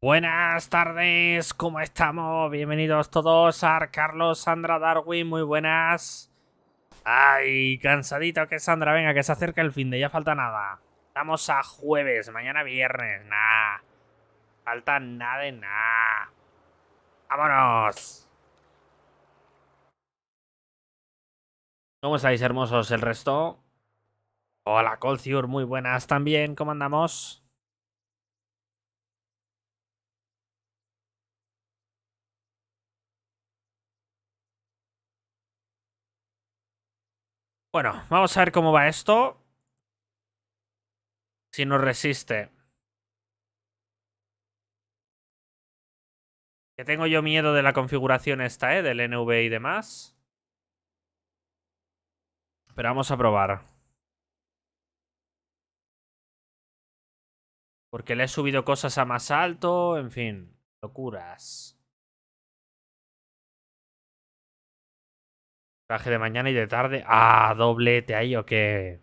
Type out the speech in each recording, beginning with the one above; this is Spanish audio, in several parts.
Buenas tardes, ¿cómo estamos? Bienvenidos todos a Carlos, Sandra, Darwin, muy buenas. Ay, cansadito que Sandra, venga, que se acerca el fin de, ya falta nada. Estamos a jueves, mañana viernes, nada, Falta nada de nada. ¡Vámonos! ¿Cómo estáis, hermosos? ¿El resto? Hola, Colciur, muy buenas también, ¿cómo andamos? Bueno, vamos a ver cómo va esto. Si nos resiste. Que tengo yo miedo de la configuración esta, ¿eh? Del NV y demás. Pero vamos a probar. Porque le he subido cosas a más alto, en fin, locuras. Traje de mañana y de tarde. Ah, doblete ahí o qué.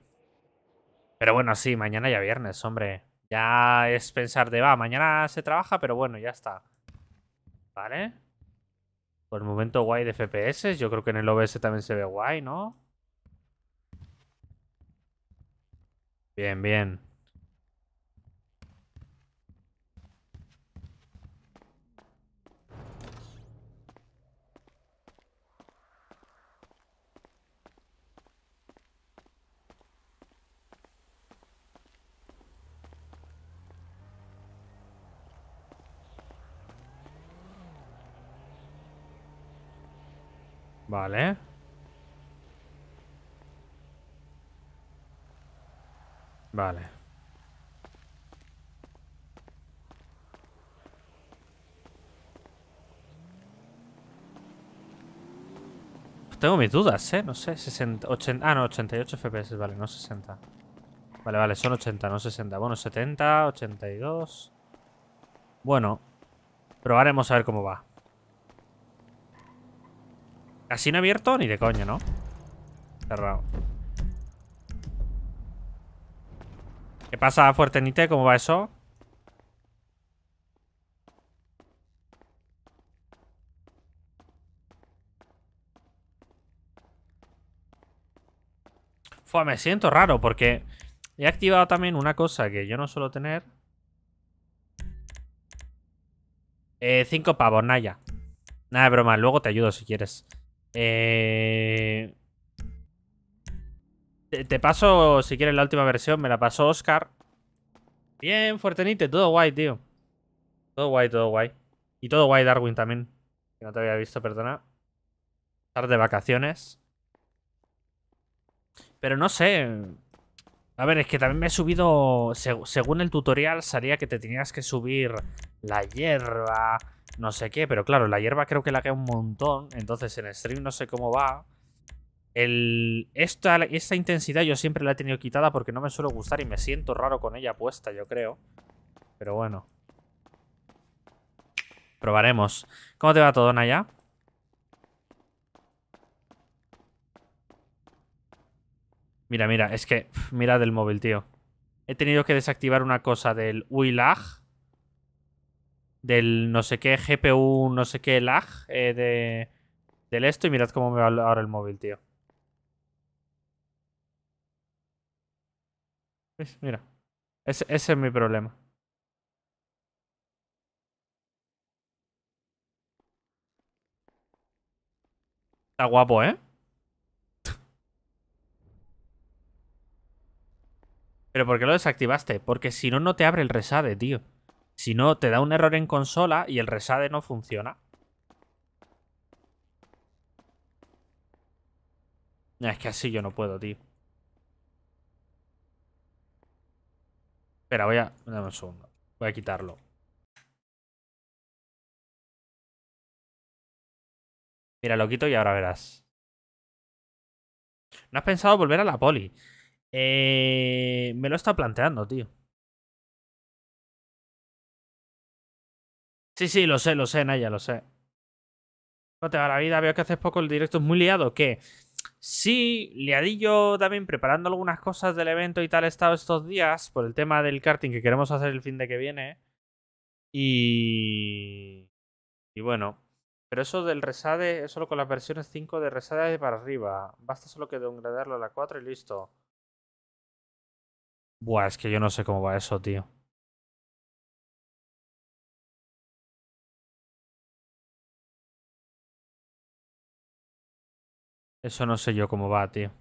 Pero bueno, sí, mañana ya viernes, hombre. Ya es pensar de, va, mañana se trabaja, pero bueno, ya está. ¿Vale? Por el momento guay de FPS. Yo creo que en el OBS también se ve guay, ¿no? Bien, bien. Vale. Vale. Tengo mis dudas, ¿eh? No sé, 60, 80... Ah, no, 88 FPS, vale, no 60. Vale, vale, son 80, no 60. Bueno, 70, 82... Bueno, probaremos a ver cómo va. Así no abierto ni de coño, ¿no? Cerrado. ¿Qué pasa, fuerte Nite? ¿Cómo va eso? Fua, me siento raro porque he activado también una cosa que yo no suelo tener. Eh, cinco pavos, Naya. Nada de broma, luego te ayudo si quieres. Eh... Te, paso, si quieres, la última versión. Me la pasó Oscar. Bien, Fuertenite. Todo guay, tío. Todo guay, todo guay. Y todo guay Darwin también. Que no te había visto, perdona. Estar de vacaciones. Pero no sé. A ver, es que también me he subido... según el tutorial salía que te tenías que subir la hierba, no sé qué, pero claro, la hierba creo que la queda un montón, entonces en stream no sé cómo va. El, esta, intensidad yo siempre la he tenido quitada porque no me suelo gustar y me siento raro con ella puesta, yo creo. Pero bueno. Probaremos. ¿Cómo te va todo, Naya? Mira, mira, es que... Mira del móvil, tío. He tenido que desactivar una cosa del lag del no sé qué GPU, no sé qué lag eh, de, del esto y mirad cómo me va ahora el móvil, tío. Mira, ese, ese es mi problema. Está guapo, ¿eh? ¿Pero por qué lo desactivaste? Porque si no, no te abre el resade, tío. Si no, te da un error en consola y el resade no funciona. Es que así yo no puedo, tío. Espera, voy a... un Voy a quitarlo. Mira, lo quito y ahora verás. ¿No has pensado volver a la poli? Eh, me lo está planteando, tío. Sí, sí, lo sé, lo sé, Naya, lo sé. No te va la vida, veo que haces poco el directo, es muy liado, Que Sí, liadillo también preparando algunas cosas del evento y tal he estado estos días por el tema del karting que queremos hacer el fin de que viene. Y... Y bueno. Pero eso del Resade, solo con las versiones 5 de Resade para arriba. Basta solo que de ungradarlo a la 4 y listo. Buah, es que yo no sé cómo va eso, tío. Eso no sé yo cómo va, tío.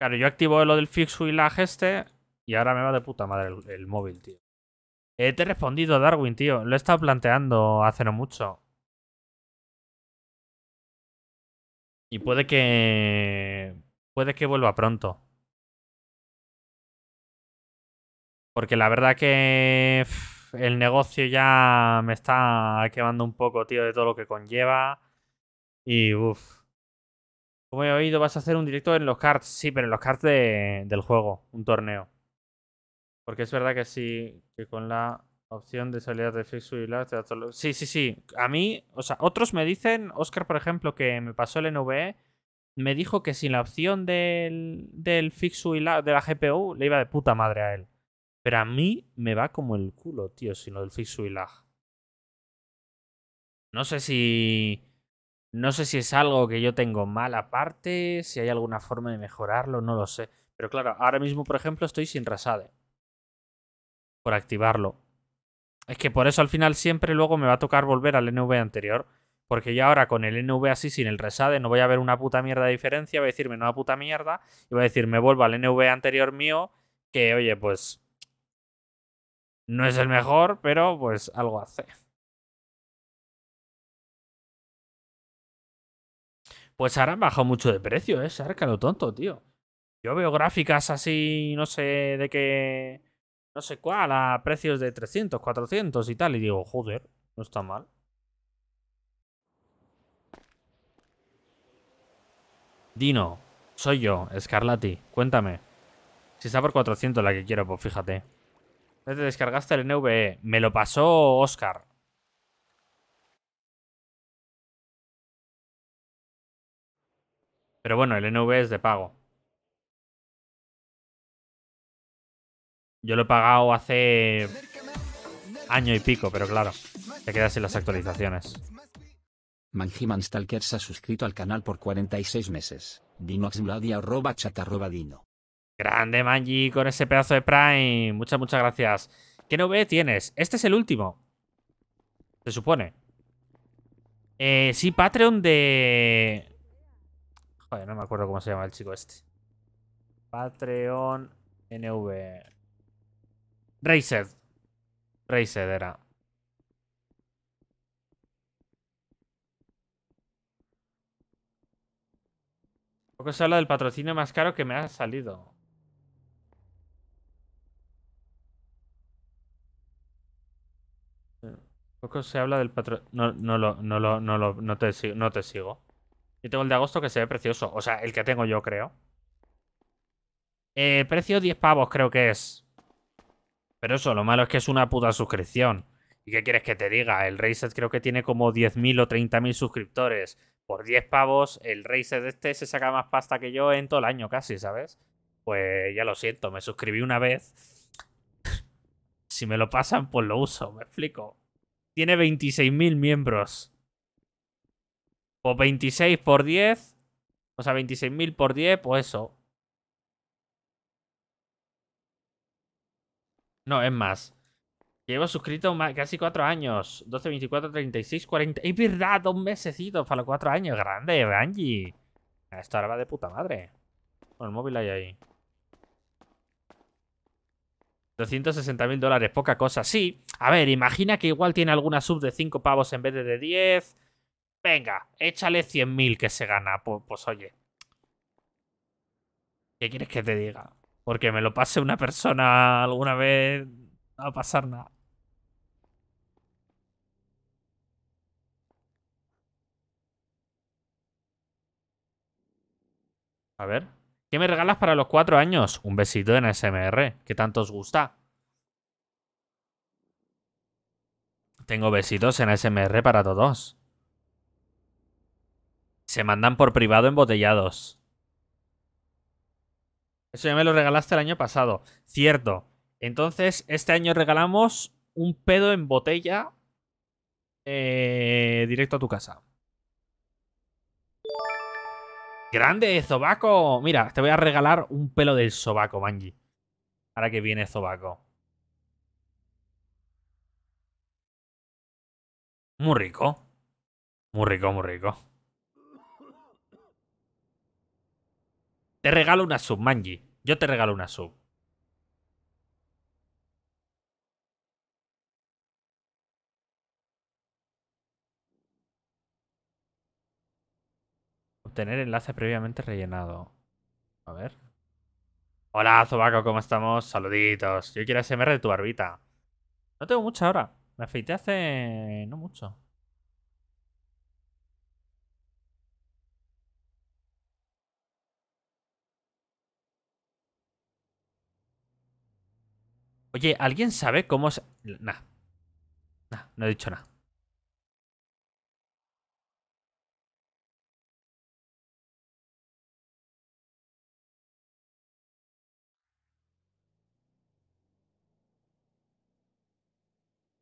Claro, yo activo lo del fixo y la geste y ahora me va de puta madre el, móvil, tío. Eh, te he respondido, Darwin, tío. Lo he estado planteando hace no mucho. Y puede que... Puede que vuelva pronto. Porque la verdad que el negocio ya me está quemando un poco, tío, de todo lo que conlleva. Y uff. Como he oído, vas a hacer un directo en los cards. Sí, pero en los cards del juego, un torneo. Porque es verdad que sí, que con la opción de salida de fixu y la, Sí, sí, sí. A mí, o sea, otros me dicen, Oscar, por ejemplo, que me pasó el NVE, me dijo que sin la opción del, del y la, de la GPU le iba de puta madre a él. Pero a mí me va como el culo, tío, sino del fixu y lag. No sé si. No sé si es algo que yo tengo mal aparte, si hay alguna forma de mejorarlo, no lo sé. Pero claro, ahora mismo, por ejemplo, estoy sin resade Por activarlo. Es que por eso al final siempre luego me va a tocar volver al NV anterior. Porque ya ahora con el NV así, sin el resade, no voy a ver una puta mierda de diferencia. Voy a decirme, no, una puta mierda. Y voy a decir, me vuelvo al NV anterior mío. Que oye, pues no es el mejor, pero pues algo hace. Pues ahora han bajado mucho de precio, ¿eh? sácalo lo tonto, tío. Yo veo gráficas así, no sé de qué. No sé cuál, a precios de 300, 400 y tal. Y digo, joder, no está mal. Dino, soy yo, Scarlatti. Cuéntame. Si está por 400 la que quiero, pues fíjate te descargaste el NVE. Me lo pasó Oscar. Pero bueno, el NVE es de pago. Yo lo he pagado hace año y pico, pero claro, te quedas sin las actualizaciones. Manjiman Stalker se ha suscrito al canal por 46 meses. seis arroba chat dino. Grande Manji con ese pedazo de Prime. Muchas, muchas gracias. ¿Qué nube tienes? Este es el último. Se supone. Eh, sí, Patreon de... Joder, no me acuerdo cómo se llama el chico este. Patreon NV. Racer. Racer era. Poco se habla del patrocinio más caro que me ha salido. se habla del No, no, lo, no, lo, no, lo, no, te, sigo. Yo tengo el de agosto que se ve precioso. O sea, el que tengo yo, creo. Eh, precio 10 pavos, creo que es. Pero eso, lo malo es que es una puta suscripción. ¿Y qué quieres que te diga? El Razer creo que tiene como 10.000 o 30.000 suscriptores. Por 10 pavos, el Razer este se saca más pasta que yo en todo el año casi, ¿sabes? Pues ya lo siento, me suscribí una vez. si me lo pasan, pues lo uso, me explico tiene 26.000 miembros. Pues 26 por 10. O sea, 26.000 por 10, pues eso. No, es más. Llevo suscrito casi 4 años. 12, 24, 36, 40. Es verdad, dos mesecitos para los 4 años. Grande, Banji. Ah, esto ahora va de puta madre. Con el móvil hay ahí. 260.000 dólares, poca cosa. Sí, a ver, imagina que igual tiene alguna sub de 5 pavos en vez de 10. Venga, échale 100.000 que se gana. Pues, pues, oye. ¿Qué quieres que te diga? Porque me lo pase una persona alguna vez, no va a pasar nada. A ver. ¿Qué me regalas para los 4 años? Un besito en SMR. que tanto os gusta? Tengo besitos en ASMR para todos. Se mandan por privado embotellados. Eso ya me lo regalaste el año pasado. Cierto. Entonces, este año regalamos un pedo en botella eh, directo a tu casa. ¡Grande, Zobaco! Mira, te voy a regalar un pelo del sobaco, Manji. Ahora que viene Zobaco. Muy rico. Muy rico, muy rico. Te regalo una sub, Manji. Yo te regalo una sub. Obtener enlace previamente rellenado. A ver. Hola, zubaco, ¿cómo estamos? Saluditos. Yo quiero SMR de tu barbita. No tengo mucha ahora. Me afeité hace no mucho. Oye, ¿alguien sabe cómo es. Nah. Nah, no he dicho nada.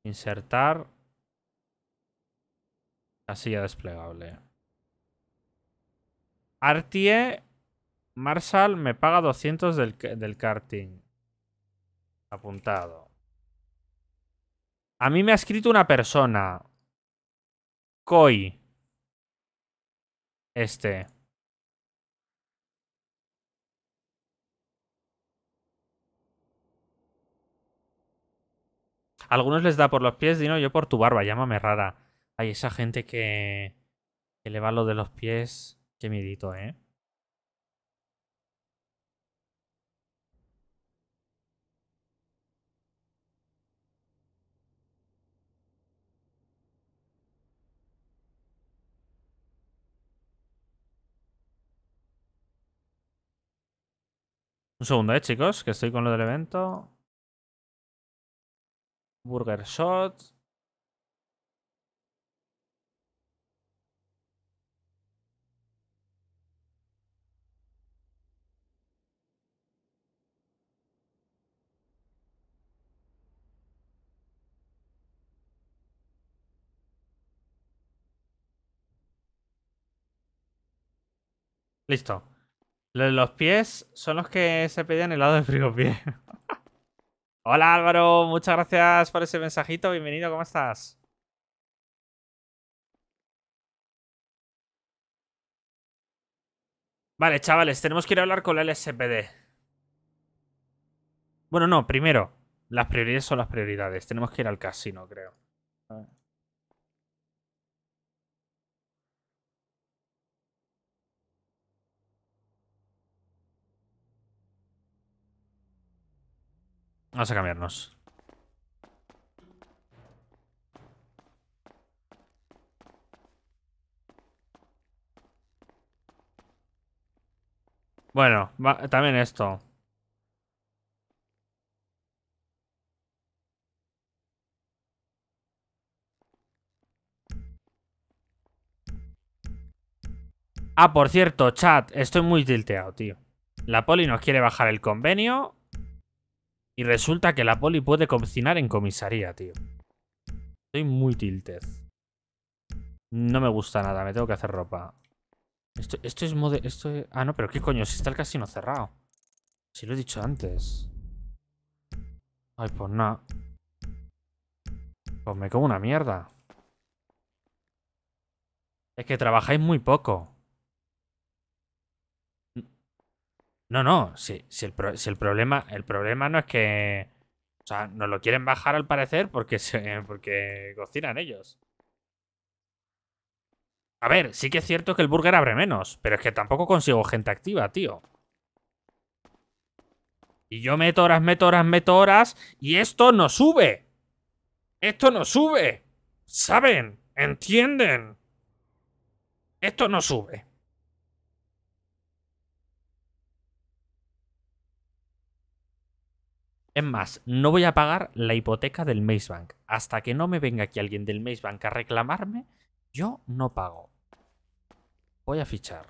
Insertar. silla desplegable. Artie Marshall me paga 200 del, del karting. Apuntado. A mí me ha escrito una persona. Koi. Este. algunos les da por los pies, Dino, yo por tu barba, llámame rara. Hay esa gente que, que le va lo de los pies. Qué miedito, ¿eh? Un segundo, eh, chicos, que estoy con lo del evento. Burger Shot. Listo. Los pies son los que se pedían helado de frío. pie. Hola Álvaro, muchas gracias por ese mensajito. Bienvenido, ¿cómo estás? Vale, chavales, tenemos que ir a hablar con el SPD Bueno, no, primero, las prioridades son las prioridades. Tenemos que ir al casino, creo. Vamos a cambiarnos. Bueno, también esto. Ah, por cierto, chat, estoy muy tilteado, tío. La poli nos quiere bajar el convenio y resulta que la poli puede cocinar en comisaría, tío. Estoy muy tiltez. No me gusta nada, me tengo que hacer ropa. Esto, es mode... Esto Ah, no, pero qué coño, si está el casino cerrado. Si lo he dicho antes. Ay, pues nada. Pues me como una mierda. Es que trabajáis muy poco. No, no, si, el, problema, el problema no es que... O sea, nos lo quieren bajar al parecer porque, porque cocinan ellos. A ver, sí que es cierto que el burger abre menos, pero es que tampoco consigo gente activa, tío. Y yo meto horas, meto horas, meto horas, y esto no sube. Esto no sube. ¿Saben? ¿Entienden? Esto no sube. más, no voy a pagar la hipoteca del Maze Bank. Hasta que no me venga aquí alguien del Maze Bank a reclamarme, yo no pago. Voy a fichar.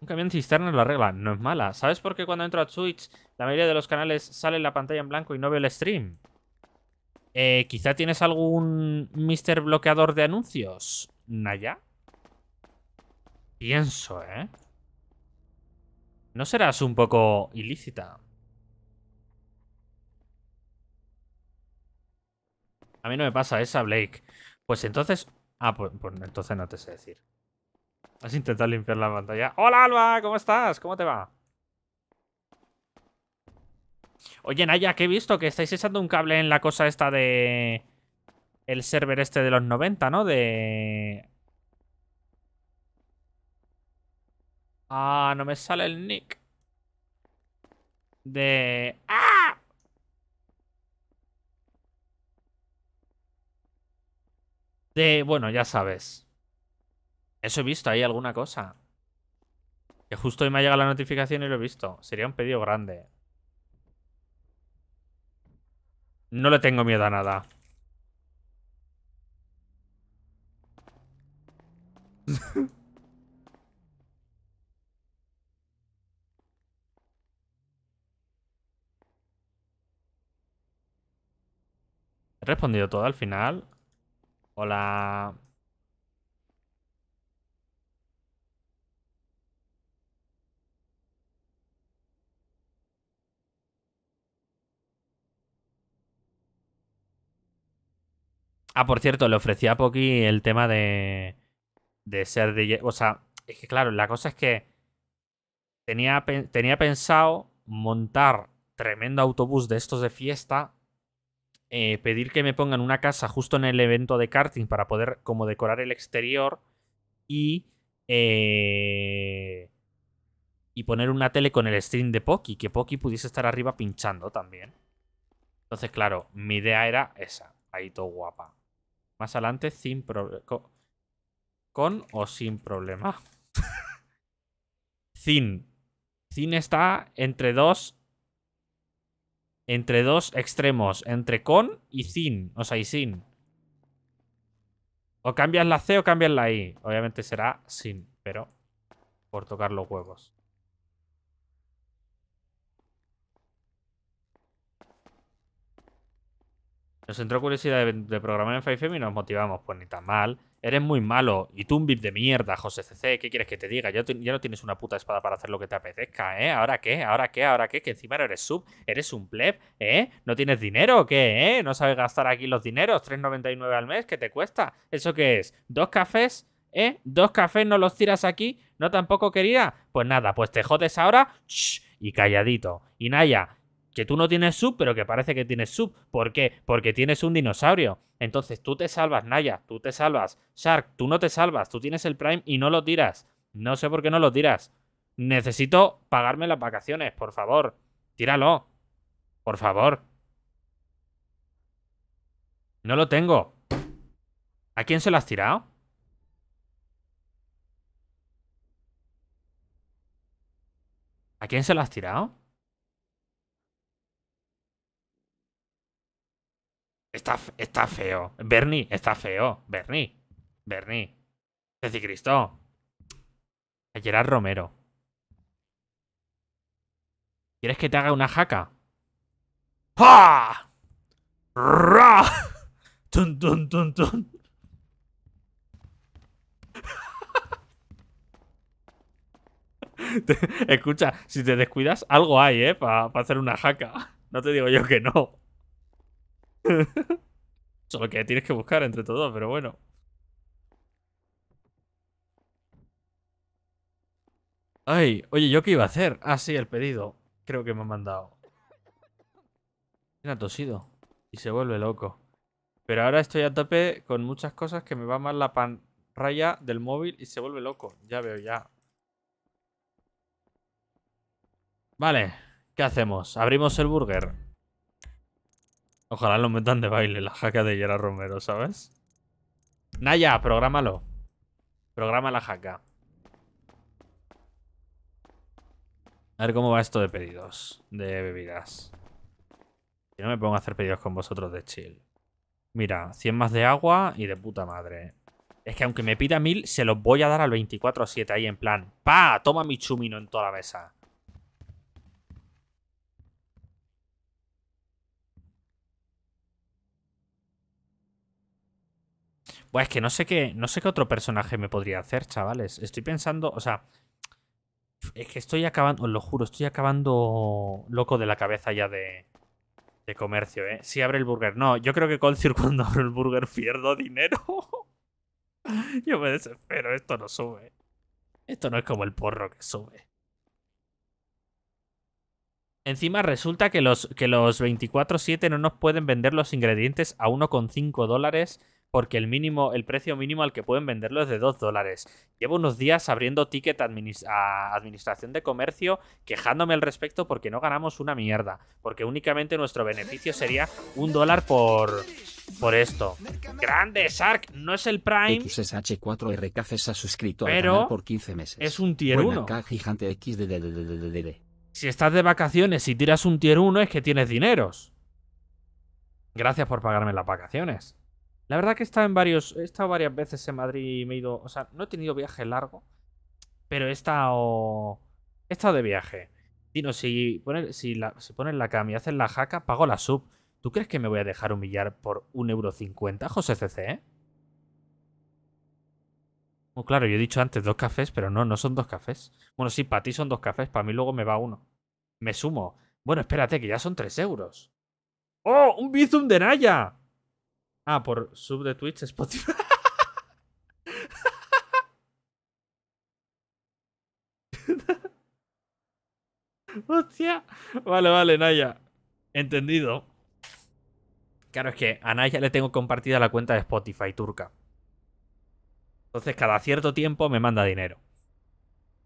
Un camión cisterna la regla, No es mala. ¿Sabes por qué cuando entro a Twitch la mayoría de los canales sale la pantalla en blanco y no veo el stream? Eh, Quizá tienes algún Mister Bloqueador de anuncios, Naya. Pienso, ¿eh? ¿No serás un poco ilícita? A mí no me pasa esa, Blake. Pues entonces... Ah, pues, pues entonces no te sé decir. Has intentado limpiar la pantalla. ¡Hola, Alba! ¿Cómo estás? ¿Cómo te va? Oye, Naya, que he visto que estáis echando un cable en la cosa esta de... El server este de los 90, ¿no? De... Ah, no me sale el nick. De... ¡Ah! De... Bueno, ya sabes. Eso he visto, ahí alguna cosa. Que justo hoy me ha llegado la notificación y lo he visto. Sería un pedido grande. No le tengo miedo a nada. respondido todo al final? Hola. Ah, por cierto, le ofrecí a Poki el tema de. de ser de O sea, es que claro, la cosa es que. Tenía, tenía pensado montar tremendo autobús de estos de fiesta eh, pedir que me pongan una casa justo en el evento de karting para poder como decorar el exterior y, eh, y poner una tele con el stream de Poki, que Poki pudiese estar arriba pinchando también. Entonces, claro, mi idea era esa, ahí todo guapa. Más adelante, sin Con, o sin problema. sin ah. sin está entre dos entre dos extremos. Entre con y sin. O sea, y sin. O cambias la C o cambias la I. Obviamente será sin, pero por tocar los huevos. Nos entró curiosidad de, programar en 5 y nos motivamos. Pues ni tan mal. Eres muy malo. Y tú un VIP de mierda, José CC. ¿Qué quieres que te diga? Ya, ya, no tienes una puta espada para hacer lo que te apetezca, ¿eh? ¿Ahora qué? ¿Ahora qué? ¿Ahora qué? Que encima no eres sub. Eres un pleb, ¿eh? ¿No tienes dinero qué? ¿Eh? ¿No sabes gastar aquí los dineros? 3,99 al mes. ¿Qué te cuesta? ¿Eso qué es? ¿Dos cafés? ¿Eh? ¿Dos cafés no los tiras aquí? ¿No tampoco quería? Pues nada, pues te jodes ahora. y calladito. Y Naya, que tú no tienes sub, pero que parece que tienes sub. ¿Por qué? Porque tienes un dinosaurio. Entonces tú te salvas, Naya, tú te salvas. Shark, tú no te salvas, tú tienes el Prime y no lo tiras. No sé por qué no lo tiras. Necesito pagarme las vacaciones, por favor. Tíralo. Por favor. No lo tengo. ¿A quién se lo has tirado? ¿A quién se lo has tirado? Está, feo. Bernie, está feo. Bernie. Bernie. Ceci Cristo. A Romero. ¿Quieres que te haga una jaca? ¡Ja! ¡Ra! ¡Tun, tun, tun, tun! Escucha, si te descuidas, algo hay, ¿eh? Para hacer una jaca. No te digo yo que no. Solo que tienes que buscar entre todos, pero bueno. Ay, oye, ¿yo qué iba a hacer? Ah, sí, el pedido. Creo que me han mandado. Tiene ha tosido. Y se vuelve loco. Pero ahora estoy a tope con muchas cosas que me va mal la pantalla del móvil y se vuelve loco. Ya veo, ya. Vale, ¿qué hacemos? Abrimos el burger. Ojalá lo metan de baile, la jaca de Yera Romero, ¿sabes? Naya, prográmalo. Programa la jaca. A ver cómo va esto de pedidos, de bebidas. Si no me pongo a hacer pedidos con vosotros de chill. Mira, 100 más de agua y de puta madre. Es que aunque me pida 1000, se los voy a dar al 24 7 ahí en plan. ¡Pa! Toma mi chumino en toda la mesa. Bueno es que no sé qué, no sé qué otro personaje me podría hacer, chavales. Estoy pensando, o sea, es que estoy acabando, os lo juro, estoy acabando loco de la cabeza ya de, de comercio, ¿eh? Si abre el burger. No, yo creo que Colcir cuando abro el burger pierdo dinero. yo me desespero, esto no sube. Esto no es como el porro que sube. Encima resulta que los, que los 24-7 no nos pueden vender los ingredientes a 1,5 dólares porque el mínimo, el precio mínimo al que pueden venderlo es de 2 dólares. Llevo unos días abriendo ticket a Administración de Comercio quejándome al respecto porque no ganamos una mierda, porque únicamente nuestro beneficio sería un dólar por, por esto. Grande, Shark no es el Prime. xsh 4 ha suscrito pero por 15 meses. Es un tier 1. gigante Si estás de vacaciones y tiras un tier 1 es que tienes dineros. Gracias por pagarme las vacaciones. La verdad que he estado en varios. He estado varias veces en Madrid y me he ido. O sea, no he tenido viaje largo. Pero he estado. He estado de viaje. Dino, si pones la, ponen la cam y haces la jaca, pago la sub. ¿Tú crees que me voy a dejar humillar por 1,50€, José CC? Eh? claro, yo he dicho antes dos cafés, pero no, no son dos cafés. Bueno, sí, para ti son dos cafés, para mí luego me va uno. Me sumo. Bueno, espérate, que ya son tres euros. ¡Oh! ¡Un Bizum de Naya! Ah, por sub de Twitch, Spotify. Hostia. Vale, vale, Naya. Entendido. Claro, es que a Naya le tengo compartida la cuenta de Spotify turca. Entonces, cada cierto tiempo me manda dinero.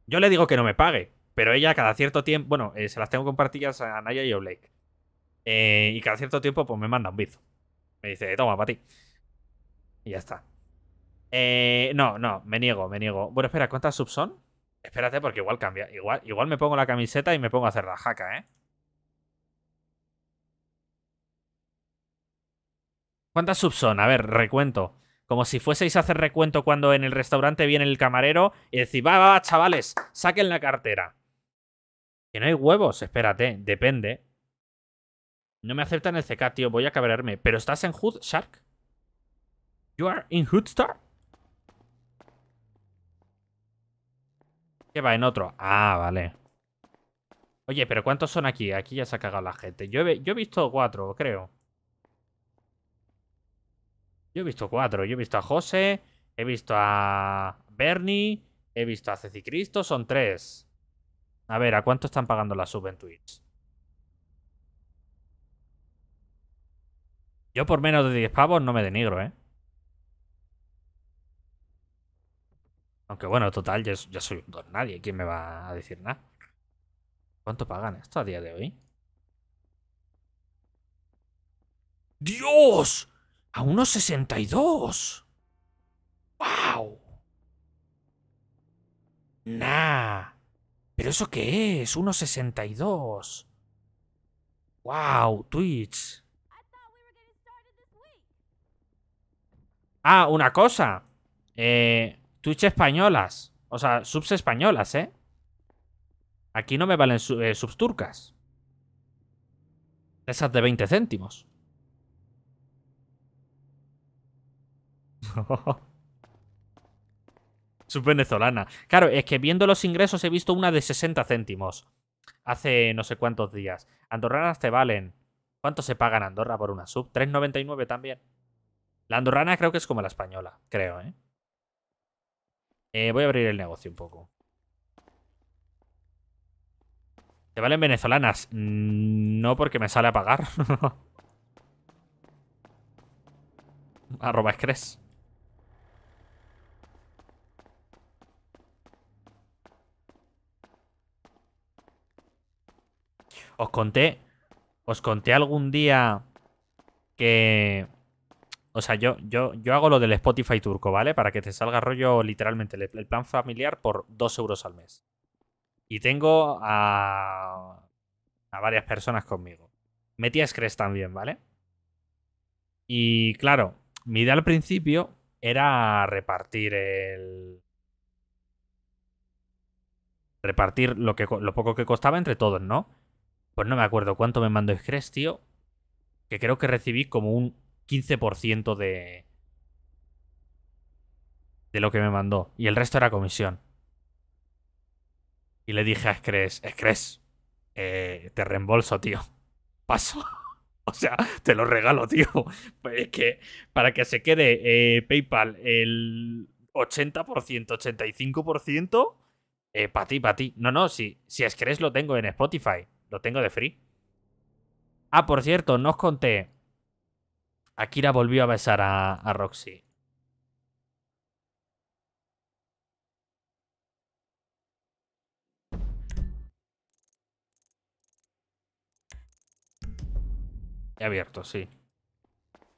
Yo le digo que no me pague, pero ella cada cierto tiempo. Bueno, eh, se las tengo compartidas a Naya y a Blake. Eh, y cada cierto tiempo, pues me manda un bizo. Me dice, toma, para ti. Y ya está. Eh, no, no, me niego, me niego. Bueno, espera, ¿cuántas subs son? Espérate, porque igual cambia. Igual, igual me pongo la camiseta y me pongo a hacer la jaca, ¿eh? ¿Cuántas subs son? A ver, recuento. Como si fueseis a hacer recuento cuando en el restaurante viene el camarero y decís, va, va, va, chavales, saquen la cartera. Que no hay huevos, espérate, depende. No me aceptan el CK, tío. Voy a cabrearme. ¿Pero estás en Hood, Shark? ¿You are in Hood Star? ¿Qué va? En otro. Ah, vale. Oye, ¿pero cuántos son aquí? Aquí ya se ha cagado la gente. Yo he, yo he visto cuatro, creo. Yo he visto cuatro. Yo he visto a José. He visto a Bernie. He visto a Ceci Cristo. Son tres. A ver, ¿a cuánto están pagando la sub en Twitch? Yo por menos de 10 pavos no me denigro, ¿eh? Aunque bueno, total, yo, soy nadie. ¿Quién me va a decir nada? ¿Cuánto pagan esto a día de hoy? ¡Dios! ¡A 1,62. ¡Guau! ¡Wow! ¡Nah! ¿Pero eso qué es? ¡1.62! ¡Wow! Twitch. Ah, una cosa. Eh, Twitch españolas. O sea, subs españolas, ¿eh? Aquí no me valen eh, subs turcas. Esas de 20 céntimos. Sub venezolana. Claro, es que viendo los ingresos he visto una de 60 céntimos. Hace no sé cuántos días. Andorranas te valen. ¿Cuánto se paga en Andorra por una sub? 3,99 también. La andorrana creo que es como la española, creo, ¿eh? ¿eh? voy a abrir el negocio un poco. ¿Te valen venezolanas? Mm, no, porque me sale a pagar. Arroba Os conté. Os conté algún día que o sea, yo, yo, yo hago lo del Spotify turco, ¿vale? Para que te salga rollo literalmente el, plan familiar por 2 euros al mes. Y tengo a, a varias personas conmigo. Metí a también, ¿vale? Y claro, mi idea al principio era repartir el, repartir lo, que, lo poco que costaba entre todos, ¿no? Pues no me acuerdo cuánto me mandó Scres, tío. Que creo que recibí como un 15% de, de lo que me mandó. Y el resto era comisión. Y le dije a Scres, Scres, eh, te reembolso, tío. Paso. O sea, te lo regalo, tío. Pues que para que se quede eh, PayPal el 80%, 85%, para ti, para ti. No, no, si, si Scres lo tengo en Spotify, lo tengo de free. Ah, por cierto, no os conté. Akira volvió a besar a, Roxy. He abierto, sí.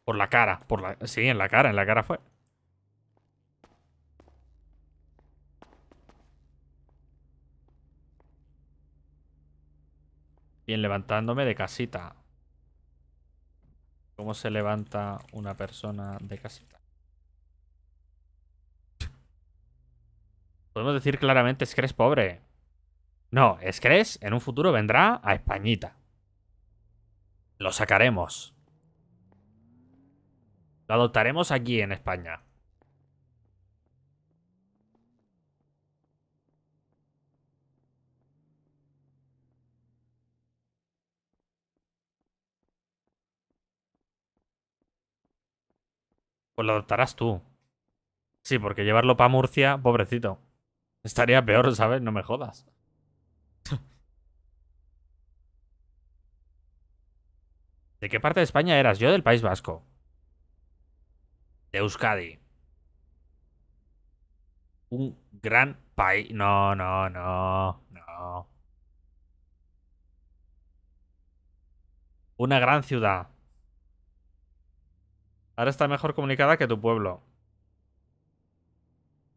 Por la cara, por la... Sí, en la cara, en la cara fue. Bien, levantándome de casita cómo se levanta una persona de casita. Podemos decir claramente, crees pobre. No, es crees. en un futuro vendrá a Españita. Lo sacaremos. Lo adoptaremos aquí en España. Pues lo adoptarás tú. Sí, porque llevarlo para Murcia, pobrecito. Estaría peor, ¿sabes? No me jodas. ¿De qué parte de España eras? Yo del País Vasco. De Euskadi. Un gran país. No, no, no, no. Una gran ciudad. Ahora está mejor comunicada que tu pueblo.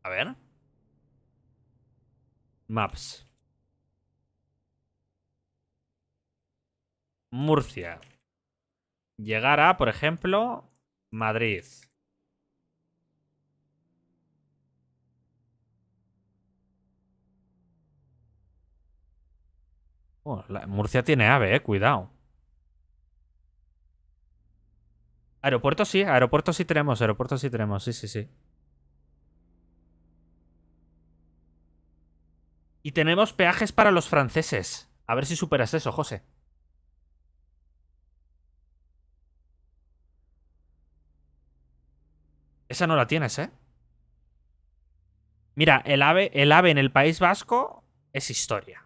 A ver. Maps. Murcia. Llegar a, por ejemplo, Madrid. Oh, Murcia tiene ave, eh, cuidado. Aeropuertos sí, aeropuertos sí tenemos, aeropuertos sí tenemos, sí, sí, sí. Y tenemos peajes para los franceses. A ver si superas eso, José. Esa no la tienes, ¿eh? Mira, el ave, el ave en el País Vasco es historia.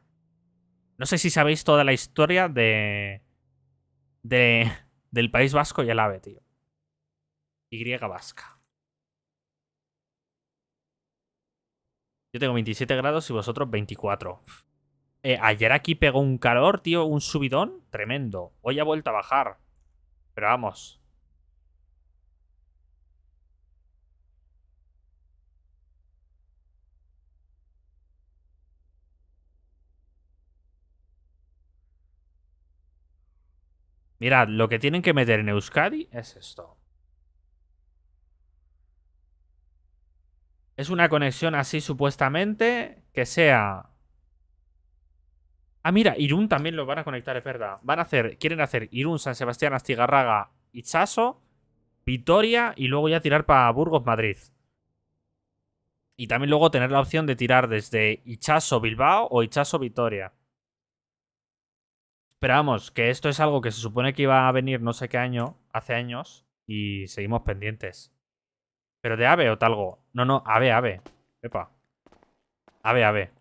No sé si sabéis toda la historia de... de del País Vasco y el ave, tío. Y vasca. Yo tengo 27 grados y vosotros 24. Eh, ayer aquí pegó un calor, tío, un subidón tremendo. Hoy ha vuelto a bajar. Pero vamos. Mirad, lo que tienen que meter en Euskadi es esto. Es una conexión así supuestamente que sea... Ah, mira, Irún también lo van a conectar, es verdad. Van a hacer, quieren hacer Irún, San Sebastián, Astigarraga, Ichaso, Vitoria y luego ya tirar para Burgos, Madrid. Y también luego tener la opción de tirar desde Ichaso, Bilbao o Ichaso, Vitoria. Esperamos que esto es algo que se supone que iba a venir no sé qué año, hace años, y seguimos pendientes. ¿Pero de ave o talgo? No, no, ave, ave. Epa. Ave, ave.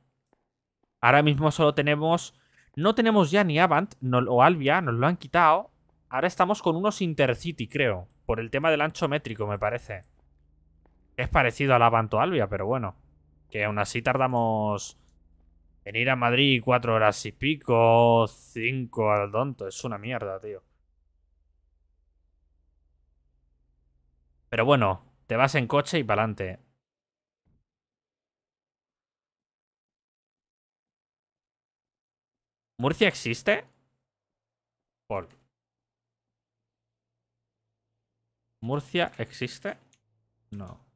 Ahora mismo solo tenemos... No tenemos ya ni Avant o Albia nos lo han quitado. Ahora estamos con unos Intercity, creo. Por el tema del ancho métrico, me parece. Es parecido al Avant o Alvia, pero bueno. Que aún así tardamos... En ir a Madrid cuatro horas y pico, cinco al donto. Es una mierda, tío. Pero bueno, te vas en coche y para adelante. ¿Murcia existe? Por. ¿Murcia existe? No.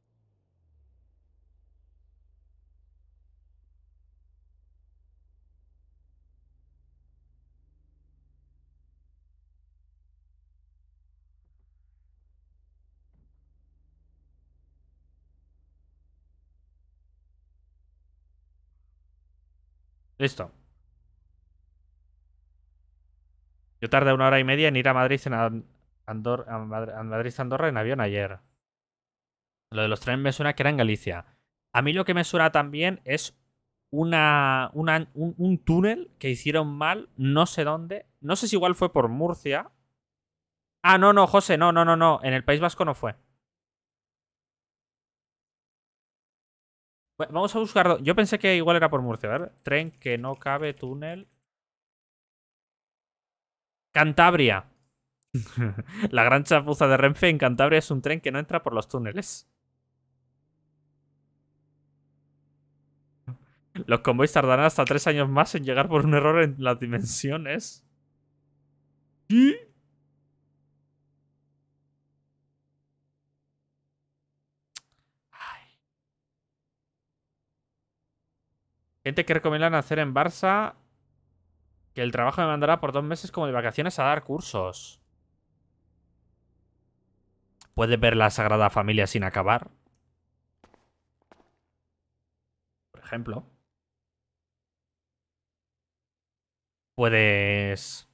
Listo. Yo tardé una hora y media en ir a Madrid, en Madrid Andorra en avión ayer. Lo de los trenes me suena que era en Galicia. A mí lo que me suena también es una, un, un, túnel que hicieron mal, no sé dónde. No sé si igual fue por Murcia. Ah, no, no, José, no, no, no, no. En el País Vasco no fue. Vamos a buscarlo. Yo pensé que igual era por Murcia, ver Tren que no cabe, túnel. Cantabria. la gran chapuza de Renfe en Cantabria es un tren que no entra por los túneles. Los convoys tardarán hasta tres años más en llegar por un error en las dimensiones. ¿Qué? Gente que recomiendan hacer en Barça que el trabajo me mandará por dos meses como de vacaciones a dar cursos. ¿Puede ver la Sagrada Familia sin acabar. Por ejemplo. Puedes...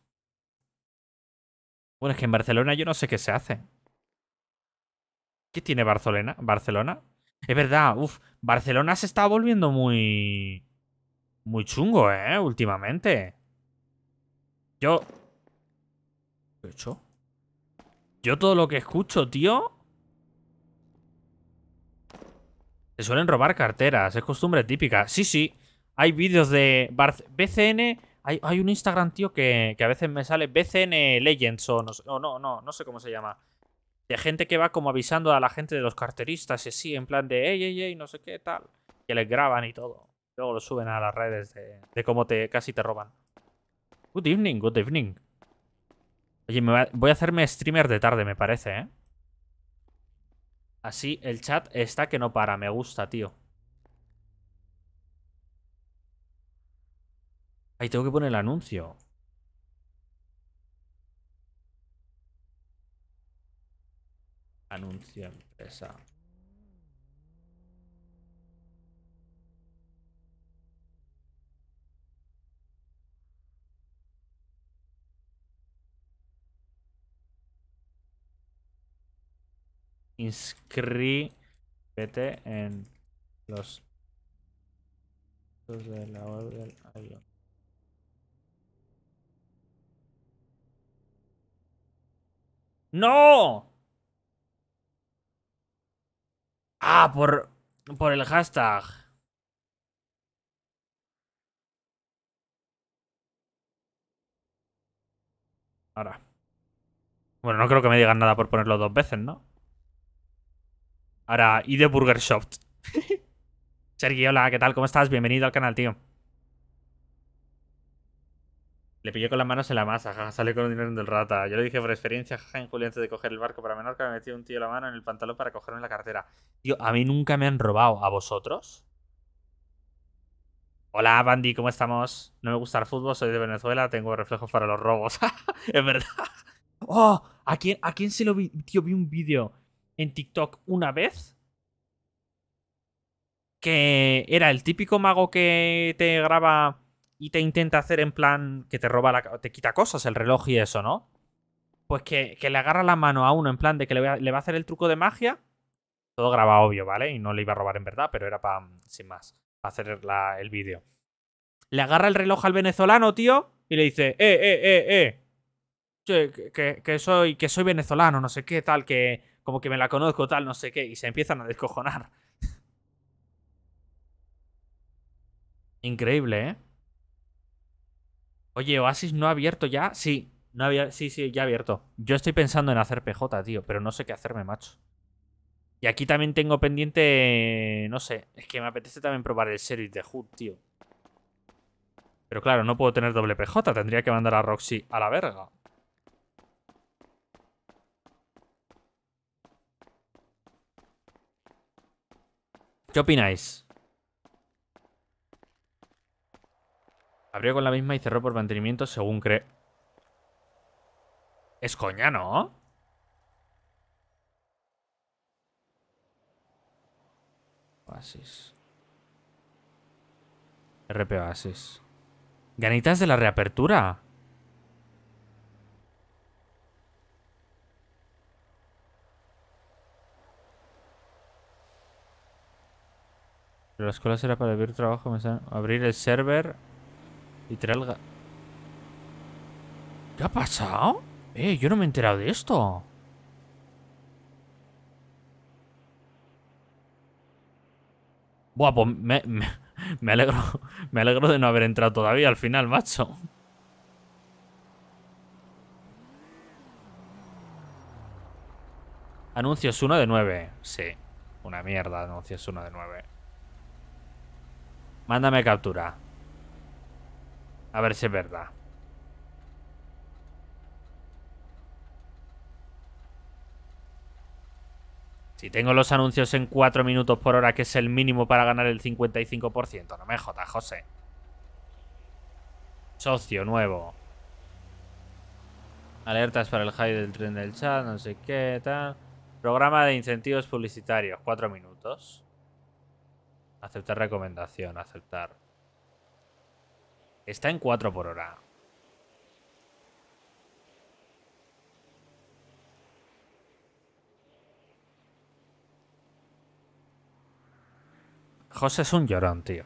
Bueno, es que en Barcelona yo no sé qué se hace. ¿Qué tiene Barcelona? ¿Barcelona? Es verdad, uff, Barcelona se está volviendo muy... Muy chungo, ¿eh? Últimamente. Yo... ¿Qué he hecho? Yo todo lo que escucho, tío... Se suelen robar carteras, es costumbre típica. Sí, sí, hay vídeos de BCN... Hay, hay, un Instagram, tío, que, a veces me sale BCN Legends o no, no, no, no sé cómo se llama. De gente que va como avisando a la gente de los carteristas y así, en plan de, ey, ey, ey, no sé qué, tal. Que les graban y todo. Luego lo suben a las redes de, cómo te casi te roban. Good evening, good evening. Oye, voy a hacerme streamer de tarde, me parece, ¿eh? Así el chat está que no para, me gusta, tío. Ahí tengo que poner el anuncio. Anuncio empresa. inscríbete en los de la orden ¡No! Ah, por, por el hashtag. Ahora. Bueno, no creo que me digan nada por ponerlo dos veces, ¿no? Ahora, y de Burger Shop. Sergio, hola, ¿qué tal? ¿Cómo estás? Bienvenido al canal, tío. Le pillé con las manos en la masa, jaja, sale con el dinero del rata. Yo le dije por experiencia, jaja, en julio antes de coger el barco para Menorca me metió un tío la mano en el pantalón para cogerme la cartera. Tío, a mí nunca me han robado. ¿A vosotros? Hola, Bandy, ¿cómo estamos? No me gusta el fútbol, soy de Venezuela, tengo reflejos para los robos. es verdad. ¡Oh! ¿A quién, ¿A quién se lo vi? Tío, vi un vídeo en TikTok una vez que era el típico mago que te graba y te intenta hacer en plan que te roba te quita cosas el reloj y eso, ¿no? Pues que, le agarra la mano a uno en plan de que le va, a hacer el truco de magia. Todo graba obvio, ¿vale? Y no le iba a robar en verdad, pero era para, sin más, para hacer el vídeo. Le agarra el reloj al venezolano, tío, y le dice, eh, eh, eh, eh. que, soy, que soy venezolano, no sé qué tal, que, como que me la conozco, tal, no sé qué, y se empiezan a descojonar. Increíble, ¿eh? Oye, Oasis no ha abierto ya. Sí, no había... sí, sí, ya ha abierto. Yo estoy pensando en hacer PJ, tío, pero no sé qué hacerme, macho. Y aquí también tengo pendiente, no sé, es que me apetece también probar el Series de Hood, tío. Pero claro, no puedo tener doble PJ, tendría que mandar a Roxy a la verga. ¿Qué opináis? Abrió con la misma y cerró por mantenimiento según cree. Es coña, ¿no? Oasis. RP Oasis. Ganitas de la reapertura. Pero la escuela será para abrir trabajo, me abrir el server y traer ¿Qué ha pasado? Eh, yo no me he enterado de esto. Buah, pues me, me, me, alegro, me alegro de no haber entrado todavía al final, macho. Anuncios 1 de 9. Sí, una mierda, anuncios 1 de 9. Mándame captura. A ver si es verdad. Si tengo los anuncios en 4 minutos por hora, que es el mínimo para ganar el 55%. No me jodas, José. Socio nuevo. Alertas para el high del tren del chat, no sé qué, tal. Programa de incentivos publicitarios, 4 minutos. Aceptar recomendación, aceptar. Está en 4 por hora. José es un llorón, tío.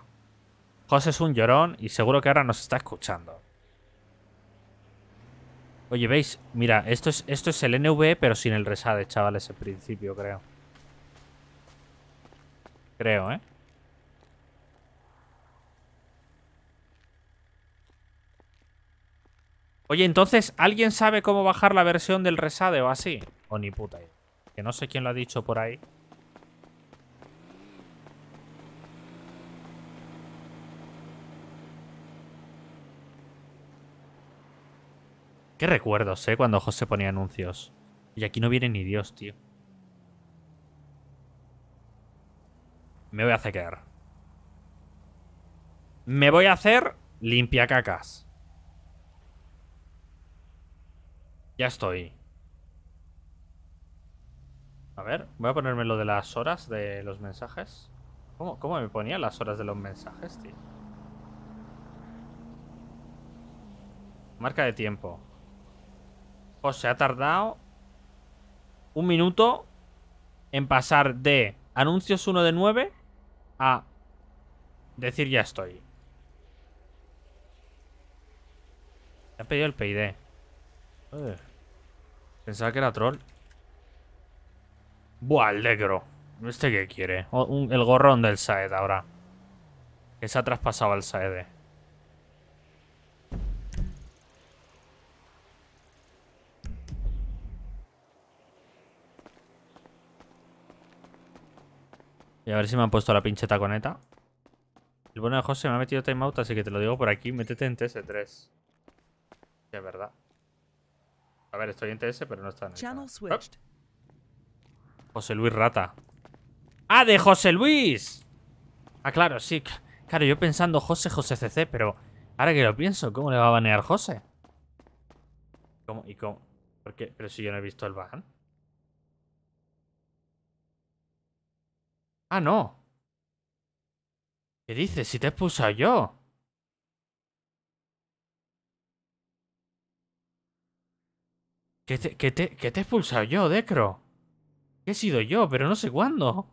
José es un llorón y seguro que ahora nos está escuchando. Oye, ¿veis? Mira, esto es, esto es el NV, pero sin el resade, chavales, al principio, creo. Creo, ¿eh? Oye, entonces, ¿alguien sabe cómo bajar la versión del Resade o así? O oh, ni puta. Que no sé quién lo ha dicho por ahí. Qué recuerdos, ¿eh? Cuando José ponía anuncios. Y aquí no viene ni Dios, tío. Me voy a hacer Me voy a hacer limpia cacas. Ya estoy. A ver, voy a ponerme lo de las horas de los mensajes. ¿Cómo, me ponía las horas de los mensajes, tío? Marca de tiempo. O pues se ha tardado un minuto en pasar de anuncios 1 de 9 a decir ya estoy. ha pedido el PID. Pensaba que era troll. Buah, el negro. ¿Este qué quiere? el gorrón del Saed ahora. Que se ha traspasado al Saed. Y a ver si me han puesto la pinche taconeta. El bueno de José me ha metido timeout, así que te lo digo por aquí. Métete en TS3. es verdad. A ver, estoy en TS, pero no está en José Luis Rata. ¡Ah, de José Luis! Ah, claro, sí. Claro, yo pensando José, José CC, pero ahora que lo pienso, ¿cómo le va a banear José? ¿Cómo? ¿Y cómo? ¿Por qué? Pero si yo no he visto el ban. Ah, no. ¿Qué dices? Si te he expulsado yo. ¿Qué te, qué qué te he expulsado yo, Decro? ¿Qué he sido yo? Pero no sé cuándo.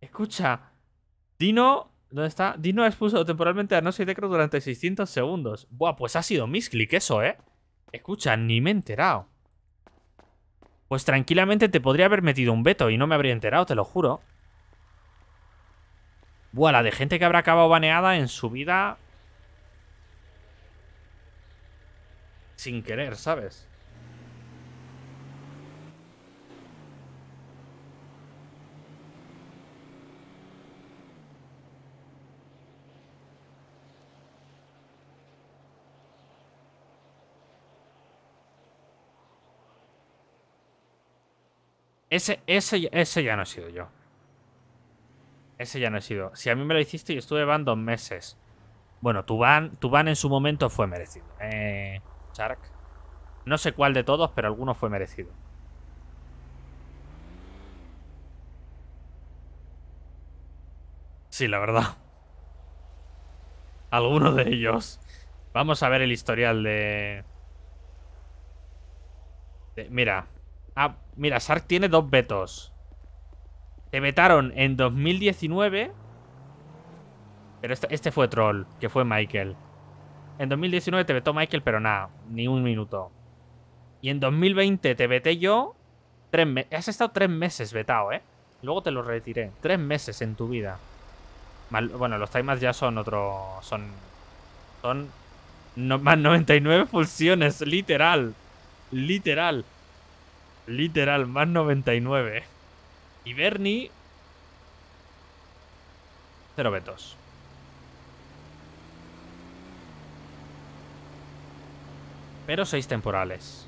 Escucha. Dino... ¿Dónde está? Dino ha expulsado temporalmente a No y Decro durante 600 segundos. Buah, pues ha sido misclick eso, ¿eh? Escucha, ni me he enterado. Pues tranquilamente te podría haber metido un veto y no me habría enterado, te lo juro. Buah, la de gente que habrá acabado baneada en su vida sin querer, ¿sabes? Ese, ese, ese ya no he sido yo. Ese ya no he sido. Si a mí me lo hiciste y estuve van dos meses. Bueno, tu van, tu van en su momento fue merecido. Eh, Shark. No sé cuál de todos, pero alguno fue merecido. Sí, la verdad. Alguno de ellos. Vamos a ver el historial de... mira. Ah, mira, Shark tiene dos vetos. Te vetaron en 2019... Pero este, este fue troll, que fue Michael. En 2019 te vetó Michael, pero nada, ni un minuto. Y en 2020 te veté yo. Tres has estado tres meses vetado, ¿eh? Luego te lo retiré. Tres meses en tu vida. bueno, los timers ya son otro. Son. Son. más 99 pulsiones, literal. Literal. Literal, más 99. Y Bernie. Cero vetos. Pero seis temporales.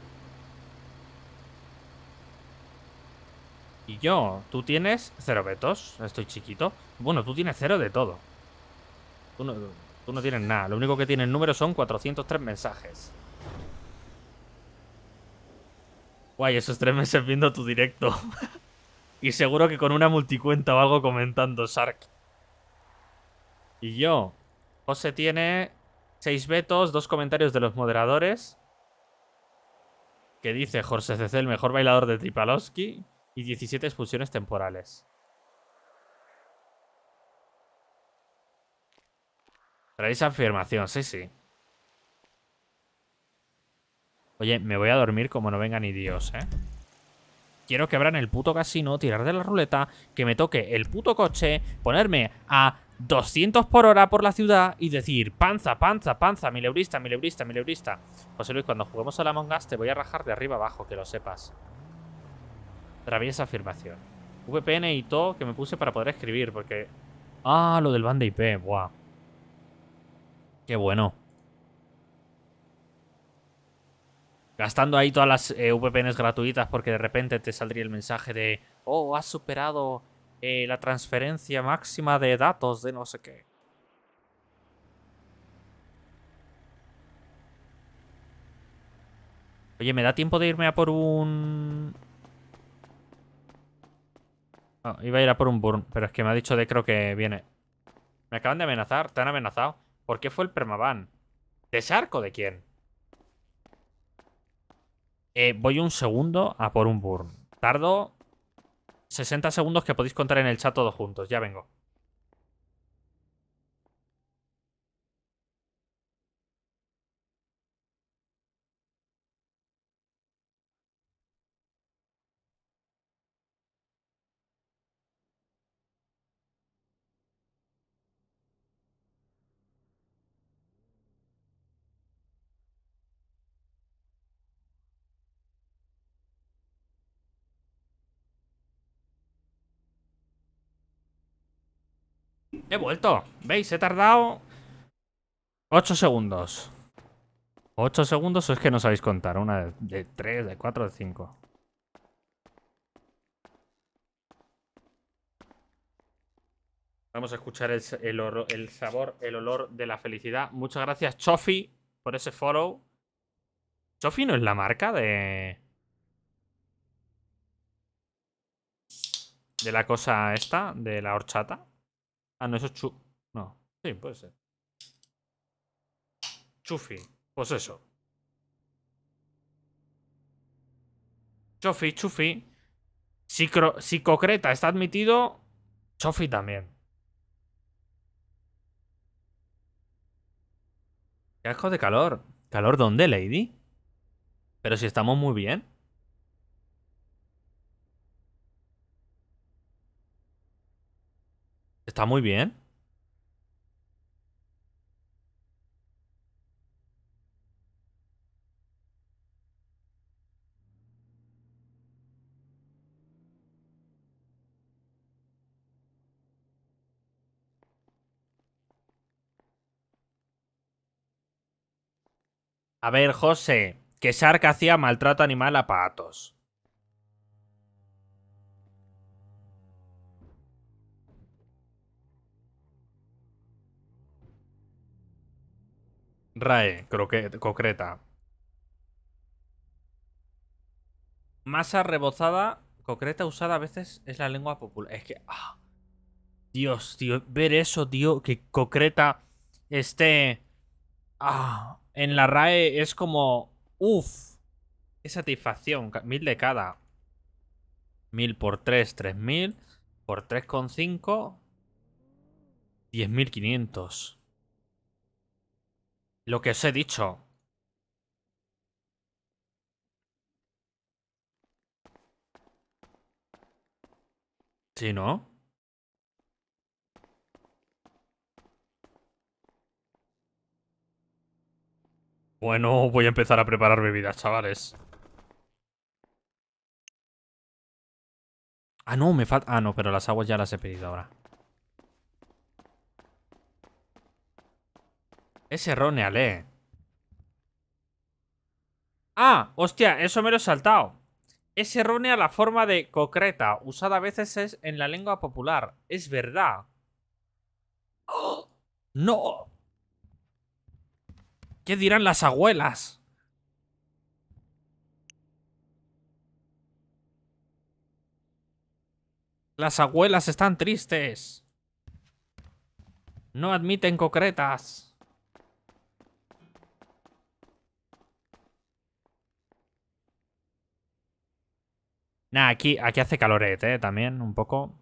Y yo, tú tienes cero vetos. Estoy chiquito. Bueno, tú tienes cero de todo. Tú no, tú no tienes nada. Lo único que tienes número son 403 mensajes. Guay, esos tres meses viendo tu directo. y seguro que con una multicuenta o algo comentando, Sark. Y yo. José tiene seis vetos, dos comentarios de los moderadores que dice Jorge CC, el mejor bailador de Tripalowski, y 17 expulsiones temporales. Traéis afirmación, sí, sí. Oye, me voy a dormir como no venga ni Dios, ¿eh? Quiero que abran el puto casino, tirar de la ruleta, que me toque el puto coche, ponerme a 200 por hora por la ciudad y decir panza, panza, panza, mileurista, mileurista, mileurista. José Luis, cuando juguemos a la mongas te voy a rajar de arriba abajo, que lo sepas. Traviesa afirmación. VPN y todo que me puse para poder escribir, porque... Ah, lo del Bande IP, buah. Qué bueno. Gastando ahí todas las eh, VPNs gratuitas porque de repente te saldría el mensaje de... Oh, has superado eh, la transferencia máxima de datos de no sé qué. Oye, ¿me da tiempo de irme a por un...? iba a ir a por un burn, pero es que me ha dicho de creo que viene. Me acaban de amenazar, te han amenazado. ¿Por qué fue el permaban? ¿De o de quién? Eh, voy un segundo a por un burn. Tardo 60 segundos que podéis contar en el chat todos juntos. Ya vengo. He vuelto. ¿Veis? He tardado 8 segundos. 8 segundos o es que no sabéis contar. Una de 3, de 4, de 5. Vamos a escuchar el, el, sabor, el olor de la felicidad. Muchas gracias, Chofi, por ese follow. Chofi no es la marca de... De la cosa esta, de la horchata. Ah, no, eso es chu... No. Sí, puede ser. Chufi. Pues eso. Chufi, Chufi. Si cocreta está admitido. Chufi también. Qué asco de calor. ¿Calor dónde, Lady? Pero si estamos muy bien. está muy bien. A ver, José, que Shark hacía maltrato animal a patos. RAE, que... concreta. Masa rebozada, concreta, usada a veces es la lengua popular. Es que. Ah, Dios, tío. Ver eso, tío, que concreta esté. Ah, en la RAE es como. Uf. Qué satisfacción. Mil de cada. Mil por tres, tres mil. Por tres con cinco. Diez mil quinientos. Lo que os he dicho. ¿Sí, no? Bueno, voy a empezar a preparar bebidas, chavales. Ah, no, me falta... Ah, no, pero las aguas ya las he pedido ahora. Es errónea, Ah, hostia, eso me lo he saltado. Es errónea la forma de concreta, usada a veces en la lengua popular. Es verdad. ¡No! ¿Qué dirán las abuelas? Las abuelas están tristes. No admiten concretas. Nah, aquí, hace calor ¿eh? También, un poco.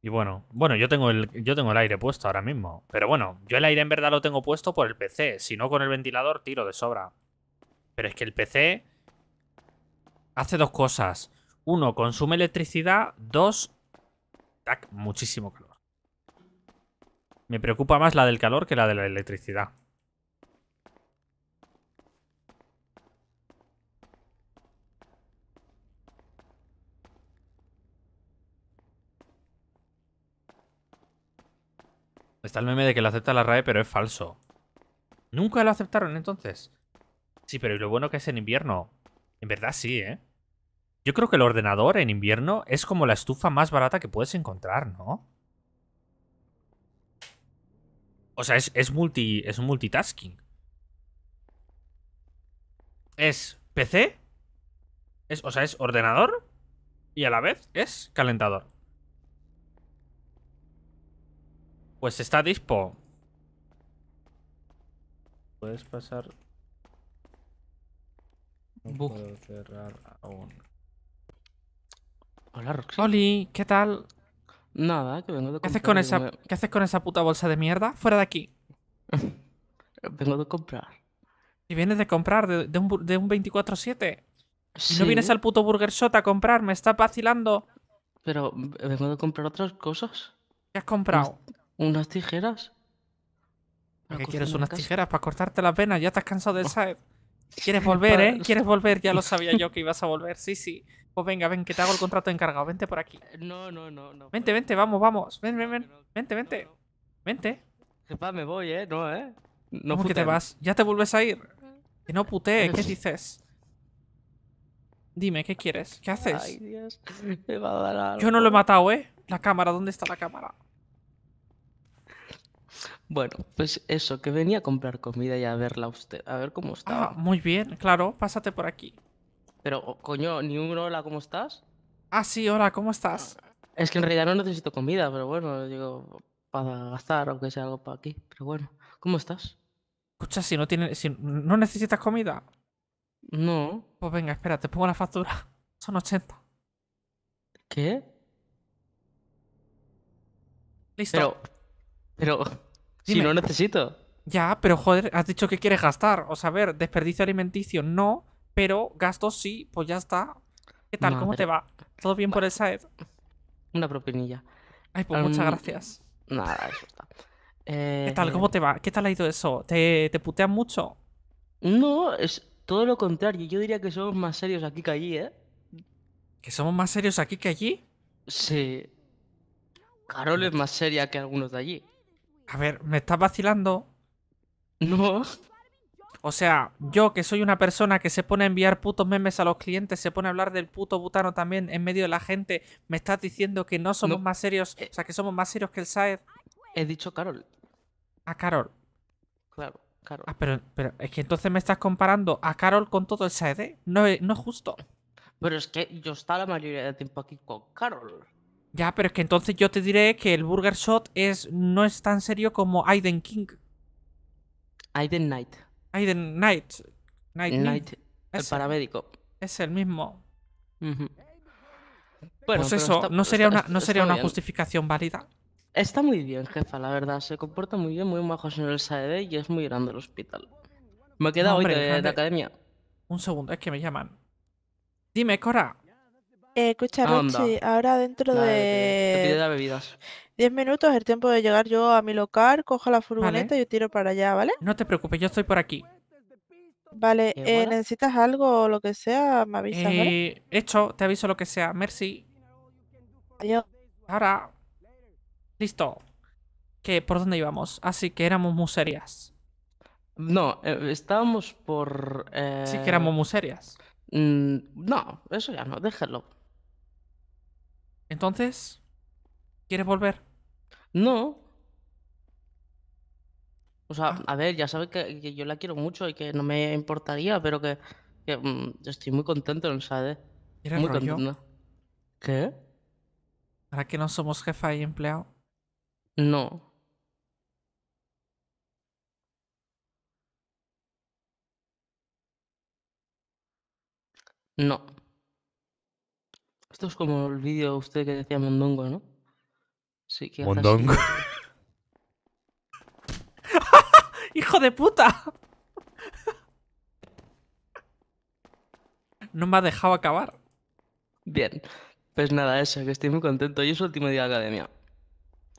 Y bueno, bueno, yo tengo, el, yo tengo el aire puesto ahora mismo. Pero bueno, yo el aire en verdad lo tengo puesto por el PC. Si no, con el ventilador tiro de sobra. Pero es que el PC hace dos cosas. Uno, consume electricidad. Dos, tac, muchísimo calor. Me preocupa más la del calor que la de la electricidad. Está el meme de que lo acepta la RAE, pero es falso. Nunca lo aceptaron entonces. Sí, pero y lo bueno que es en invierno. En verdad sí, ¿eh? Yo creo que el ordenador en invierno es como la estufa más barata que puedes encontrar, ¿no? O sea, es, multi, es multitasking. Es PC, es, o sea, es ordenador y a la vez es calentador. Pues está dispo. Puedes pasar. No Hola, Roxy. Oli, ¿qué tal? Nada, que vengo de ¿Qué haces, con esa, ¿Qué haces con esa puta bolsa de mierda? Fuera de aquí. vengo de comprar. ¿Y vienes de comprar de, un, 24-7? Si ¿No vienes al puto Burger Sota a comprar? ¿Me está vacilando? Pero vengo de comprar otras cosas. ¿Qué has comprado? ¿Unas tijeras? ¿Para ¿Qué quieres unas tijeras? Para cortarte las venas ya estás cansado de esa. Eh. Quieres volver, ¿eh? Quieres volver, ya lo sabía yo que ibas a volver. Sí, sí. Pues venga, ven, que te hago el contrato encargado. Vente por aquí. Eh, no, no, no. no vente, vente, vamos, vamos. Ven, ven, ven. Vente, vente. Vente. Jepa, me voy, ¿eh? No, ¿eh? No ¿Cómo te vas? ¿Ya te vuelves a ir? Que no putee, ¿qué dices? Dime, ¿qué quieres? ¿Qué haces? Ay, Dios. Me va a dar algo. Yo no lo he matado, ¿eh? La cámara, ¿dónde está la cámara? Bueno, pues eso, que venía a comprar comida y a verla a usted, a ver cómo está. Ah, muy bien, claro, pásate por aquí. Pero, oh, coño, ni uno, hola, ¿cómo estás? Ah, sí, hola, ¿cómo estás? Ah, es que en realidad no necesito comida, pero bueno, digo, para gastar, aunque sea algo para aquí. Pero bueno, ¿cómo estás? Escucha, si no tienes, si no necesitas comida. No. Pues venga, espérate, te pongo la factura. Son 80. ¿Qué? Listo. pero, si no necesito. Ya, pero joder, has dicho que quieres gastar. O sea, a ver, desperdicio alimenticio no, pero gastos sí, pues ya está. ¿Qué tal? ¿Cómo te va? ¿Todo bien por el SAED? Una propinilla. Ay, pues muchas gracias. Nada, eso está. ¿Qué tal? Eh, ¿Cómo te va? ¿Qué tal ha ido eso? ¿Te, te putean mucho? No, es todo lo contrario. Yo diría que somos más serios aquí que allí, ¿eh? ¿Que somos más serios aquí que allí? Sí. Carol es más seria que algunos de allí. A ver, ¿me estás vacilando? No. O sea, yo que soy una persona que se pone a enviar putos memes a los clientes, se pone a hablar del puto butano también en medio de la gente, me estás diciendo que no somos más serios, o sea, que somos más serios que el Saed. He dicho Carol. A Carol. Claro, Carol. Ah, pero, es que entonces me estás comparando a Carol con todo el Saed. ¿eh? No, eh, no es justo. Pero es que yo estaba la mayoría del tiempo aquí con Carol. Ya, pero es que entonces yo te diré que el Burger Shot es, no es tan serio como Aiden King. Aiden Knight. Aiden Knight. Knight, Knight el paramédico. es el mismo. pues eso, ¿no sería, una, ¿no sería una justificación válida? Está muy bien, jefa, la verdad. Se comporta muy bien, muy bajo en el SAED y es muy grande el hospital. Me he quedado hoy de, de academia. Un segundo, es que me llaman. Dime, Cora. Eh, escucha, Rochi, ahora dentro de... Te pide bebidas. 10 minutos, el tiempo de llegar yo a mi local, cojo la furgoneta y yo tiro para allá, ¿vale? No te preocupes, yo estoy por aquí. Vale, eh, ¿necesitas algo o lo que sea? Me avisas, ¿vale? Eh, hecho, te aviso lo que sea. Merci. Adiós. Ahora. Listo. Que por dónde íbamos. Así ah, que éramos muy serias. No, estábamos por. Eh... Sí, que éramos muy serias. Mm, no, eso ya no, déjalo. Entonces, ¿quieres volver? No. O sea, ah. a ver, ya sabes que, yo la quiero mucho y que no me importaría, pero que, mm, estoy muy contento en el Muy contento. ¿Qué? ¿Para que no somos jefa y empleado? No. No. Esto es como el vídeo usted que decía Mondongo, ¿no? Sí, que Mondongo. ¡Hijo de puta! no me ha dejado acabar. Bien. Pues nada, eso, que estoy muy contento. y es el último día de academia.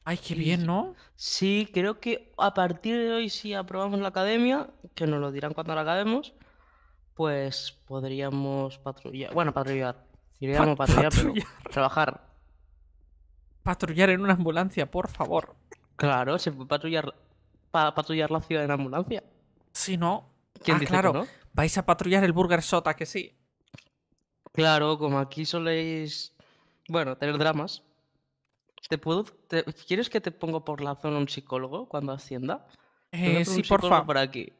Ay, qué bien, ¿no? Sí, creo que a partir de hoy, si aprobamos la academia, que nos lo dirán cuando la acabemos, pues podríamos patrullar. Bueno, patrullar. Y patrullar, pero trabajar. Patrullar en una ambulancia, por favor. Claro, se puede patrullar, patrullar la ciudad en ambulancia. Si no, ah, claro, vais a patrullar el Burger Sota, que sí. Claro, como aquí soléis, bueno, tener dramas. ¿Te puedo, ¿Quieres que te ponga por la zona un psicólogo cuando ascienda? Eh, sí, por favor, Por aquí.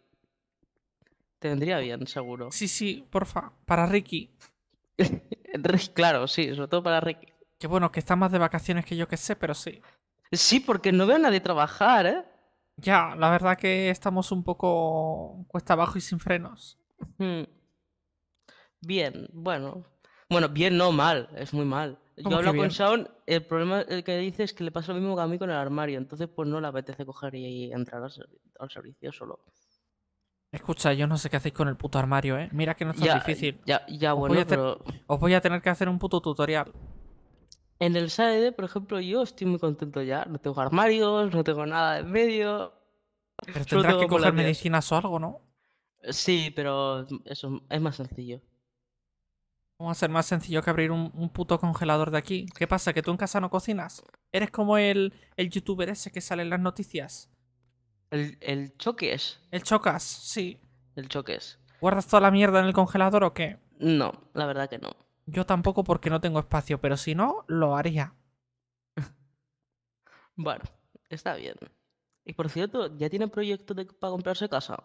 Te vendría bien, seguro. Sí, sí, porfa. Para Ricky. Claro, sí, sobre todo para Ricky. Qué bueno, que está más de vacaciones que yo que sé, pero sí. Sí, porque no veo a nadie trabajar, ¿eh? Ya, la verdad que estamos un poco cuesta abajo y sin frenos. Hmm. Bien, bueno. Bueno, bien, no mal, es muy mal. Yo hablo con Shaun, el problema que dice es que le pasa lo mismo que a mí con el armario, entonces pues no le apetece coger y, entrar al, servicio solo. Escucha, yo no sé qué hacéis con el puto armario, ¿eh? Mira que no es tan difícil. Ya, ya bueno, pero... Os voy a tener que hacer un puto tutorial. En el SAED, por ejemplo, yo estoy muy contento ya. No tengo armarios, no tengo nada en medio. Pero tendrás que coger medicinas o algo, ¿no? Sí, pero eso es más sencillo. va a ser más sencillo que abrir un, puto congelador de aquí. ¿Qué pasa? ¿Que tú en casa no cocinas? ¿Eres como el, el youtuber ese que sale en las noticias? El, el es? El chocas, sí. El choque es? ¿Guardas toda la mierda en el congelador o qué? No, la verdad que no. Yo tampoco porque no tengo espacio, pero si no, lo haría. bueno, está bien. Y por cierto, ¿ya tiene proyecto de, para comprarse casa?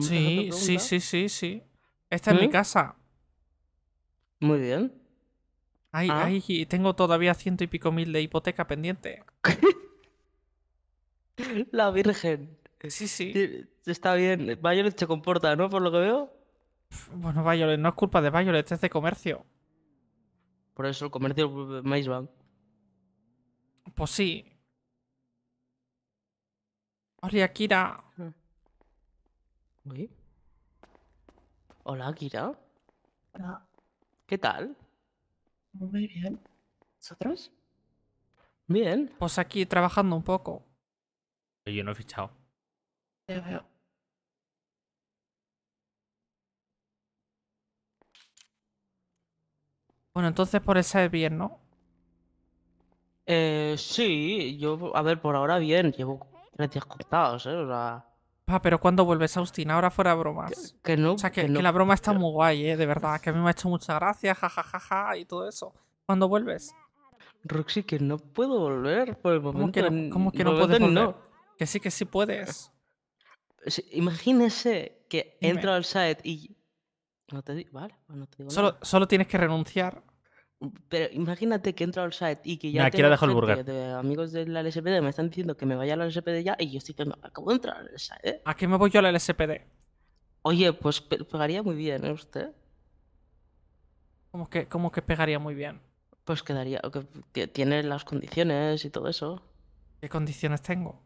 Sí, sí, sí, sí, sí. Esta es mi ¿Mm? casa. Muy bien. Ay, ah. ay, ay, tengo todavía ciento y pico mil de hipoteca pendiente. La Virgen. Sí, sí. Está bien. Violet se comporta, ¿no? Por lo que veo. Bueno, Violet, no es culpa de Violet, es de comercio. Por eso el comercio Maisbank. Pues sí. Hola, Akira. Hola, Akira. ¿Qué tal? Muy bien. ¿Vosotros? Bien. Pues aquí trabajando un poco. Yo no he fichado. Bueno, entonces por esa es bien, ¿no? Eh, sí, yo, a ver, por ahora bien, llevo tres días cortados, ¿eh? O sea... Ah, pero ¿cuándo vuelves, Austin? Ahora fuera bromas. Que, no. O sea, que, la broma está muy guay, ¿eh? De verdad, que a mí me ha hecho mucha gracia, jajajaja, y todo eso. ¿Cuándo vuelves? Roxy, que no puedo volver por el momento. ¿Cómo que no, puedo? volver? Que sí, que sí puedes. Imagínese que entro al site y. No te pues digo, vale, solo, solo tienes que renunciar. Mm, pero imagínate que entro al site y que ya. Mira, tengo dejo el burger. amigos del LSPD me están diciendo que me vaya al la LSPD ya y yo estoy diciendo, acabo de entrar al site. ¿eh?". ¿A qué me voy yo al LSPD? Oye, pues pegaría muy bien, ¿eh? Usted. ¿Cómo que, que pegaría muy bien? Pues quedaría. Que, que tiene las condiciones y todo eso. ¿Qué condiciones tengo?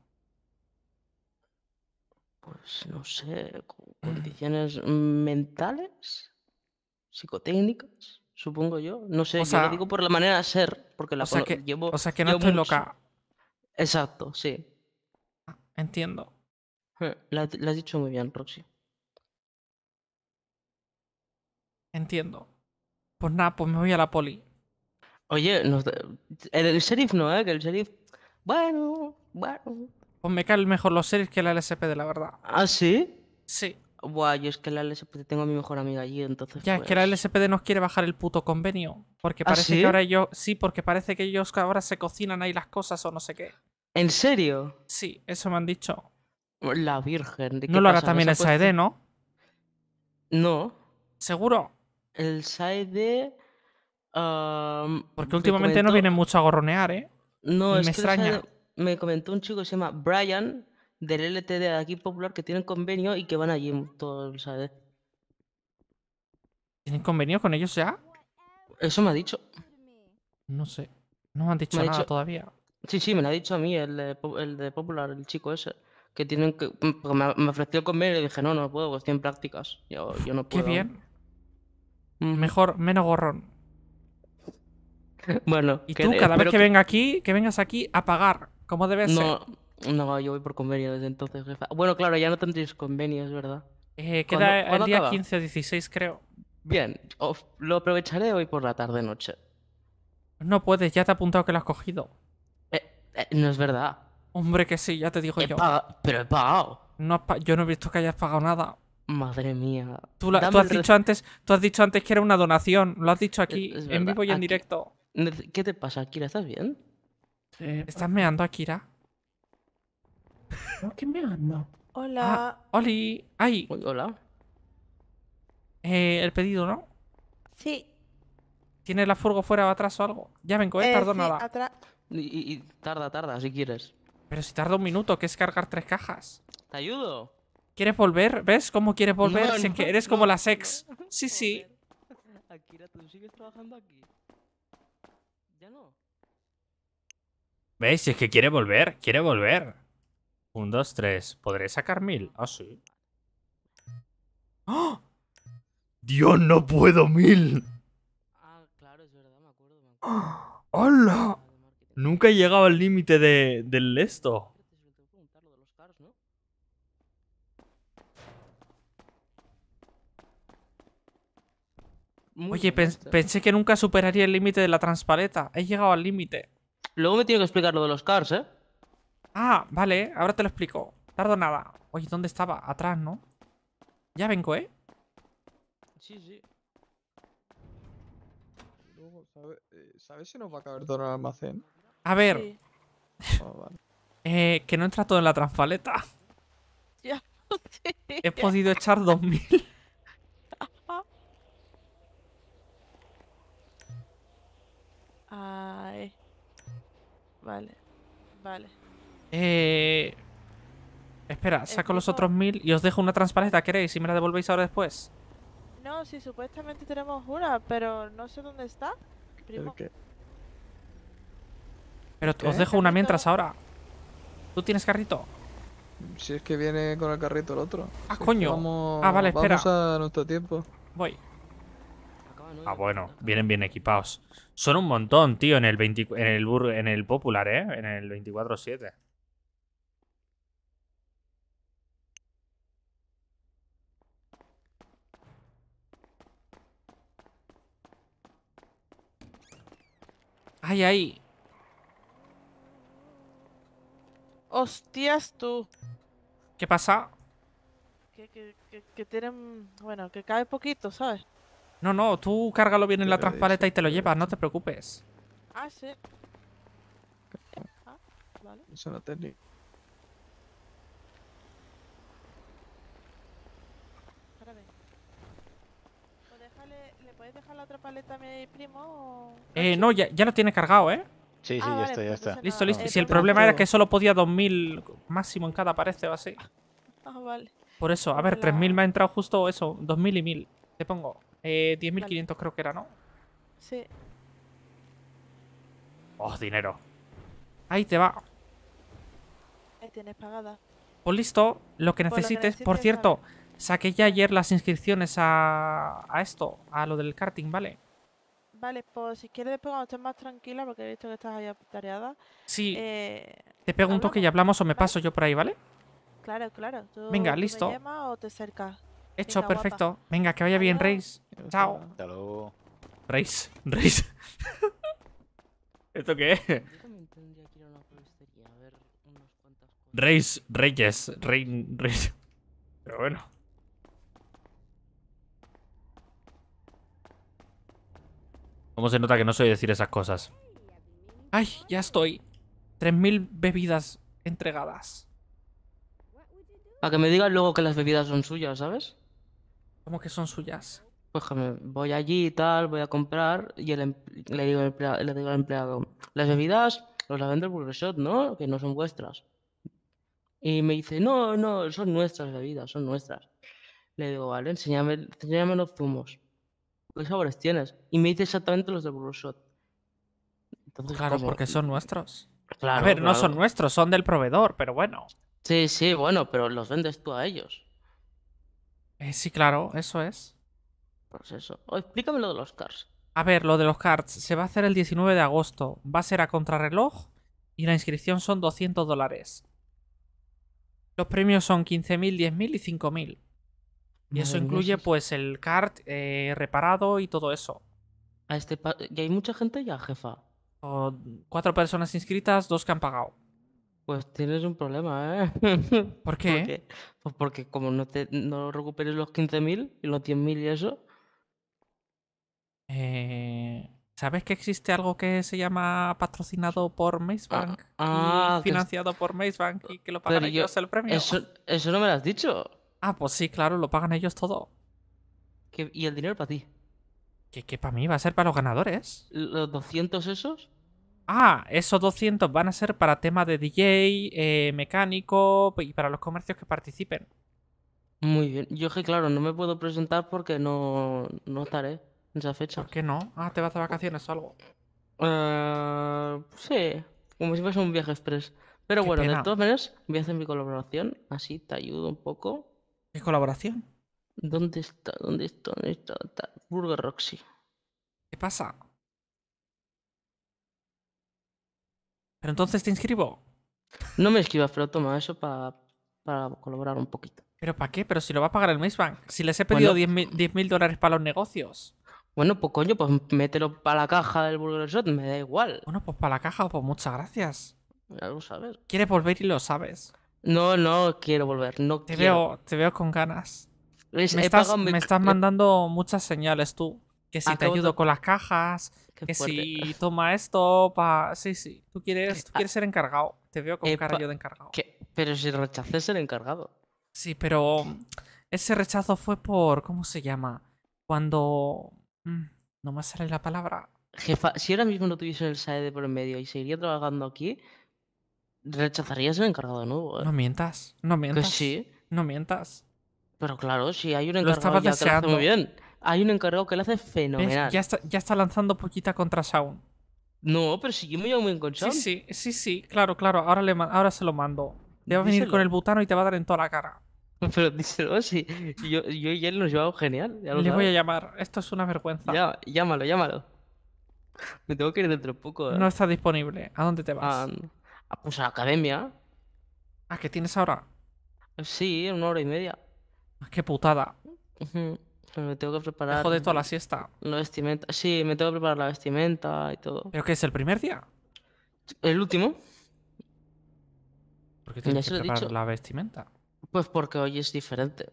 pues no sé, condiciones mentales, psicotécnicas, supongo yo. No sé, digo por la manera de ser, porque la o sea que, O sea que no estoy loca. Exacto, sí. Ah, entiendo. Hmm, lo has dicho muy bien, Roxy. Entiendo. Pues nada, pues me voy a la poli. Oye, el, el sheriff no, ¿eh? Que el sheriff. Bueno, bueno. Pues me caen mejor los series que la LSP, de la verdad. ¿Ah, sí? Sí. Buah, yo es que la LSPD tengo a mi mejor amiga allí, entonces. Ya, es que la pues LSPD nos quiere bajar el puto convenio. Porque ¿Ah, parece que ahora ellos. Sí, porque parece que ellos ahora se cocinan ahí las cosas o no sé qué. ¿En serio? Sí, eso me han dicho. La Virgen. ¿de no lo hará también el SAED, No. ¿Seguro? El SAED. porque últimamente no viene mucho a gorronear, ¿eh? No, es me que me comentó un chico que se llama Brian del LTD de aquí Popular que tienen convenio y que van allí todos, ¿sabes? ¿Tienen convenio con ellos ya? Eso me ha dicho. No sé. No me han dicho nada todavía. Sí, sí, me lo ha dicho a mí el de, Popular, el chico ese. Que tienen que. Mm, me ofreció el convenio y dije, no, no puedo, pues tienen prácticas. Yo, no puedo. Qué bien. Mejor, menos gorrón. Bueno, y tú, cada vez que, que, venga aquí, que vengas aquí a pagar como debe no, ser. No, yo voy por convenio desde entonces, jefa. Bueno, claro, ya no tendréis convenios, ¿verdad? Eh, queda el día 15 o 16, creo. Bien, lo aprovecharé hoy por la tarde-noche. No puedes, ya te he apuntado que lo has cogido. Eh, eh, no es verdad. Hombre, que sí, ya te digo yo. Pero he pagado. yo no he visto que hayas pagado nada. Madre mía. Tú, has dicho antes, tú has dicho antes que era una donación. Lo has dicho aquí, en vivo y en directo. ¿Qué te pasa, Kira? ¿Estás bien? Eh, ¿Estás meando, Akira? No, ¿qué meando? Hola. Ah, Oli. Ay. Hola. Eh, el pedido, ¿no? Sí. ¿Tienes la furgo fuera o atrás o algo? Ya vengo, eh, eh nada. Y, tarda, tarda, si quieres. Pero si tarda un minuto, que es cargar tres cajas. Te ayudo. ¿Quieres volver? ¿Ves cómo quieres volver? que eres como la sex. Sí, sí. Akira, ¿tú sigues trabajando aquí? Ya no. ¿Veis? es que quiere volver, quiere volver. Un, dos, tres. ¿Podré sacar mil? Ah, sí. ¡Ah! ¡Dios, no puedo mil! Ah, claro, es verdad, me acuerdo. ¡Hola! ¡Ah! Nunca he llegado al límite de, del esto. Oye, pensé que nunca superaría el límite de la transpaleta. He llegado al límite. Luego me tiene que explicar lo de los cars, ¿eh? Ah, vale, ahora te lo explico. Tardo nada. Oye, ¿dónde estaba? Atrás, ¿no? Ya vengo, ¿eh? Sí, sí. ¿sabes eh, si nos va a caber todo el almacén? A ver. Ah, eh, que no entra todo en la transpaleta Ya He podido echar 2000. Ay. Vale, vale. Eh... Espera, saco los otros mil y os dejo una transparenta, ¿queréis? Si me la devolvéis ahora después. No, si supuestamente tenemos una, pero no sé dónde está. Primo. qué? Pero os dejo una mientras ahora. ¿Tú tienes carrito? Si es que viene con el carrito el otro. Ah, coño. ah, vale, espera. Vamos a nuestro tiempo. Voy. Ah, bueno, vienen bien equipados. Son un montón, tío, en el, en el, en el Popular, ¿eh? En el 24-7. ¡Ay, ay! ¡Hostias tú! ¿Qué pasa? Que, que, que, que tienen... Bueno, que cae poquito, ¿sabes? No, no, tú cárgalo bien en la transpaleta y te lo llevas, no te preocupes. Ah, sí. Ah, vale. Eso no tenía. ¿Le puedes dejar la otra paleta a mi primo? O... Eh, no, ya, ya, lo tiene cargado, ¿eh? Sí, sí, ah, ya está, ya pues está. Listo, listo. Eh, si el problema era que solo podía 2000 máximo en cada, parece o así. Ah, vale. Por eso, a pues ver, 3000 me ha entrado justo eso, 2000 y 1000. Te pongo. Eh, 10.500 creo que era, ¿no? Sí. Oh, dinero. Ahí te va. Ahí tienes pagada. Pues listo, lo que pues necesites. Por, cierto, saqué ya ayer las inscripciones a, esto, a lo del karting, ¿vale? Vale, pues si quieres después cuando estés más tranquila, porque he visto que estás ahí tareada. Sí. Eh, te pregunto que ya hablamos o me paso yo por ahí, ¿vale? Claro, claro. Venga, listo. Me llamas o te acercas. Hecho, perfecto. Venga, que vaya bien, Reis. Chao. Hasta luego. Reis, Reis. ¿Esto qué es? Reis, Reyes, Rein, Reis. Pero bueno. ¿Cómo se nota que no soy decir esas cosas? ¡Ay, ya estoy! 3.000 bebidas entregadas. A que me digas luego que las bebidas son suyas, ¿sabes? como que son suyas? Pues voy allí y tal, voy a comprar y em, le, digo le digo al empleado, las bebidas los la vende el ¿no? Que no son vuestras. Y me dice, no, no, son nuestras bebidas, son nuestras. Le digo, vale, enséñame, enséñame los zumos. ¿Qué sabores tienes? Y me dice exactamente los de Burgershot. Claro, porque son nuestros. a ver, no son nuestros, son del proveedor, pero bueno. Sí, sí, bueno, pero los vendes tú a ellos. Eh, sí, claro, eso es. Pues eso. explícame lo de los cards. A ver, lo de los cards. Se va a hacer el 19 de agosto. Va a ser a contrarreloj y la inscripción son 200 dólares. Los premios son 15.000, 10.000 y 5.000. Y eso incluye pues el cart eh, reparado y todo eso. Este ¿Y hay mucha gente ya, jefa? cuatro personas inscritas, dos que han pagado. Pues tienes un problema, ¿eh? ¿Por qué? Pues porque como no te no recuperes los 15.000 y los 10.000 y eso. Eh, ¿Sabes que existe algo que se llama patrocinado por Macebank? Ah, ah financiado por Macebank y que lo pagan ellos el premio. Eso, no me lo has dicho. Ah, pues sí, claro, lo pagan ellos todo. ¿Y el dinero para ti? ¿Qué, qué para mí? ¿Va a ser para los ganadores? ¿Los 200 esos? Ah, esos 200 van a ser para tema de DJ, eh, mecánico y para los comercios que participen. Muy bien. Yo que claro, no me puedo presentar porque no, no estaré en esa fecha. ¿Por qué no? Ah, ¿te vas de vacaciones o algo? Eh, sí, como si fuese un viaje express. Pero bueno, de todas maneras, voy a hacer mi colaboración, así te ayudo un poco. ¿Qué colaboración? ¿Dónde está? ¿Dónde está? ¿Dónde está? ¿Dónde está? Burger Roxy. ¿Qué pasa? Pero entonces te inscribo. No me inscribas, pero toma eso para colaborar un poquito. ¿Pero para qué? Pero si lo va a pagar el Bank. Si les he pedido 10.000 mil dólares para los negocios. Bueno, pues coño, pues mételo para la caja del Burger Shot, me da igual. Bueno, pues para la caja, pues muchas gracias. Ya lo sabes. ¿Quieres volver y lo sabes? No, no quiero volver, no te quiero. Veo, te veo con ganas. me, estás, mandando muchas señales tú. Que ah, si te ayudo con las cajas, que si toma esto para... Sí, sí, tú quieres, ah. quieres ser encargado. Te veo con eh, cara de encargado. Pero si rechaces el encargado. Sí, pero mm, ese rechazo fue por... ¿Cómo se llama? Cuando... Mm, no me sale la palabra. Jefa, si ahora mismo no tuviese el de por en medio y seguiría trabajando aquí, rechazarías el encargado de nuevo. ¿eh? No mientas, no mientas. Pues sí. No mientas. Pero claro, si hay un encargado Lo estaba muy bien hay un encargado que le hace fenomenal. Ya está, lanzando poquita contra Shaun. No, pero si yo me llevo bien con Shaun. Sí, sí, sí, sí, claro, claro. Ahora, le, ahora se lo mando. Le va a venir con el butano y te va a dar en toda la cara. Pero díselo, sí. Yo, y él nos llevamos genial. le voy a llamar. Esto es una vergüenza. Ya, llámalo, llámalo. Me tengo que ir dentro de poco. ¿eh? No está disponible. ¿A dónde te vas? A, pues a la academia. ¿A qué tienes ahora? Sí, en una hora y media. Ah, qué putada me tengo que preparar. de toda la siesta. La vestimenta. Sí, me tengo que preparar la vestimenta y todo. ¿Pero qué es el primer día? El último. ¿Por qué tienes que preparar la vestimenta? Pues porque hoy es diferente.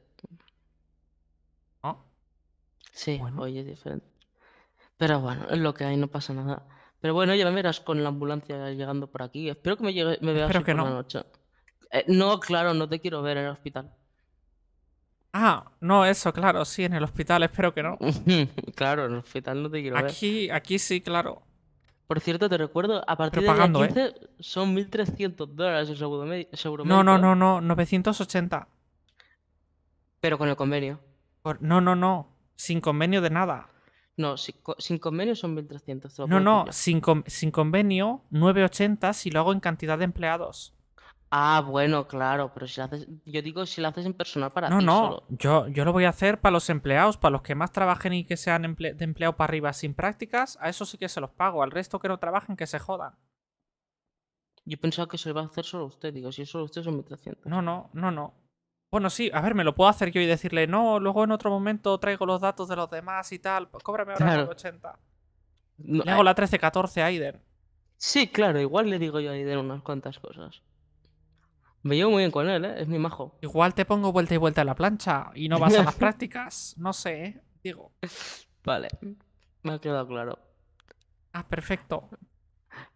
¿Ah? Sí, hoy es diferente. Pero bueno, es lo que hay, no pasa nada. Pero bueno, ya me verás con la ambulancia llegando por aquí. Espero que me, veas por la noche. Eh, no, claro, no te quiero ver en el hospital. Ah, no, eso, claro, sí, en el hospital, espero que no. claro, en el hospital no te quiero aquí, ver. Aquí sí, claro. Por cierto, te recuerdo, a partir pagando, de ¿eh? 15, son 1.300 dólares el seguro, médico. No, no, no, no, 980. Pero con el convenio. No, no, no, sin convenio de nada. No, sin, convenio son 1.300. No, no, sin, sin convenio, 980 si lo hago en cantidad de empleados. Ah, bueno, claro, pero si lo haces, yo digo si lo haces en personal para no, ti. No, no, yo, yo lo voy a hacer para los empleados, para los que más trabajen y que sean de empleado para arriba sin prácticas, a eso sí que se los pago, al resto que no trabajen que se jodan. Yo pensaba que se lo iba a hacer solo a usted, digo, si es solo usted son 300. No, no, no, no. Bueno, sí, a ver, me lo puedo hacer yo y decirle, no, luego en otro momento traigo los datos de los demás y tal, pues cóbrame ahora claro. 80. hago eh la 13-14 a Aiden. Sí, claro, igual le digo yo a Aiden unas cuantas cosas. Me llevo muy bien con él, ¿eh? es mi majo. Igual te pongo vuelta y vuelta a la plancha y no vas a las prácticas. No sé, ¿eh? digo. Vale, me ha quedado claro. Ah, perfecto.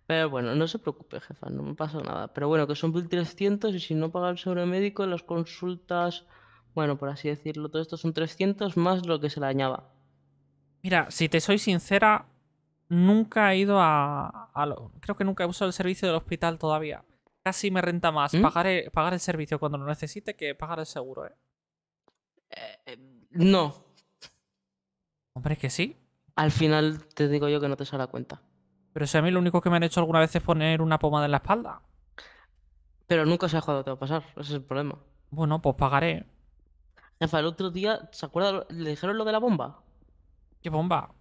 Pero bueno, no se preocupe, jefa, no me pasa nada. Pero bueno, que son 1.300 y si no paga el seguro médico, las consultas, bueno, por así decirlo, todo esto son 300 más lo que se le añaba. Mira, si te soy sincera, nunca he ido a... Creo que nunca he usado el servicio del hospital todavía si me renta más ¿Mm? pagar, el, servicio cuando lo necesite que pagar el seguro, ¿eh? eh em, no. Hombre, que sí. Al final te digo yo que no te sale cuenta. Pero si a mí lo único que me han hecho alguna vez es poner una pomada en la espalda. Pero nunca se ha jugado te va a pasar, ese es el problema. Bueno, pues pagaré. Jefa, el otro día, ¿se acuerda? ¿Le dijeron lo de la bomba? ¿Qué bomba?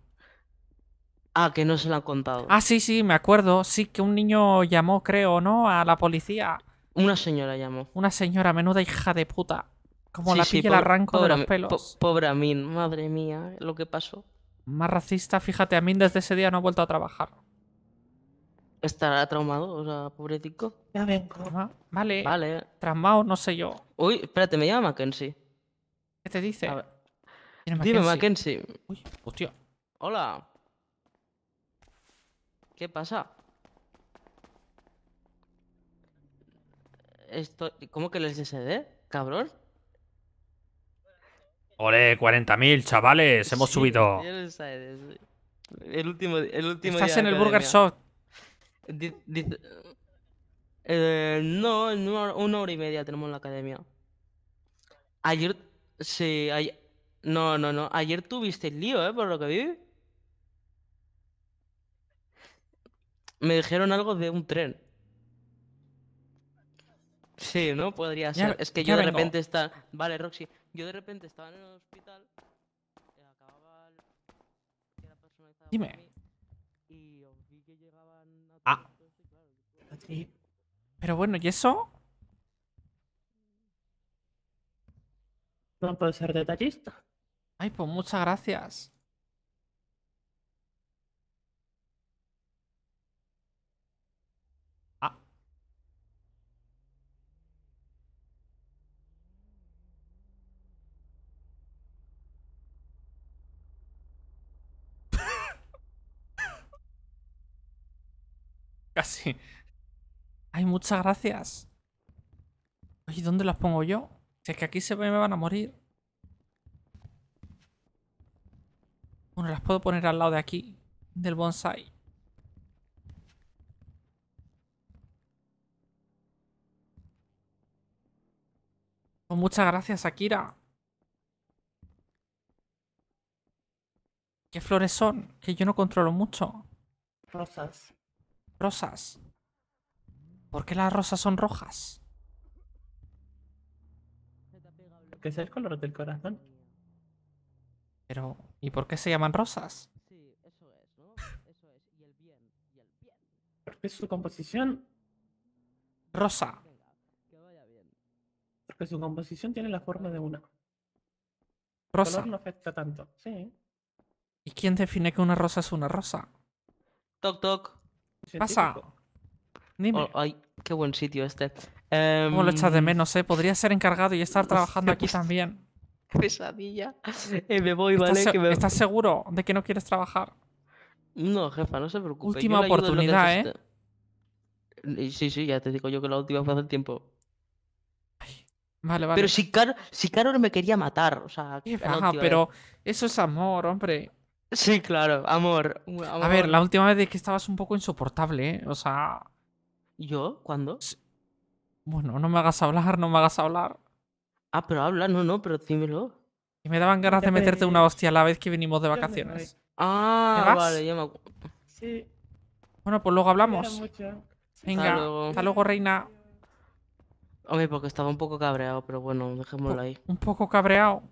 Ah, que no se la han contado. Ah, sí, sí, me acuerdo. Sí, que un niño llamó, creo, ¿no? A la policía. Una señora llamó. Una señora, menuda hija de puta. Como la sí, el arranco de los pelos. pobre Amin, madre mía, lo que pasó. Más racista, fíjate, Amin desde ese día no ha vuelto a trabajar. Estará traumado, o sea, pobre Ya vengo. Vale. Vale. Traumado, no sé yo. Uy, espérate, me llama Mackenzie. ¿Qué te dice? A Dime, Mackenzie. Uy, hostia. Hola. ¿Qué pasa? Esto, ¿Cómo que el SSD? ¿Cabrón? Ole, 40.000, chavales, hemos subido. El último, el último Estás en el Burger Shop. Eh, no, en una hora, y media tenemos la academia. Ayer. Sí, ayer. No, no, no. Ayer tuviste el lío, ¿eh? Por lo que vi. Me dijeron algo de un tren. Sí, ¿no? Podría ser. es que yo de repente está. Vale, Roxy. Yo de repente estaba en el hospital. Eh, Dime. Ah. Pero bueno, ¿y eso? No puede ser detallista. Ay, pues muchas gracias. Casi. Ay, muchas gracias. y ¿dónde las pongo yo? Si es que aquí se me van a morir. Bueno, las puedo poner al lado de aquí, del bonsai. Oh, muchas gracias, Akira. ¿Qué flores son? Que yo no controlo mucho. Rosas. Rosas. ¿Por qué las rosas son rojas? Porque es el color del corazón. Pero, ¿y por qué se llaman rosas? Sí, eso es, ¿no? Eso es. Y el bien, y el bien. Porque su composición. Rosa. Porque su composición tiene la forma de una. Rosa. no afecta tanto, ¿Y quién define que una rosa es una rosa? Toc, toc. Pasa. Oh, ay, qué buen sitio este. ¿Cómo lo em, echas de menos, eh? Podría ser encargado y estar trabajando aquí también. pesadilla. Eh, me voy, ¿vale? ¿Estás seguro de que no quieres trabajar? No, jefa, no se preocupe. Última oportunidad, ¿eh? Sí, sí, ya te digo yo que la última fue hace tiempo. vale, vale. Pero si, Car si me quería matar, o sea... Eh, pero eso es amor, hombre. Sí, claro, amor, A ver, la última vez es que estabas un poco insoportable, ¿eh? O sea. ¿Yo? ¿Cuándo? Bueno, no me hagas hablar, no me hagas hablar. Ah, pero habla, no, no, pero dímelo. Y me daban ganas de meterte una hostia la vez que vinimos de vacaciones. Ah, vale, ya me acuerdo. Sí. Bueno, pues luego hablamos. Venga, hasta luego. reina. Ok, porque estaba un poco cabreado, pero bueno, dejémoslo ahí. Un poco cabreado.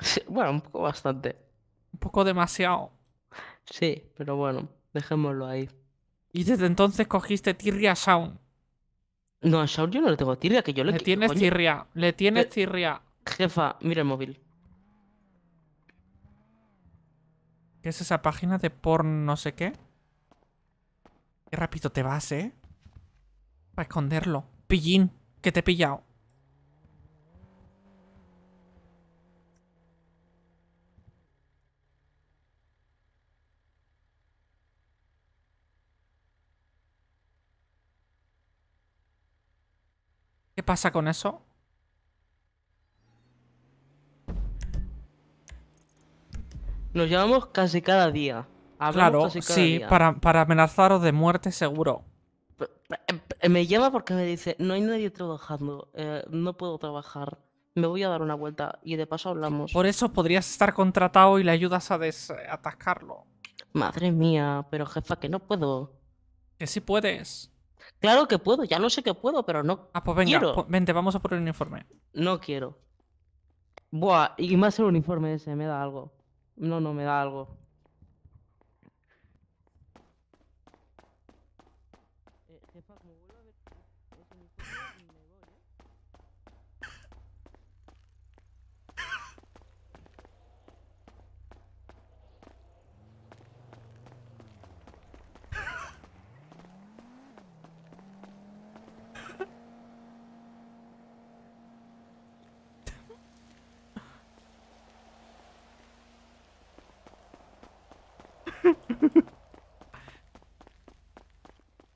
Sí, bueno, un poco bastante un poco demasiado. Sí, pero bueno, dejémoslo ahí. Y desde entonces cogiste tirria a Shaun. No, a Shaun yo no le tengo tirria, que yo le... Le tienes tirria, le tienes tirria. Jefa, mira el móvil. ¿Qué es esa página de porn no sé qué? Qué rápido te vas, ¿eh? Para esconderlo. Pillín, que te he pillado. ¿Qué pasa con eso? Nos llamamos casi cada día. claro, sí, Para, para amenazaros de muerte seguro. Me llama porque me dice, no hay nadie trabajando, eh, no puedo trabajar, me voy a dar una vuelta y de paso hablamos. Por eso podrías estar contratado y le ayudas a desatascarlo. Madre mía, pero jefa, que no puedo. Que sí puedes. Claro que puedo, ya lo sé que puedo, pero no. Ah, pues venga, pues vente, vamos a por el uniforme. No quiero. Buah, y más el uniforme ese, me da algo. No, no, me da algo.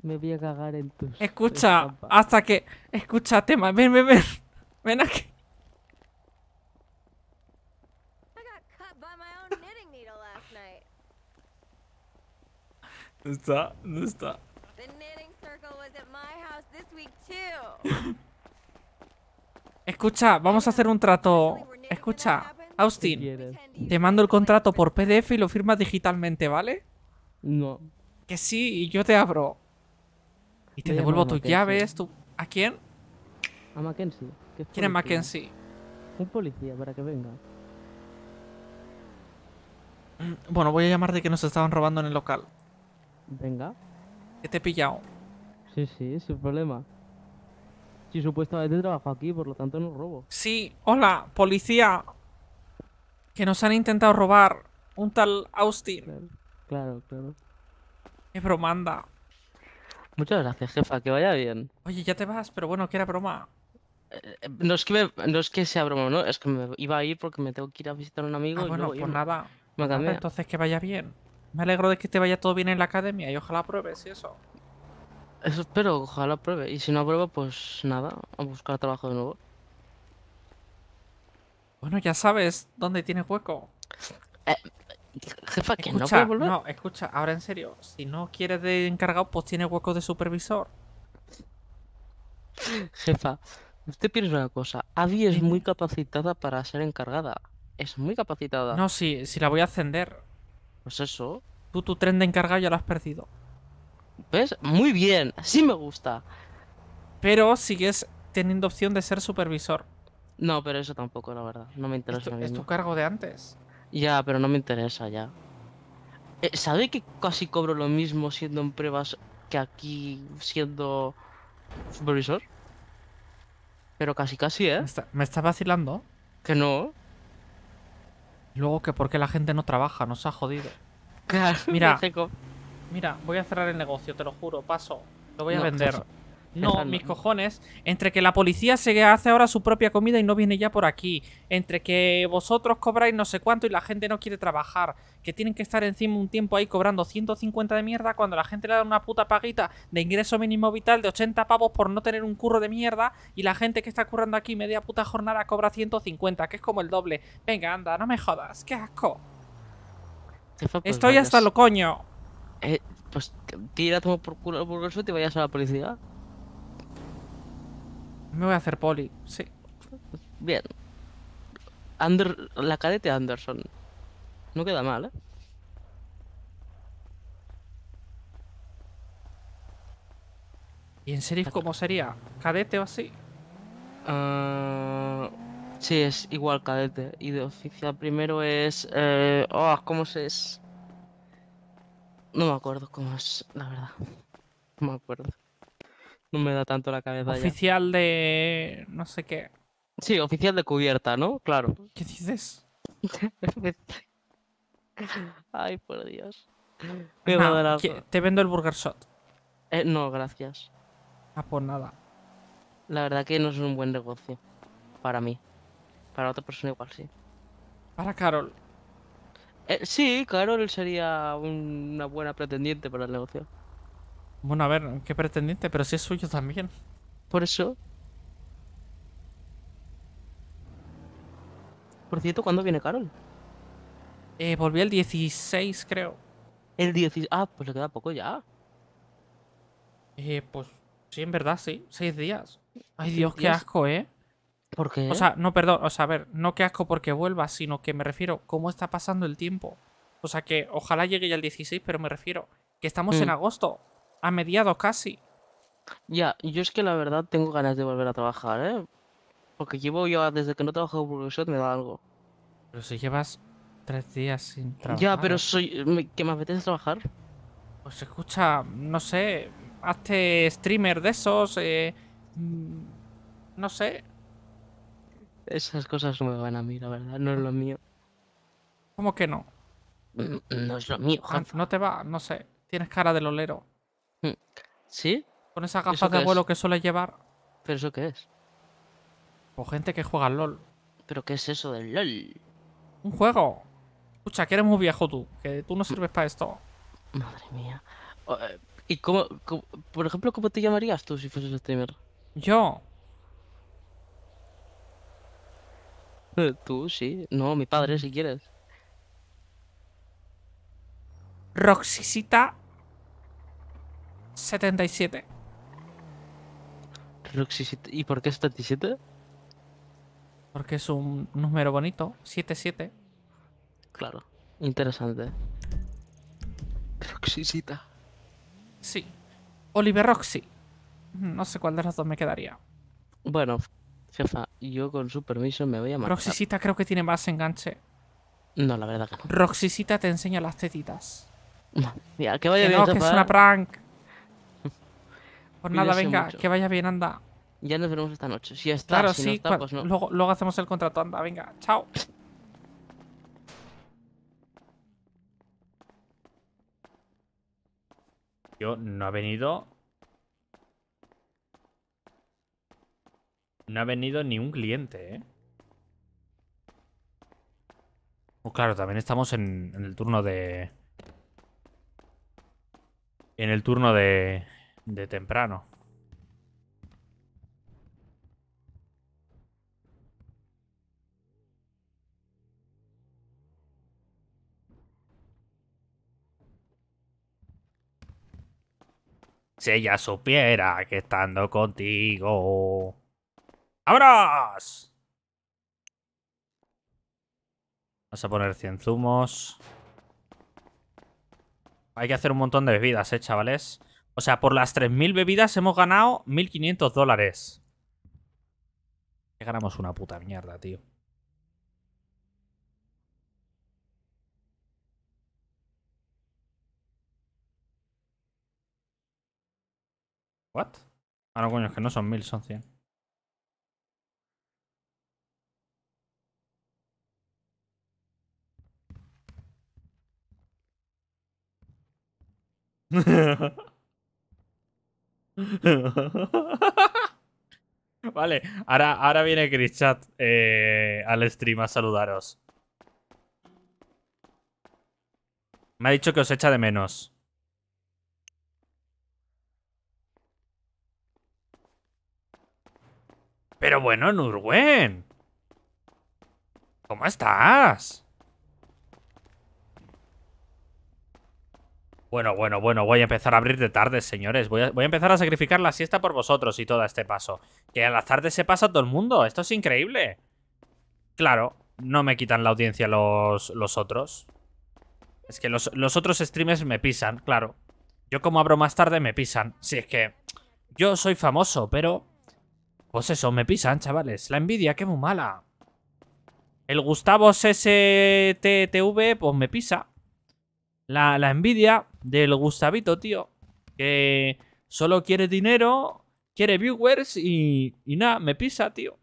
me voy a cagar en tus. Escucha, hasta que. Escucha, tema. Ven, ven, ven. Ven aquí. No está, no está. Escucha, vamos a hacer un trato. Escucha, Austin, te mando el contrato por PDF y lo firmas digitalmente, ¿vale? No. Que sí, y yo te abro. Y te devuelvo tus llaves, tú... ¿A quién? A Mackenzie. ¿Quién es Mackenzie? Un policía, para que venga. Mm, bueno, voy a llamar de que nos estaban robando en el local. Venga. Que te he pillado. Sí, sí, sin problema. Si supuestamente trabajo aquí, por lo tanto no robo. Sí, hola, policía. Que nos han intentado robar un tal Austin. Claro, claro. Qué manda bromanda. Muchas gracias, jefa, que vaya bien. Oye, ya te vas, pero bueno, que era broma. Eh, no, es que que sea broma, ¿no? Es que me iba a ir porque me tengo que ir a visitar a un amigo. Ah, y bueno, pues nada. Me nada, entonces que vaya bien. Me alegro de que te vaya todo bien en la academia y ojalá pruebes y eso. Eso espero, ojalá apruebe Y si no apruebo, pues nada, a buscar trabajo de nuevo. Bueno, ya sabes dónde tienes hueco. Eh, Jefa, que no no volver. No, escucha, ahora en serio, si no quieres de encargado, pues tiene hueco de supervisor. Jefa, usted piensa una cosa. Abby es muy capacitada para ser encargada. Es muy capacitada. No, sí, si la voy a ascender. Pues eso. Tú tu tren de encargado ya lo has perdido. ¿Ves? Muy bien, sí me gusta. Pero sigues teniendo opción de ser supervisor. No, pero eso tampoco, la verdad. No me interesa. es tu cargo de antes. Ya, pero no me interesa ya. Eh, ¿Sabe que casi cobro lo mismo siendo en pruebas que aquí siendo supervisor? Pero casi casi, ¿eh? ¿Me, estás vacilando? Que no. Luego que porque la gente no trabaja, nos ha jodido. Claro, mira, mira, voy a cerrar el negocio, te lo juro, paso. Lo voy a vender. No, mis cojones. Entre que la policía se hace ahora su propia comida y no viene ya por aquí. Entre que vosotros cobráis no sé cuánto y la gente no quiere trabajar. Que tienen que estar encima un tiempo ahí cobrando 150 de mierda cuando la gente le da una puta paguita de ingreso mínimo vital de 80 pavos por no tener un curro de mierda. Y la gente que está currando aquí media puta jornada cobra 150, que es como el doble. Venga, anda, no me jodas. Qué asco. Estoy hasta lo coño. Eh, pues tira por culo por el suelo y vayas a la policía. Me voy a hacer poli, sí. Bien. la cadete Anderson. No queda mal, ¿eh? ¿Y en serio cómo sería? ¿Cadete o así? Ah, sí, es igual cadete. Y de oficial primero es... Eh, oh, ¿Cómo se es? No me acuerdo cómo es, la verdad. No me acuerdo me da tanto la cabeza. Oficial de. no sé qué. Sí, oficial de cubierta, ¿no? Claro. ¿Qué dices? Ay, por Dios. Pues te vendo el burger shot. Eh, no, gracias. Ah, por pues nada. La verdad que no es un buen negocio. Para mí. Para otra persona igual, sí. Para Carol. Eh, sí, Carol sería una buena pretendiente para el negocio. Bueno, a ver, qué pretendiente, pero si es suyo también. Por eso. Por cierto, ¿cuándo viene Carol? Eh, volví el 16, creo. El 16. Ah, pues le queda poco ya. Eh, pues sí, en verdad, sí. Seis días. Ay, Dios, qué asco, ¿eh? ¿Por qué? O sea, no, perdón. O sea, a ver, no qué asco porque vuelva, sino que me refiero cómo está pasando el tiempo. O sea, que ojalá llegue ya el 16, pero me refiero que estamos en mm. agosto. A mediados casi. Ya, yo es que la verdad tengo ganas de volver a trabajar, ¿eh? Porque llevo yo desde que no trabajo por eso me da algo. Pero si llevas tres días sin trabajar. Ya, pero ¿eh? soy. ¿Que me apetece trabajar? Pues escucha, no sé. Hazte streamer de esos. Eh, mm, no sé. Esas cosas no me van a mí, la verdad, no es lo mío. ¿Cómo que no? Mm, no, es lo mío, pues No te va, no sé. Tienes cara de lolero. ¿Sí? Con esas gafas de vuelo que suele llevar. ¿Pero eso qué es? O pues gente que juega al LOL. ¿Pero qué es eso del LOL? Un juego. Escucha, que eres muy viejo tú, que tú no sirves para esto. Madre mía. Eh, ¿Y cómo, por ejemplo, cómo te llamarías tú si fueses streamer? Yo. Eh, tú, sí. No, mi padre, si quieres. Roxisita 77. Roxy, ¿y por qué 77? Porque es un número bonito, 77. Claro, interesante. Roxisita Sí. Oliver Roxy. No sé cuál de las dos me quedaría. Bueno, jefa, yo con su permiso me voy a marchar. creo que tiene más enganche. No, la verdad que no. te enseña las tetitas. Mira, que vaya que bien, no, que es una prank. Por pues nada, venga, que vaya bien, anda. Ya nos vemos esta noche. Si está, claro, no pues Luego, hacemos el contrato, anda, venga, chao. Yo no ha venido. No ha venido ni un cliente, ¿eh? Oh, claro, también estamos en el turno de... En el turno de de temprano. Si ella supiera que estando contigo... ¡Abras! Vamos a poner 100 zumos. Hay que hacer un montón de bebidas, ¿eh, chavales? O sea, por las 3.000 bebidas hemos ganado 1.500 dólares. Que ganamos una puta mierda, tío. ¿What? Ah, no, coño, es que no son 1.000, son 100. vale, ahora, ahora viene Chris Chat eh, al stream a saludaros. Me ha dicho que os echa de menos. Pero bueno, Nurwen. ¿Cómo estás? Bueno, bueno, bueno, voy a empezar a abrir de tarde, señores. Voy a, empezar a sacrificar la siesta por vosotros y todo este paso. Que a las tardes se pasa todo el mundo. Esto es increíble. Claro, no me quitan la audiencia los, los otros. Es que los, otros streamers me pisan, claro. Yo como abro más tarde me pisan. Si es que yo soy famoso, pero... Pues eso, me pisan, chavales. La envidia, que muy mala. El Gustavo STTV, pues me pisa. La, la envidia, del Gustavito, tío. Que solo quiere dinero, quiere viewers y, y nada, me pisa, tío.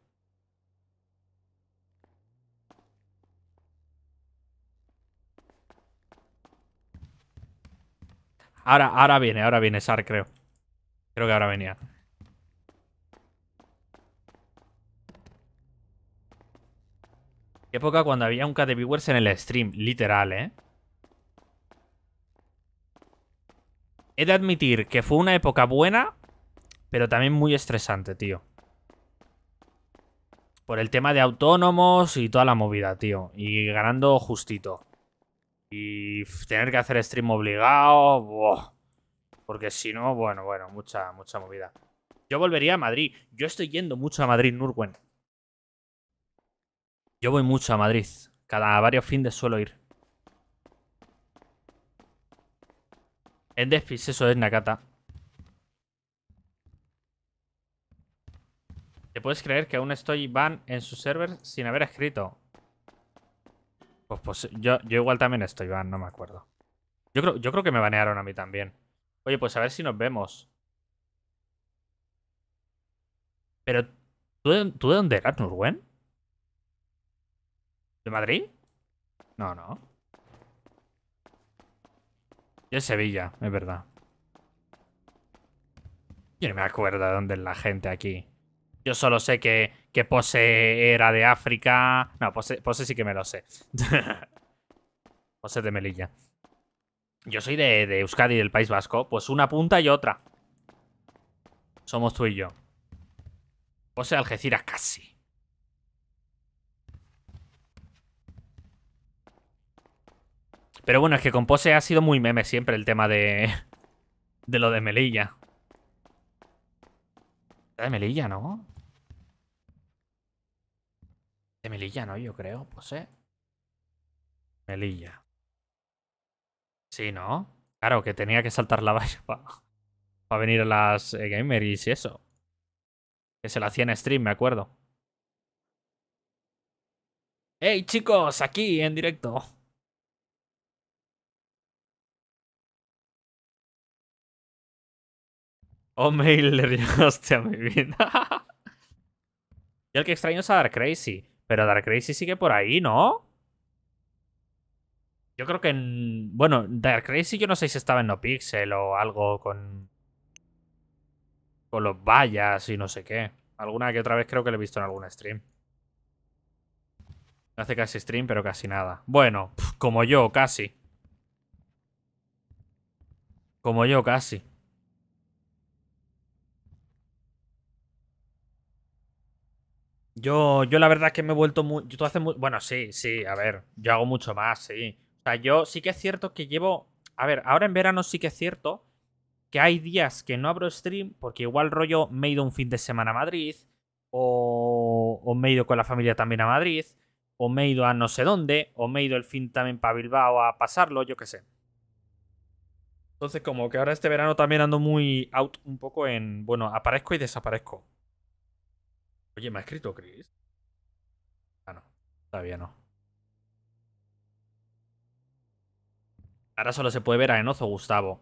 Ahora, ahora viene, ahora viene Sar, creo. Creo que ahora venía. Qué época cuando había un K de viewers en el stream, literal, ¿eh? He de admitir que fue una época buena, pero también muy estresante, tío. Por el tema de autónomos y toda la movida, tío. Y ganando justito. Y tener que hacer stream obligado. Porque si no, bueno, bueno, mucha, mucha movida. Yo volvería a Madrid. Yo estoy yendo mucho a Madrid, Nurwen. Yo voy mucho a Madrid. Cada varios fines suelo ir. Es déficit, eso es Nakata. ¿Te puedes creer que aún estoy van en su server sin haber escrito? Pues, pues yo, yo igual también estoy van no me acuerdo. Yo creo, yo creo que me banearon a mí también. Oye, pues a ver si nos vemos. Pero, ¿tú ¿tú de dónde eras, Nurwen? ¿De Madrid? No, no. Y es Sevilla, es verdad. Yo no me acuerdo de dónde es la gente aquí. Yo solo sé que, que Pose era de África. No, Pose, sí que me lo sé. Pose de Melilla. Yo soy de, de Euskadi, del País Vasco. Pues una punta y otra. Somos tú y yo. Pose de Algeciras, casi. Pero bueno, es que con Pose ha sido muy meme siempre el tema de... De lo de Melilla. de Melilla, ¿no? De Melilla, ¿no? Yo creo, Pose. Melilla. Sí, ¿no? Claro, que tenía que saltar la valla para venir a las eh, gamers y eso. Que se la hacía en stream, me acuerdo. ¡Hey chicos! Aquí en directo. O oh, mail le a mi vida. Yo el que extraño es a Dark Crazy. Pero Dark Crazy sigue por ahí, ¿no? Yo creo que en. Bueno, Dark Crazy yo no sé si estaba en No Pixel o algo con. Con los vallas y no sé qué. Alguna que otra vez creo que lo he visto en algún stream. No hace casi stream, pero casi nada. Bueno, como yo, casi. Como yo, casi. Yo, yo la verdad es que me he vuelto muy. tú muy... Bueno, sí, sí, a ver. Yo hago mucho más, sí. O sea, yo sí que es cierto que llevo. A ver, ahora en verano sí que es cierto que hay días que no abro stream porque igual rollo me he ido un fin de semana a Madrid o, o me he ido con la familia también a Madrid o me he ido a no sé dónde o me he ido el fin también para Bilbao a pasarlo, yo qué sé. Entonces como que ahora este verano también ando muy out un poco en, bueno, aparezco y desaparezco. Oye, ¿me ha escrito Chris? Ah, no. Todavía no. Ahora solo se puede ver a o Gustavo.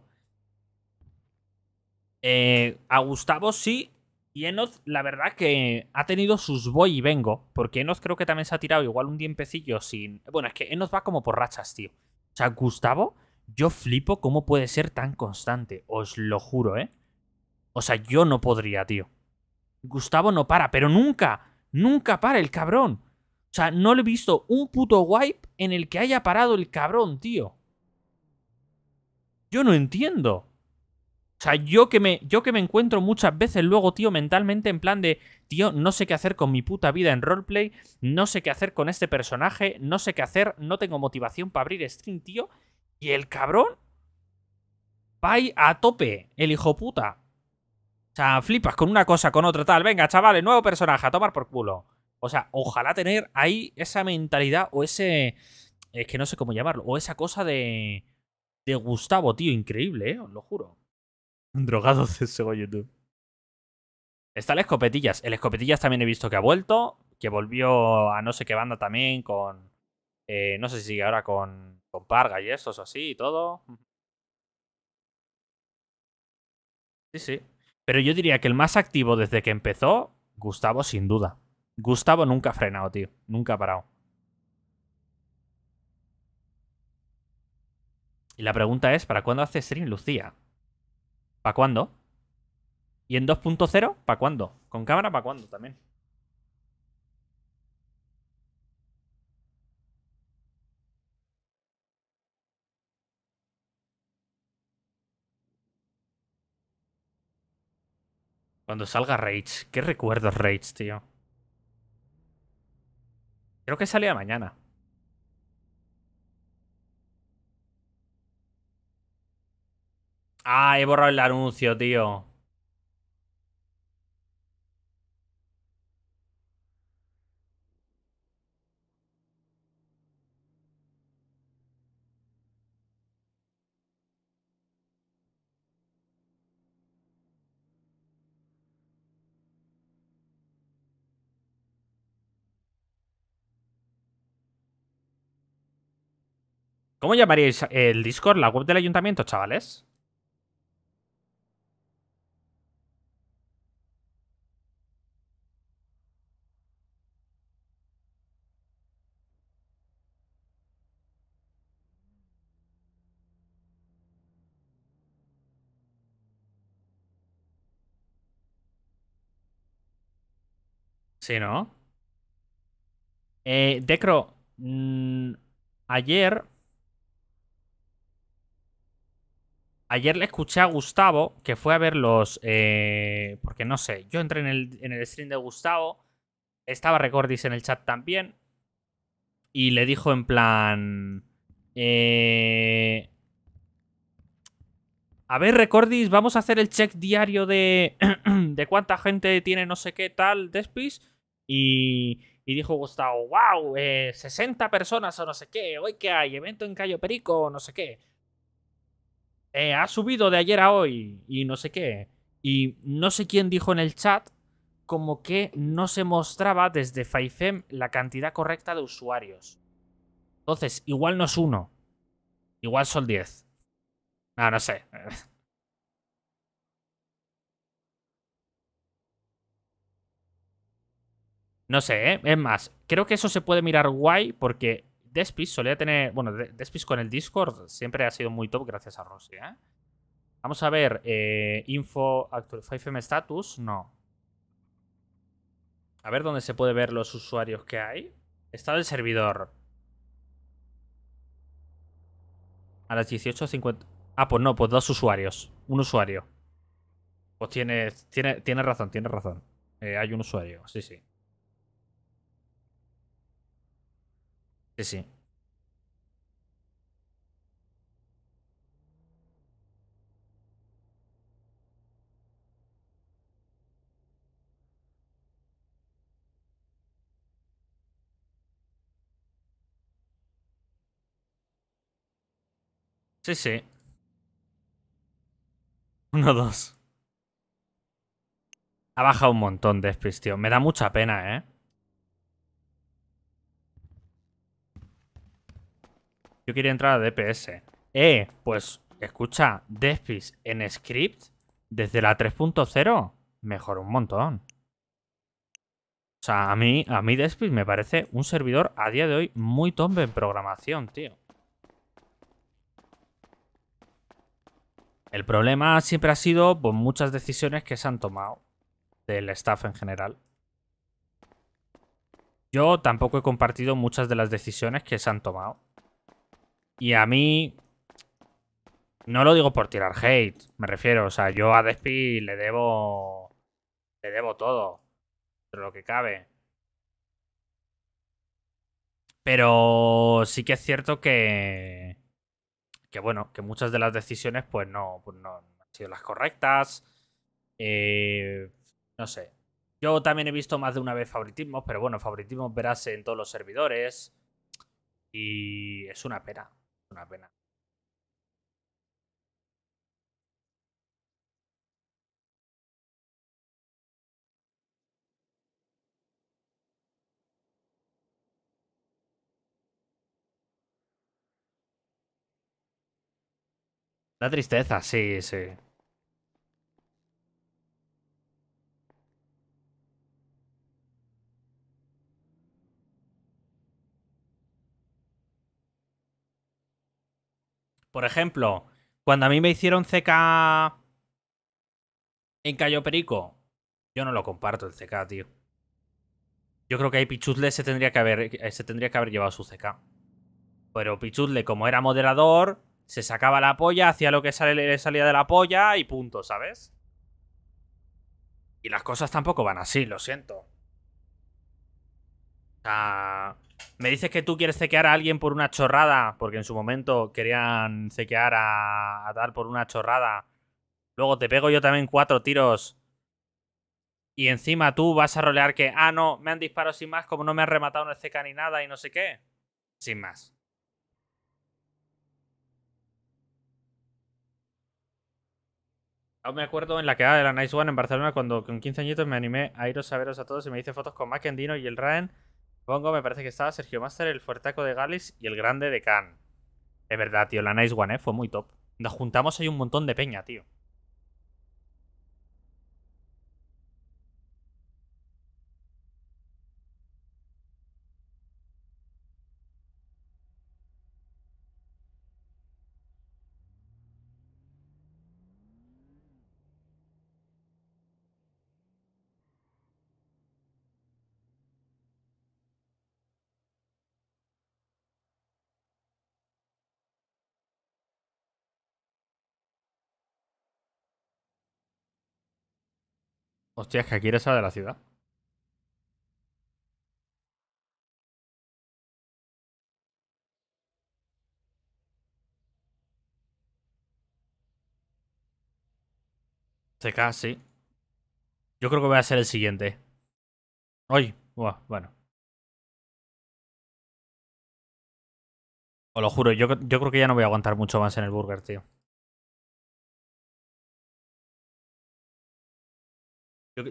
Eh, a Gustavo sí. Y Enoz, la verdad que ha tenido sus voy y vengo. Porque Enoz creo que también se ha tirado igual un tiempecillo sin. Bueno, es que Enoz va como por rachas, tío. O sea, Gustavo, yo flipo cómo puede ser tan constante. Os lo juro, ¿eh? O sea, yo no podría, tío. Gustavo no para, pero nunca, nunca para el cabrón. O sea, no le he visto un puto wipe en el que haya parado el cabrón, tío. Yo no entiendo. O sea, yo que, me, yo que me encuentro muchas veces luego, tío, mentalmente en plan de, tío, no sé qué hacer con mi puta vida en roleplay, no sé qué hacer con este personaje, no sé qué hacer, no tengo motivación para abrir stream, tío. Y el cabrón va a tope, el hijo puta. O sea, flipas con una cosa, con otra, tal. Venga, chavales, nuevo personaje, a tomar por culo. O sea, ojalá tener ahí esa mentalidad o ese... Es que no sé cómo llamarlo. O esa cosa de... De Gustavo, tío. Increíble, ¿eh? Os lo juro. Drogado CSGO YouTube. Está el Escopetillas. El Escopetillas también he visto que ha vuelto. Que volvió a no sé qué banda también con... Eh, no sé si sigue ahora con... Con Parga y estos así y todo. Sí, sí. Pero yo diría que el más activo desde que empezó, Gustavo sin duda. Gustavo nunca ha frenado, tío. Nunca ha parado. Y la pregunta es, ¿para cuándo hace stream Lucía? ¿Para cuándo? ¿Y en 2.0? ¿Para cuándo? ¿Con cámara? ¿Para cuándo también? Cuando salga Rage. ¿Qué recuerdos Rage, tío? Creo que salía mañana. Ah, he borrado el anuncio, tío. ¿Cómo llamaríais el Discord? ¿La web del ayuntamiento, chavales? Sí, ¿no? Eh, Decro, mm, ayer Ayer le escuché a Gustavo, que fue a ver los... Eh, porque no sé, yo entré en el, stream de Gustavo, estaba Recordis en el chat también, y le dijo en plan... Eh, a ver, Recordis, vamos a hacer el check diario de, de cuánta gente tiene no sé qué tal despis. Y, dijo Gustavo, wow, 60 eh, personas o no sé qué, hoy que hay evento en Cayo Perico o no sé qué. Eh, ha subido de ayer a hoy y no sé qué. Y no sé quién dijo en el chat como que no se mostraba desde FaiFem la cantidad correcta de usuarios. Entonces, igual no es uno. Igual son 10. Ah, no sé. No sé, ¿eh? es más, creo que eso se puede mirar guay porque Despis solía tener. Bueno, Despis con el Discord siempre ha sido muy top gracias a Rossi, ¿eh? Vamos a ver. Eh, info actual 5M status. No. A ver dónde se puede ver los usuarios que hay. Estado del servidor. A las 18.50. Ah, pues no, pues dos usuarios. Un usuario. Pues tiene tiene razón, tiene razón. Eh, hay un usuario, sí, sí. Sí, sí. Sí, sí. Uno, dos. Ha bajado un montón de tío. Me da mucha pena, ¿eh? Yo quería entrar a DPS. Eh, pues escucha, Despis en script desde la 3.0 mejor un montón. O sea, a mí, a mí Despis me parece un servidor a día de hoy muy tombe en programación, tío. El problema siempre ha sido pues, muchas decisiones que se han tomado del staff en general. Yo tampoco he compartido muchas de las decisiones que se han tomado. Y a mí... No lo digo por tirar hate, me refiero. O sea, yo a Despi le debo... Le debo todo. lo que cabe. Pero sí que es cierto que... Que bueno, que muchas de las decisiones pues no, pues no han sido las correctas. Eh, no sé. Yo también he visto más de una vez favoritismos, pero bueno, favoritismos verás en todos los servidores. Y es una pena una pena la tristeza, sí, sí. Por ejemplo, cuando a mí me hicieron CK en Cayo Perico, yo no lo comparto el CK, tío. Yo creo que ahí Pichuzle se tendría que haber, eh, se tendría que haber llevado su CK. Pero Pichuzle, como era moderador, se sacaba la polla, hacía lo que sale, le salía de la polla y punto, ¿sabes? Y las cosas tampoco van así, lo siento. O sea, me dices que tú quieres cequear a alguien por una chorrada, porque en su momento querían cequear a, a tal por una chorrada. Luego te pego yo también cuatro tiros. Y encima tú vas a rolear que, ah, no, me han disparado sin más, como no me han rematado, en seca ceca ni nada y no sé qué. Sin más. Aún me acuerdo en la quedada de la Nice One en Barcelona cuando con 15 añitos me animé a iros a veros a todos y me hice fotos con Mac Endino y el Raen Pongo, me parece que estaba Sergio Master, el Fuertaco de Galis y el Grande de Khan De verdad, tío, la Nice One, ¿eh? Fue muy top. Nos juntamos ahí un montón de peña, tío. Hostia, es que aquí eres de la ciudad. Este CK, sí. Yo creo que voy a ser el siguiente. Hoy. Bueno. Os lo juro, yo creo que ya no voy a aguantar mucho más en el burger, tío.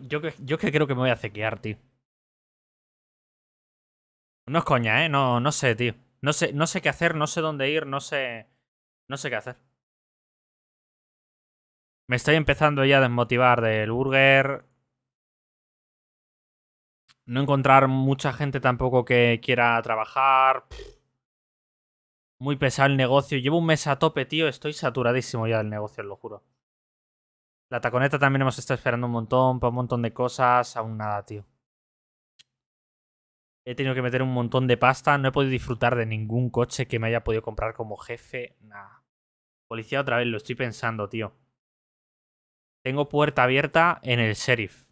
Yo, que creo que me voy a cequear, tío. No es coña, ¿eh? No, no sé, tío. No sé, no sé qué hacer, no sé dónde ir, no sé... No sé qué hacer. Me estoy empezando ya a desmotivar del burger. No encontrar mucha gente tampoco que quiera trabajar. Muy pesado el negocio. Llevo un mes a tope, tío. Estoy saturadísimo ya del negocio, lo juro. La taconeta también hemos estado esperando un montón, para un montón de cosas, aún nada, tío. He tenido que meter un montón de pasta, no he podido disfrutar de ningún coche que me haya podido comprar como jefe, nada. Policía otra vez, lo estoy pensando, tío. Tengo puerta abierta en el sheriff.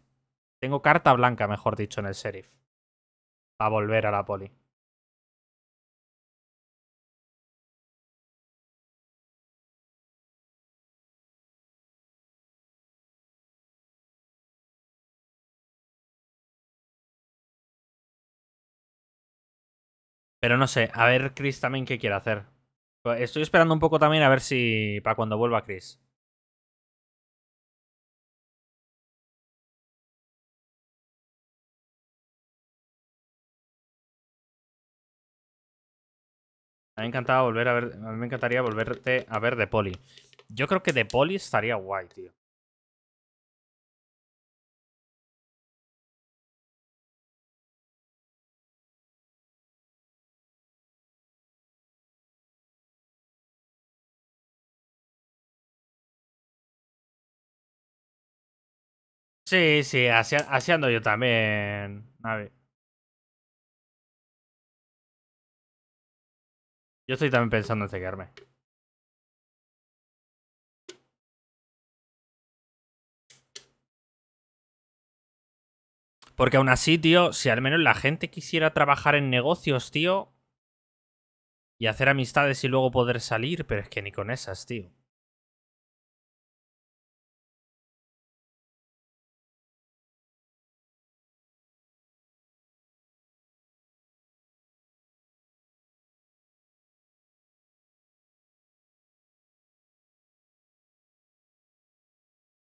Tengo carta blanca, mejor dicho, en el sheriff. Para volver a la poli. Pero no sé, a ver Chris también qué quiere hacer. Pues estoy esperando un poco también a ver si para cuando vuelva Chris. me volver a ver, me encantaría volverte a ver de Poli. Yo creo que de Poli estaría guay, tío. Sí, sí, así, ando yo también, ver. Yo estoy también pensando en seguirme. Porque aún así, tío, si al menos la gente quisiera trabajar en negocios, tío, y hacer amistades y luego poder salir, pero es que ni con esas, tío.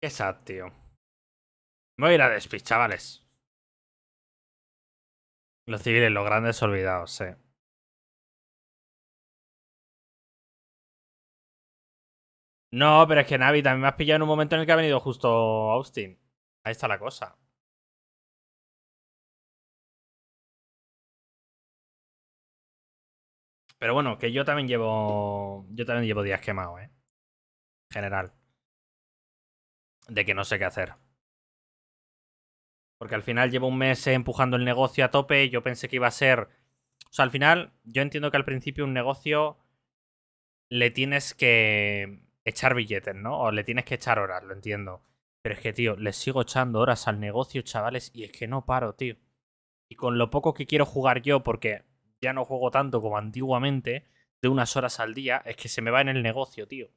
Exacto, tío. Voy a ir a despis, chavales. Los civiles, los grandes olvidados, eh. No, pero es que Navi, también me has pillado en un momento en el que ha venido justo Austin. Ahí está la cosa. Pero bueno, que yo también llevo. Yo también llevo días quemados, eh. General de que no sé qué hacer. Porque al final llevo un mes empujando el negocio a tope. Yo pensé que iba a ser. O sea, al final, yo entiendo que al principio un negocio le tienes que echar billetes, ¿no? O le tienes que echar horas, lo entiendo. Pero es que, tío, le sigo echando horas al negocio, chavales, y es que no paro, tío. Y con lo poco que quiero jugar yo, porque ya no juego tanto como antiguamente, de unas horas al día, es que se me va en el negocio, tío.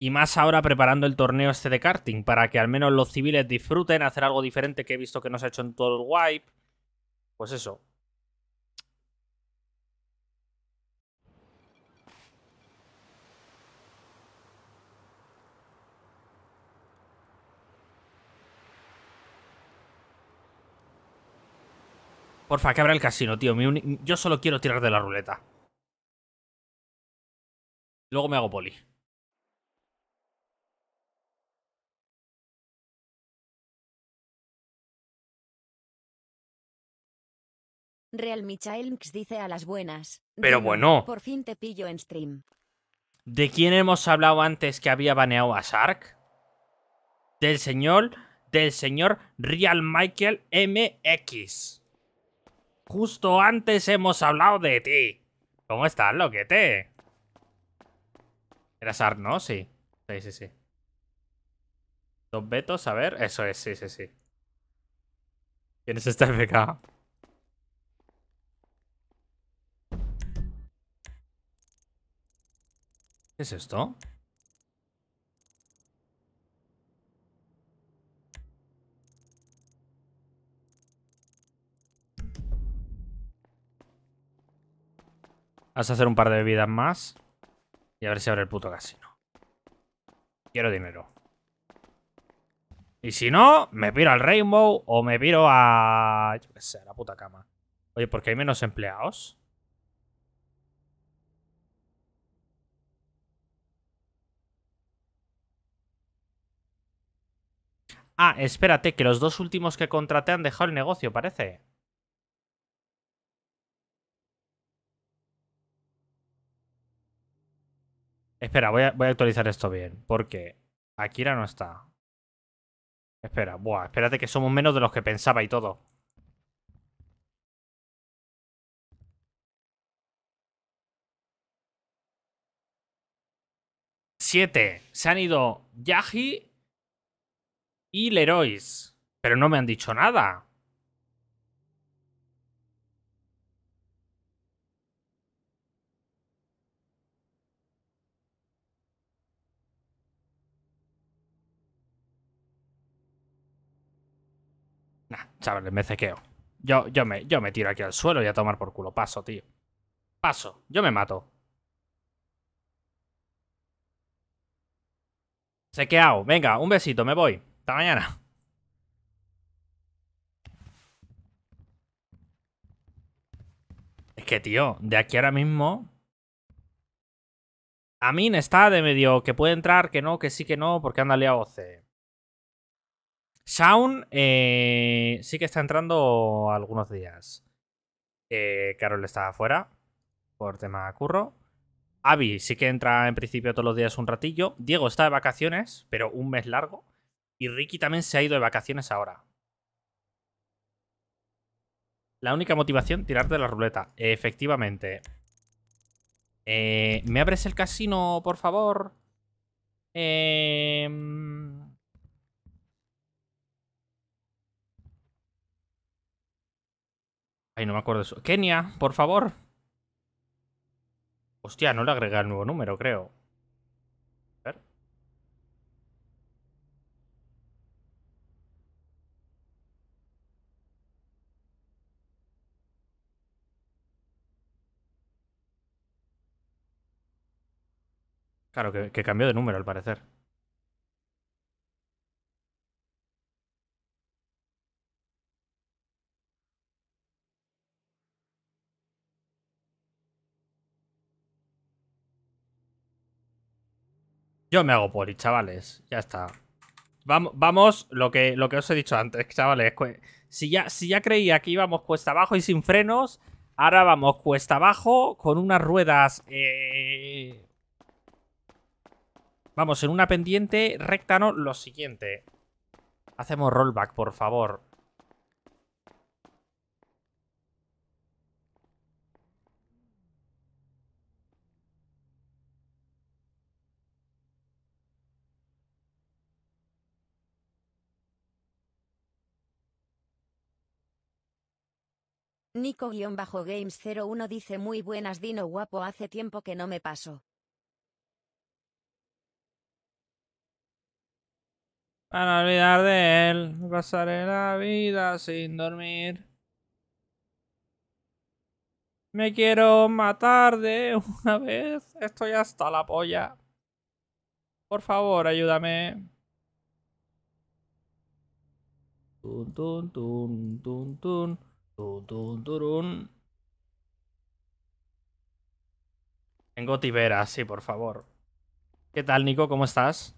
Y más ahora preparando el torneo este de karting, para que al menos los civiles disfruten, hacer algo diferente que he visto que no se ha hecho en todo el wipe. Pues eso. Porfa, que abra el casino, tío. Yo solo quiero tirar de la ruleta. Luego me hago poli. Real Michael dice a las buenas. Pero bueno. Por fin te pillo en stream. ¿De quién hemos hablado antes que había baneado a Shark? Del señor. Del señor Real Michael MX. Justo antes hemos hablado de ti. ¿Cómo estás, loquete? Era Shark, ¿no? Sí. Sí, sí, sí. Dos betos, a ver. Eso es, sí, sí, sí. ¿Quién es este FK? ¿Qué es esto? Vas a hacer un par de bebidas más. Y a ver si abre el puto casino. Quiero dinero. Y si no, me piro al Rainbow o me piro a... Yo qué sé, a la puta cama. Oye, ¿por qué hay menos empleados? Ah, espérate, que los dos últimos que contraté han dejado el negocio, parece. Espera, voy a, actualizar esto bien, porque Akira no está. Espera, buah, espérate que somos menos de los que pensaba y todo. Siete. Se han ido Yaji, y Leroy's. Pero no me han dicho nada. Nah, chavales, me cequeo. Yo, yo, me, yo me tiro aquí al suelo y a tomar por culo. Paso, tío. Paso. Yo me mato. Sequeado Venga, un besito, me voy. Hasta mañana. Es que, tío, de aquí ahora mismo... Amin está de medio que puede entrar, que no, que sí, que no, porque anda liado OC. Shaun eh, sí que está entrando algunos días. Eh, Carol está afuera por tema curro. Avi sí que entra en principio todos los días un ratillo. Diego está de vacaciones, pero un mes largo. Y Ricky también se ha ido de vacaciones ahora. La única motivación, tirarte de la ruleta. Efectivamente. Eh, ¿Me abres el casino, por favor? Eh... Ay, no me acuerdo eso. Kenia, por favor. Hostia, no le agrega el nuevo número, creo. Claro, que, cambió de número al parecer. Yo me hago poli, chavales. Ya está. Vamos, vamos lo, que, lo que os he dicho antes, chavales. Si ya, si ya creía que íbamos cuesta abajo y sin frenos, ahora vamos cuesta abajo con unas ruedas eh, Vamos, en una pendiente recta, Lo siguiente. Hacemos rollback, por favor. Nico-Games01 dice muy buenas Dino guapo hace tiempo que no me paso. Para olvidar de él, pasaré la vida sin dormir. Me quiero matar de una vez. Estoy hasta la polla. Por favor, ayúdame. Tun, tun, tun, tun, Tengo tiberas, sí, por favor. ¿Qué tal, Nico? ¿Cómo estás?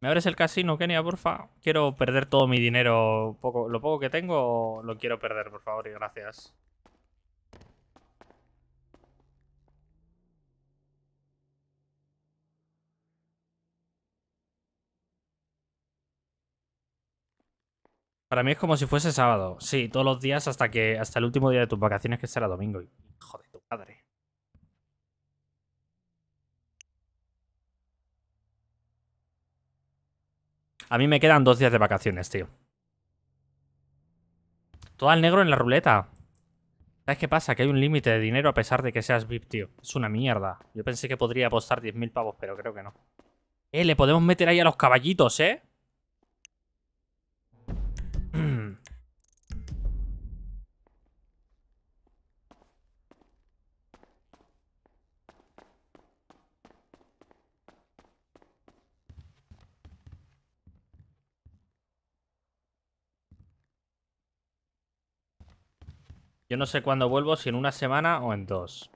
¿Me abres el casino, Kenia, porfa? Quiero perder todo mi dinero. Poco, lo poco que tengo lo quiero perder, por favor, y gracias. Para mí es como si fuese sábado. Sí, todos los días hasta que hasta el último día de tus vacaciones, que será domingo. A mí me quedan dos días de vacaciones, tío. Todo al negro en la ruleta. ¿Sabes qué pasa? Que hay un límite de dinero a pesar de que seas VIP, tío. Es una mierda. Yo pensé que podría apostar 10.000 pavos, pero creo que no. Eh, le podemos meter ahí a los caballitos, ¿eh? Yo no sé cuándo vuelvo, si en una semana o en dos.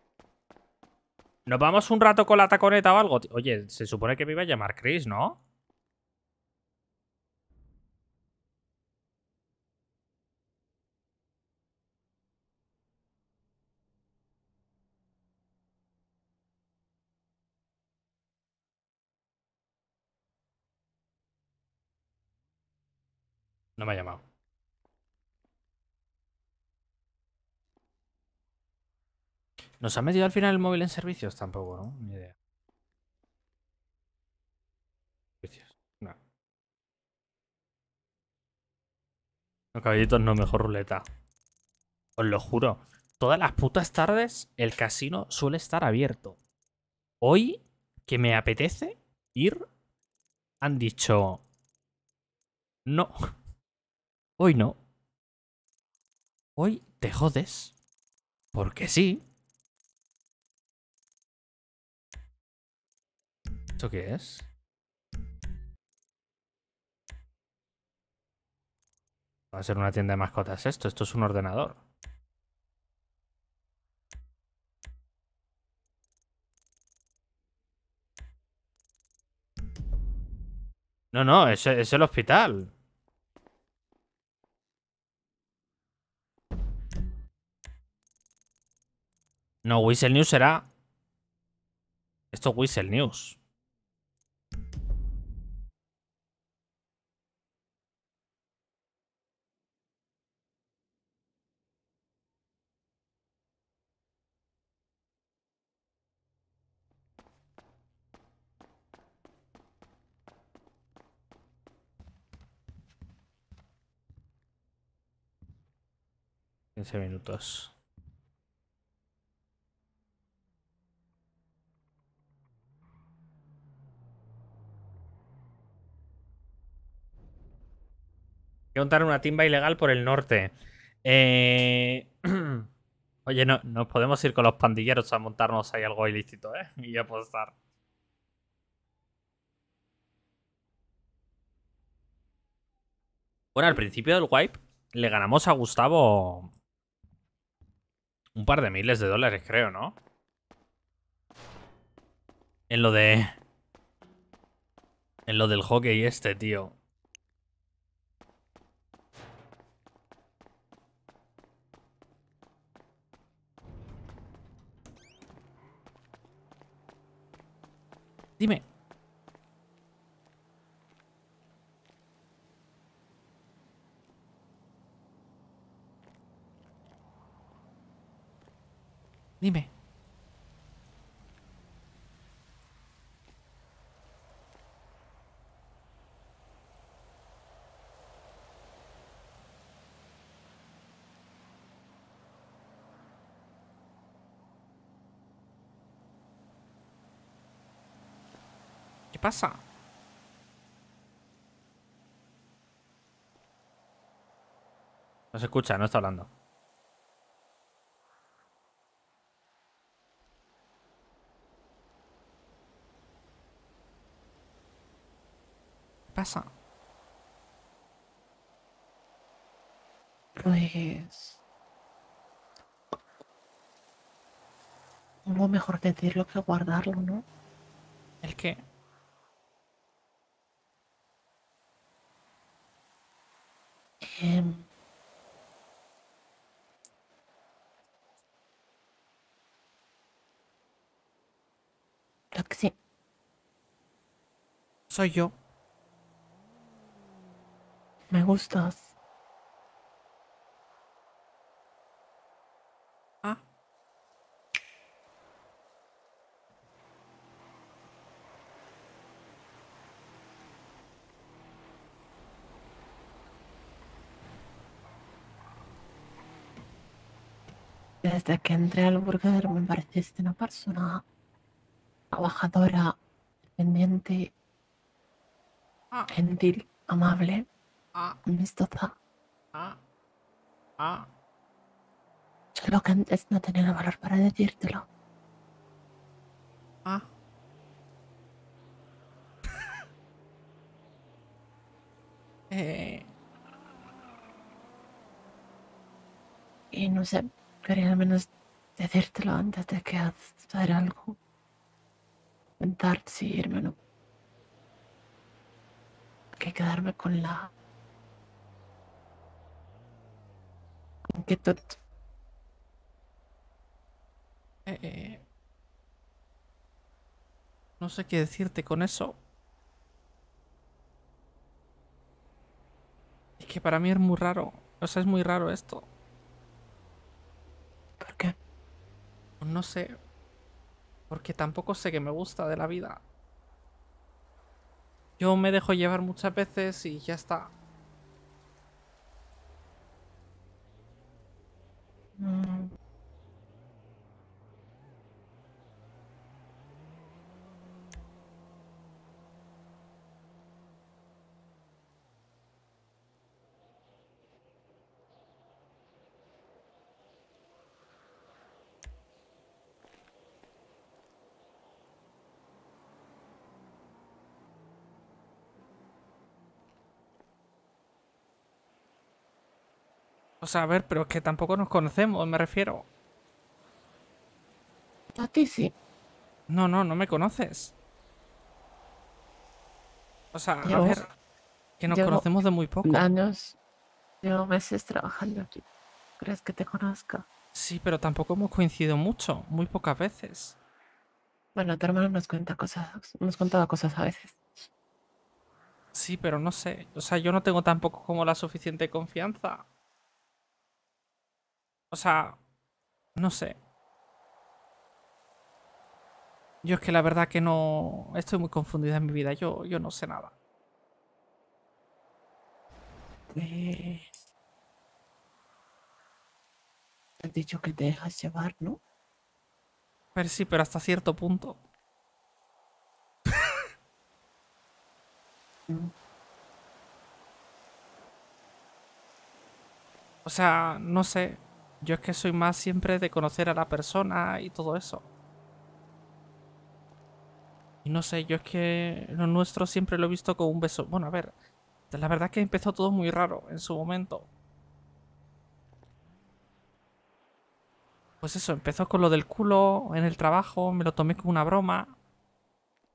¿Nos vamos un rato con la taconeta o algo? Oye, se supone que me iba a llamar Chris, ¿no? No me ha llamado. ¿Nos ha metido al final el móvil en servicios? Tampoco, ¿no? Ni idea. Servicios. No. No, caballitos, no, mejor ruleta. Os lo juro. Todas las putas tardes el casino suele estar abierto. Hoy, que me apetece ir, han dicho... No. Hoy no. Hoy te jodes. Porque sí. ¿Esto qué es? Va a ser una tienda de mascotas esto. Esto es un ordenador. No, no, es, es el hospital. No, Whistle News será... Esto es Whistle News. 15 minutos. Quiero montar una timba ilegal por el norte. Eh, oye, no, nos podemos ir con los pandilleros a montarnos ahí algo ilícito, ¿eh? Y apostar. Bueno, al principio del wipe le ganamos a Gustavo un par de miles de dólares, creo, ¿no? En lo de... En lo del hockey este, tío. Dime. Dime. ¿Qué pasa? No se escucha, no está hablando. casa. Pues... No mejor decirlo que guardarlo, ¿no? ¿El qué? Eh... que sí. Soy yo. Me gustas. Ah. Desde que entré al burger me pareciste una persona trabajadora, pendiente, ah. gentil, amable. Ah. ah, Ah, ah. creo que antes no tenía valor para decírtelo. Ah. eh. Y no sé, quería al menos decírtelo antes de que hacer algo. Intentar irme, ¿no? que quedarme con la Eh, eh, no sé qué decirte con eso. Es que para mí es muy raro. O sea, es muy raro esto. ¿Por qué? No sé. Porque tampoco sé qué me gusta de la vida. Yo me dejo llevar muchas veces y ya está. Mm. O sea, a ver, pero es que tampoco nos conocemos, me refiero. A ti sí. No, no, no me conoces. O sea, a ver, que nos conocemos de muy poco. Años, llevo meses trabajando aquí. ¿Crees que te conozca? Sí, pero tampoco hemos coincidido mucho, muy pocas veces. Bueno, tu hermano nos cuenta cosas, nos contaba cosas a veces. Sí, pero no sé. O sea, yo no tengo tampoco como la suficiente confianza. O sea, no sé. Yo es que la verdad que no... Estoy muy confundida en mi vida. Yo, yo no sé nada. Te has dicho que te dejas llevar, ¿no? Pero sí, pero hasta cierto punto. O sea, no sé. Yo es que soy más siempre de conocer a la persona y todo eso. Y no sé, yo es que lo nuestro siempre lo he visto con un beso. Bueno, a ver, la verdad es que empezó todo muy raro en su momento. Pues eso, empezó con lo del culo en el trabajo, me lo tomé como una broma.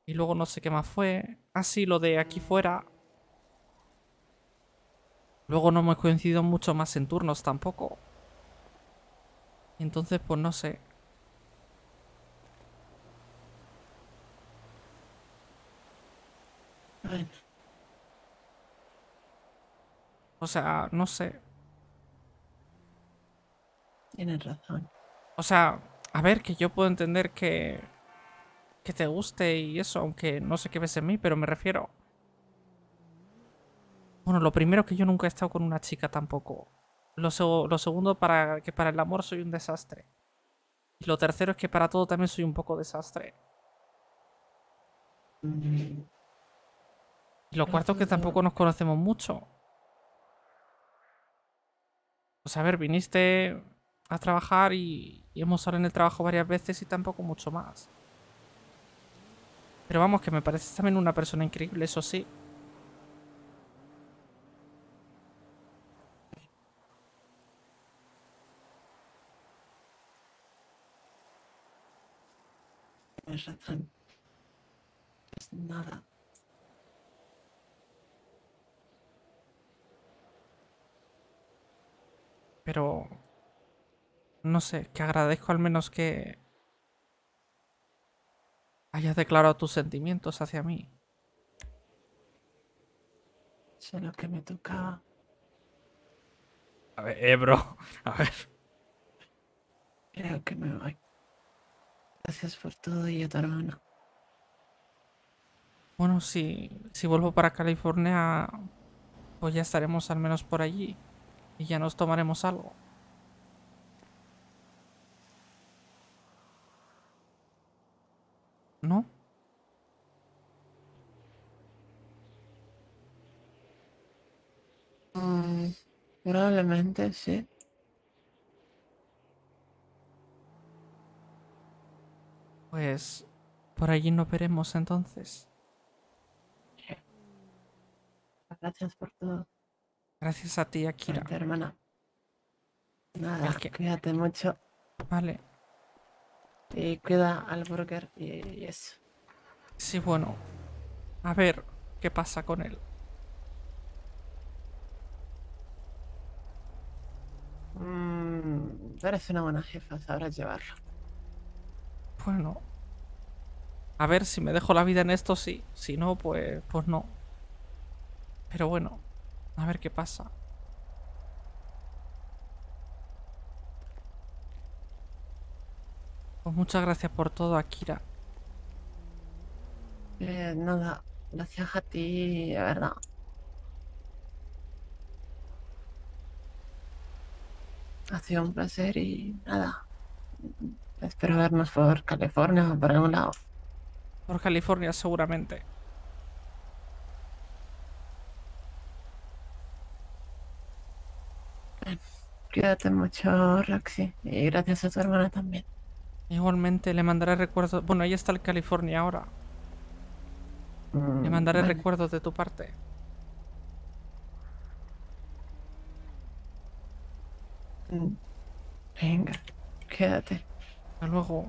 Y luego no sé qué más fue. Ah, sí, lo de aquí fuera. Luego no me he coincidido mucho más en turnos tampoco. Entonces, pues no sé. O sea, no sé. Tienes razón. O sea, a ver, que yo puedo entender que. que te guste y eso, aunque no sé qué ves en mí, pero me refiero. Bueno, lo primero que yo nunca he estado con una chica tampoco. Lo, segundo, para, que para el amor soy un desastre. Y lo tercero es que para todo también soy un poco desastre. Y lo cuarto es que tampoco nos conocemos mucho. Pues a ver, viniste a trabajar y, hemos salido en el trabajo varias veces y tampoco mucho más. Pero vamos, que me pareces también una persona increíble, eso sí. razón. Pues nada. Pero... No sé, que agradezco al menos que... Hayas declarado tus sentimientos hacia mí. Sé lo que me tocaba. A ver, eh, bro. A ver. que me voy. Gracias por todo y a tu hermano. Bueno, si, si vuelvo para California, pues ya estaremos al menos por allí y ya nos tomaremos algo. ¿No? Mm, probablemente sí. Pues por allí nos veremos entonces. Gracias por todo. Gracias a ti, Akira. Gracias, hermana. Nada, cuídate mucho. Vale. Y cuida al burger y, eso. Sí, bueno. A ver qué pasa con él. Tú mm, eres una buena jefa, sabrás llevarlo bueno. A ver, si me dejo la vida en esto, sí. Si no, pues, pues no. Pero bueno, a ver qué pasa. Pues muchas gracias por todo, Akira. Eh, nada, gracias a ti, de verdad. Ha sido un placer y nada. Espero vernos por California o por algún lado. Por California seguramente. Quédate mucho, Roxy. Y gracias a tu hermana también. Igualmente le mandaré recuerdos. Bueno, ahí está el California ahora. le mm, mandaré recuerdos de tu parte. Mm, venga, quédate. Hasta luego.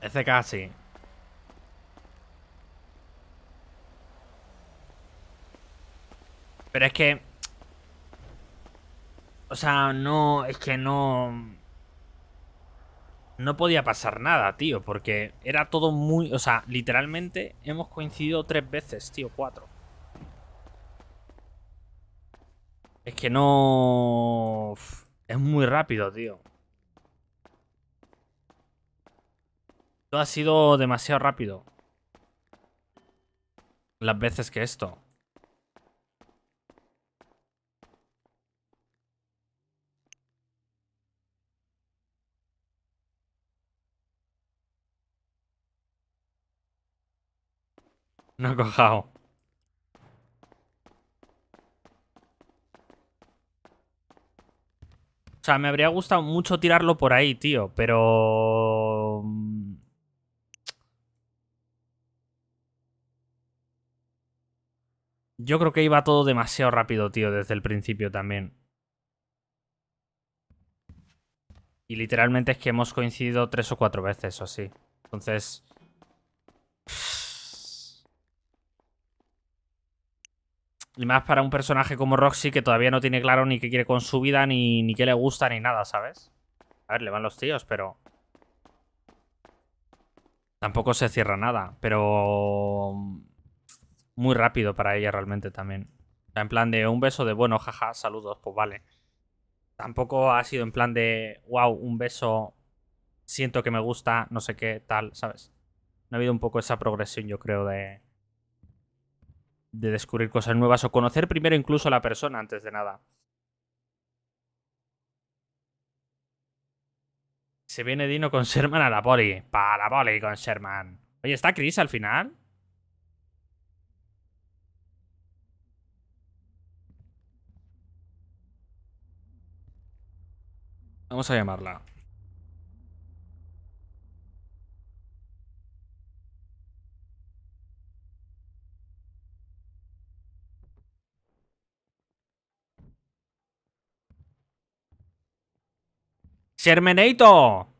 Ese casi. Pero es que... O sea, no... Es que no... No podía pasar nada, tío, porque era todo muy... O sea, literalmente hemos coincidido tres veces, tío, cuatro. Es que no... Es muy rápido, tío. Esto ha sido demasiado rápido. Las veces que esto. No ha cojado. O sea, me habría gustado mucho tirarlo por ahí, tío, pero... Mm, yo creo que iba todo demasiado rápido, tío, desde el principio también. Y literalmente es que hemos coincidido tres o cuatro veces o así. Entonces, Y más para un personaje como Roxy que todavía no tiene claro ni qué quiere con su vida, ni, ni qué le gusta, ni nada, ¿sabes? A ver, le van los tíos, pero... Tampoco se cierra nada, pero... Muy rápido para ella realmente también. En plan de un beso de bueno, jaja, saludos, pues vale. Tampoco ha sido en plan de wow, un beso, siento que me gusta, no sé qué, tal, ¿sabes? No ha habido un poco esa progresión, yo creo, de, de descubrir cosas nuevas o conocer primero incluso a la persona antes de nada. Se viene Dino con Sherman a la poli. Para la poli con Sherman. Oye, ¿está Chris al final? Vamos a llamarla. Sermenito.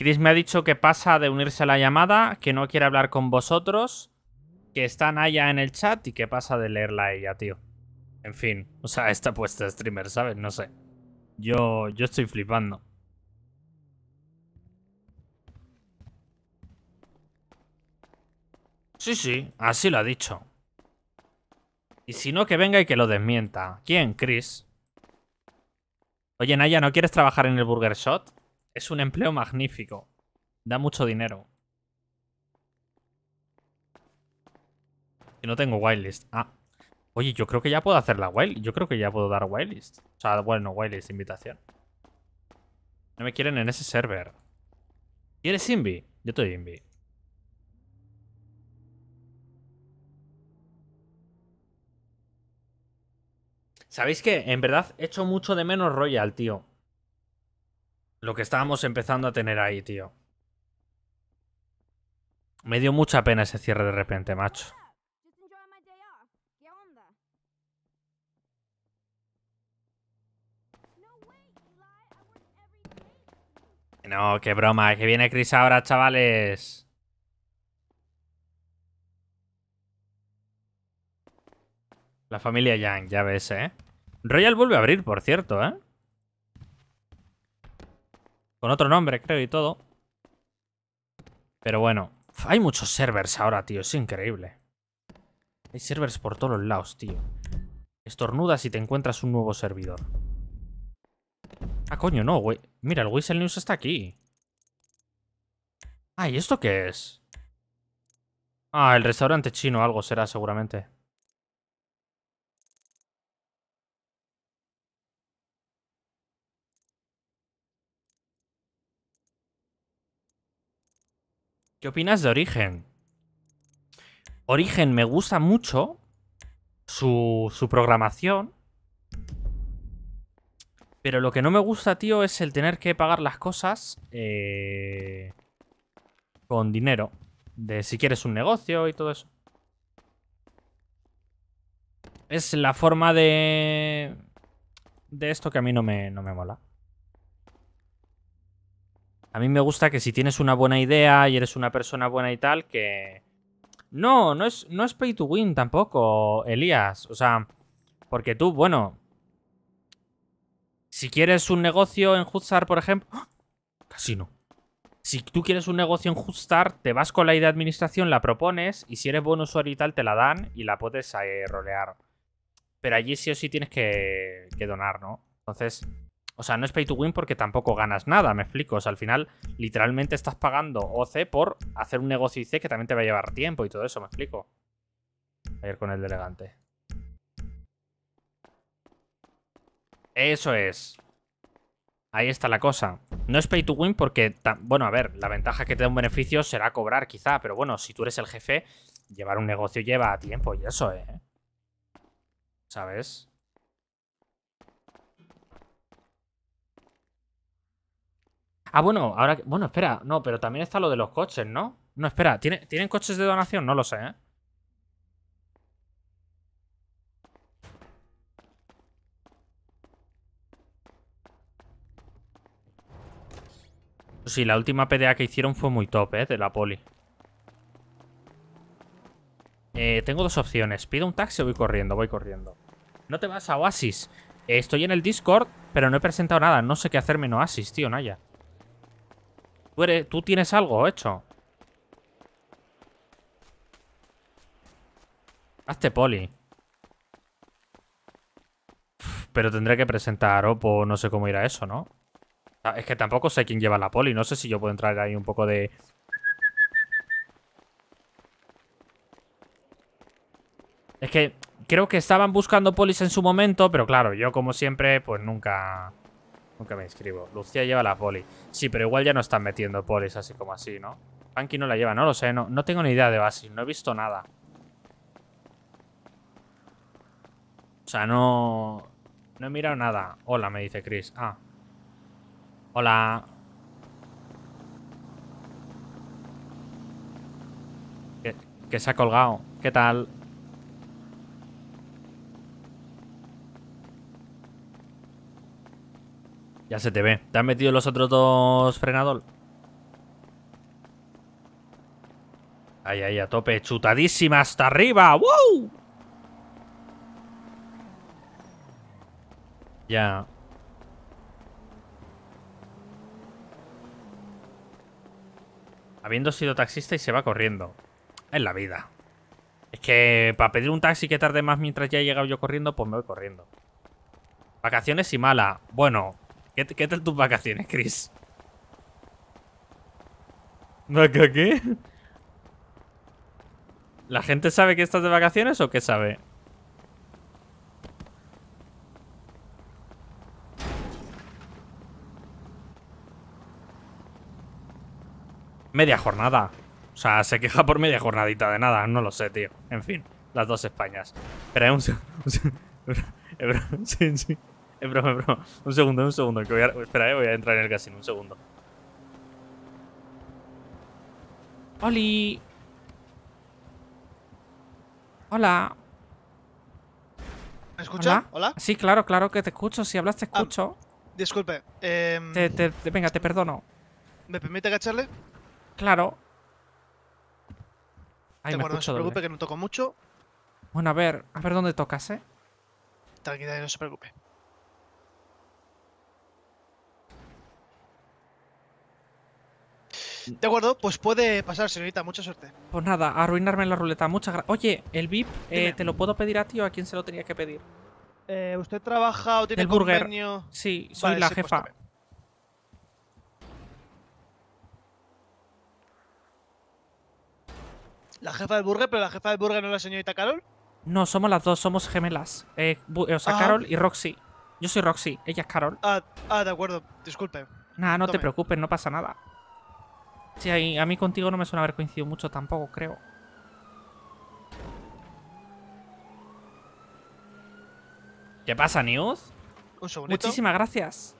Chris me ha dicho que pasa de unirse a la llamada, que no quiere hablar con vosotros, que está Naya en el chat y que pasa de leerla a ella, tío. En fin, o sea, está puesta streamer, ¿sabes? No sé. Yo, yo estoy flipando. Sí, sí, así lo ha dicho. Y si no, que venga y que lo desmienta. ¿Quién? Chris. Oye, Naya, ¿no quieres trabajar en el Burger Shot? Es un empleo magnífico. Da mucho dinero. Y no tengo whitelist. Ah. Oye, yo creo que ya puedo hacer la whitelist. Yo creo que ya puedo dar whitelist. O sea, bueno, whitelist, invitación. No me quieren en ese server. ¿Quieres Invi? Yo estoy doy ¿Sabéis qué? En verdad, echo mucho de menos Royal, tío. Lo que estábamos empezando a tener ahí, tío. Me dio mucha pena ese cierre de repente, macho. No, qué broma. Que viene Chris ahora, chavales. La familia Yang, ya ves, ¿eh? Royal vuelve a abrir, por cierto, ¿eh? Con otro nombre, creo, y todo. Pero bueno. Hay muchos servers ahora, tío. Es increíble. Hay servers por todos los lados, tío. Estornudas si te encuentras un nuevo servidor. Ah, coño, no, güey. Mira, el Whistle News está aquí. Ah, ¿y esto qué es? Ah, el restaurante chino algo será seguramente. ¿Qué opinas de Origen? Origen me gusta mucho su, programación. Pero lo que no me gusta, tío, es el tener que pagar las cosas eh, con dinero. De si quieres un negocio y todo eso. Es la forma de... De esto que a mí no me mola. A mí me gusta que si tienes una buena idea y eres una persona buena y tal, que... No, no es, no es pay to win tampoco, Elías. O sea, porque tú, bueno... Si quieres un negocio en Justar, por ejemplo... ¡Ah! ¡Casi no! Si tú quieres un negocio en Justar, te vas con la idea de administración, la propones y si eres buen usuario y tal, te la dan y la puedes eh, rolear. Pero allí sí o sí tienes que, que donar, ¿no? Entonces, o sea, no es pay to win porque tampoco ganas nada, me explico. O sea, al final, literalmente estás pagando OC por hacer un negocio y IC que también te va a llevar tiempo y todo eso, me explico. A ir con el delegante. elegante. Eso es. Ahí está la cosa. No es pay to win porque, bueno, a ver, la ventaja que te da un beneficio será cobrar quizá, pero bueno, si tú eres el jefe, llevar un negocio lleva tiempo y eso, ¿eh? ¿Sabes? Ah, bueno, ahora. Bueno, espera, no, pero también está lo de los coches, ¿no? No, espera, ¿tienen coches de donación? No lo sé, ¿eh? Sí, la última PDA que hicieron fue muy top, ¿eh? De la poli. Eh, tengo dos opciones. Pido un taxi o voy corriendo, voy corriendo. No te vas a Oasis. estoy en el Discord, pero no he presentado nada. No sé qué hacerme en Oasis, tío, Naya. Tú, tienes algo hecho. Hazte poli. pero tendré que presentar a no sé cómo irá eso, ¿no? Ah, es que tampoco sé quién lleva la poli. No sé si yo puedo entrar ahí un poco de... Es que creo que estaban buscando polis en su momento, pero claro, yo como siempre, pues nunca... Nunca me inscribo. Lucía lleva la poli. Sí, pero igual ya no están metiendo polis así como así, ¿no? Panky no la lleva, no lo sé. No, tengo ni idea de base No he visto nada. O sea, no... No he mirado nada. Hola, me dice Chris. Ah. Hola. Que, que se ha colgado. ¿Qué tal? Ya se te ve. ¿Te han metido los otros dos frenador? Ahí, ay, a tope. Chutadísima hasta arriba. ¡Wow! Ya. Habiendo sido taxista y se va corriendo. Es la vida. Es que para pedir un taxi que tarde más mientras ya he llegado yo corriendo, pues me voy corriendo. Vacaciones y mala. Bueno, ¿Qué, tal tus vacaciones, Chris? ¿Vaca qué? ¿La gente sabe que estás de vacaciones o qué sabe? Media jornada. O sea, se queja por media jornadita de nada. No lo sé, tío. En fin, las dos Españas. Pero un... sí, sí. Un segundo, un segundo. voy a, espera, eh, voy a entrar en el casino. Un segundo. ¡Oli! Hola. ¿Me escucha? ¿Hola? Sí, claro, claro que te escucho. Si hablas, te ah, escucho. disculpe. Em, te, venga, te perdono. ¿Me permite agacharle? Claro. Ay, me acuerdo, no se preocupe que no toco mucho. Bueno, a ver, a ver dónde tocas, ¿eh? Tranquila, no se preocupe. De acuerdo, pues puede pasar, señorita. Mucha suerte. Pues nada, arruinarme en la ruleta. Muchas gracias. Oye, el VIP, eh, ¿te lo puedo pedir a ti o a quién se lo tenía que pedir? Eh, ¿Usted trabaja o tiene el burger. Sí, soy la jefa. ¿La jefa del burger? ¿Pero la jefa del burger no es la señorita Carol? No, somos las dos, somos gemelas. Eh, o sea, ah. Carol y Roxy. Yo soy Roxy, ella es Carol. Ah, ah de acuerdo, disculpe. Nada, no te preocupes, no pasa nada. Sí, a mí contigo no me suena haber coincidido mucho tampoco, creo. ¿Qué pasa, News? Un Muchísimas gracias.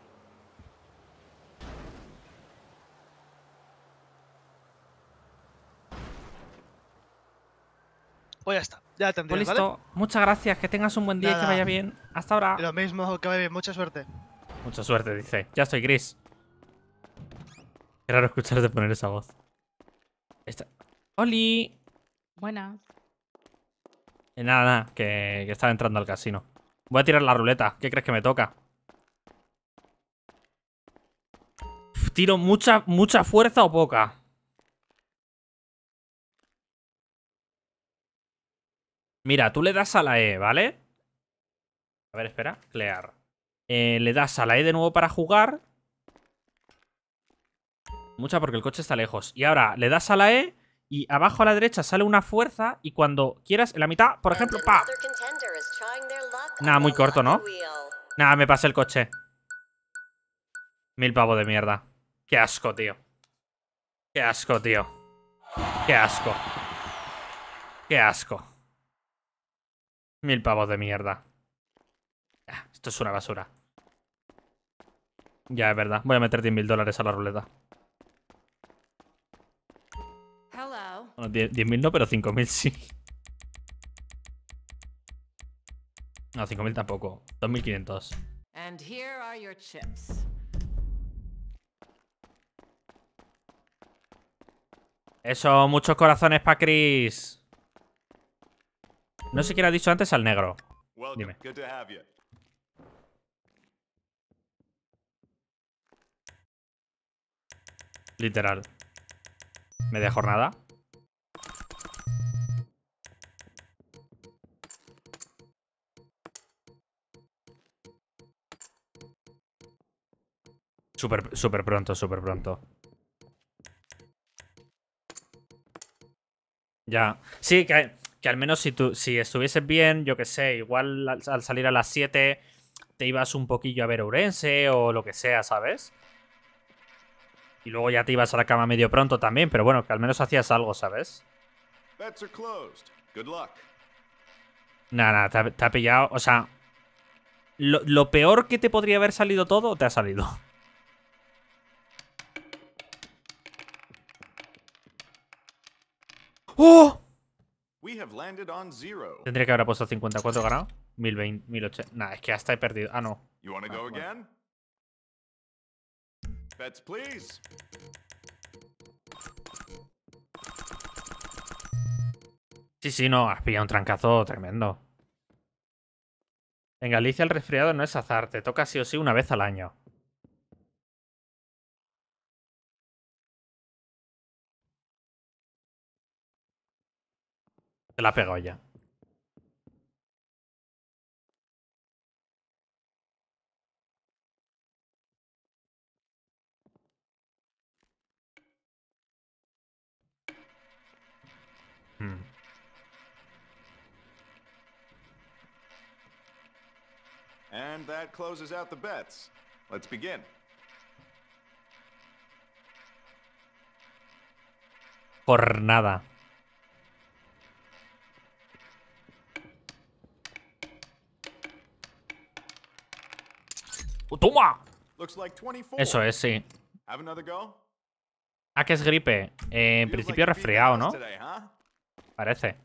Pues ya está, ya tendré, pues listo. Muchas gracias, que tengas un buen día, y que vaya bien. Hasta ahora. Lo mismo, que vaya bien, mucha suerte. Mucha suerte, dice. Ya estoy gris. Qué raro escucharte poner esa voz. Esta... ¡Oli! Buenas. Eh, nada, nada, que, estaba entrando al casino. Voy a tirar la ruleta. ¿Qué crees que me toca? tiro mucha, mucha fuerza o poca. Mira, tú le das a la E, ¿vale? A ver, espera, clear. Eh, le das a la E de nuevo para jugar Mucha porque el coche está lejos. Y ahora le das a la E y abajo a la derecha sale una fuerza y cuando quieras, en la mitad, por ejemplo, ¡pa! Nada, muy corto, ¿no? Nada, me pasa el coche. Mil pavos de mierda. Qué asco, tío. Qué asco, tío. Qué asco. Qué asco. Mil pavos de mierda. Ah, esto es una basura. Ya, es verdad. Voy a meter mil dólares a la ruleta. 10.000 no, pero 5.000 sí. No, 5.000 tampoco. 2.500. Eso, muchos corazones para Chris. No sé quién ha dicho antes al negro. Dime. Literal. Media jornada. Súper pronto, súper pronto. Ya. Sí, que, al menos si, tú, si estuvieses bien, yo que sé, igual al, salir a las 7 te ibas un poquillo a ver Ourense o lo que sea, ¿sabes? Y luego ya te ibas a la cama medio pronto también, pero bueno, que al menos hacías algo, ¿sabes? Nada, nada, te, ha, pillado. O sea, lo peor que te podría haber salido todo, te ha salido. ¡Oh! Tendría que haber puesto 54 ganado. 1020, 1080. Nah, es que hasta he perdido. Ah, no. Sí, sí, no, has pillado un trancazo tremendo. En Galicia el resfriado no es azar, te toca sí o sí una vez al año. la ha pegado ya. Hmm. And that closes out the bets. Let's begin. Por nada. ¡Toma! Eso es, sí. Ah, que es gripe. Eh, en principio resfriado, ¿no? Parece.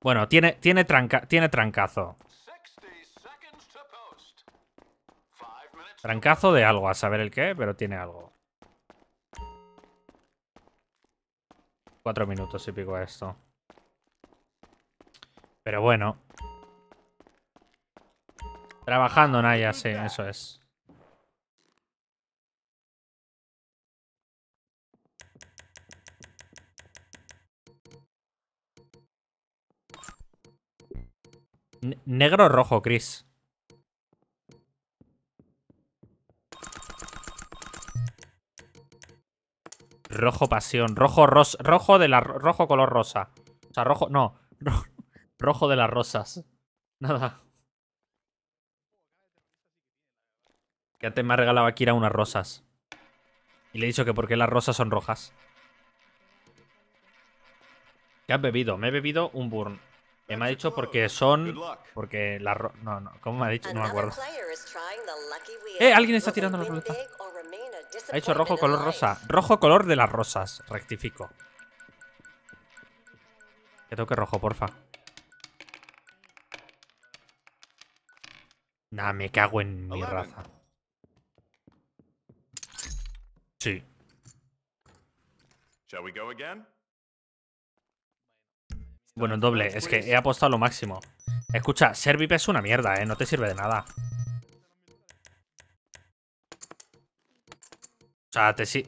Bueno, tiene, tiene, tranca, tiene trancazo. Trancazo de algo, a saber el qué, pero tiene algo. Cuatro minutos y pico esto. Pero bueno, Trabajando, Naya, sí, eso es. negro rojo, Chris. Rojo pasión. Rojo ros rojo de la rojo color rosa. O sea, rojo. No. Rojo de las rosas. Nada. Que antes me ha regalado a unas rosas. Y le he dicho que porque las rosas son rojas. ¿Qué has bebido? Me he bebido un burn. me ha dicho porque son... Porque las Ro... No, no. ¿Cómo me ha dicho? No me acuerdo. ¡Eh! Alguien está tirando la ruleta. Ha dicho rojo color rosa. Rojo color de las rosas. Rectifico. Que toque rojo, porfa. Nah, me cago en mi raza. Sí. Bueno, doble. Es que he apostado lo máximo. Escucha, ser VIP es una mierda, ¿eh? No te sirve de nada. O sea, te sí.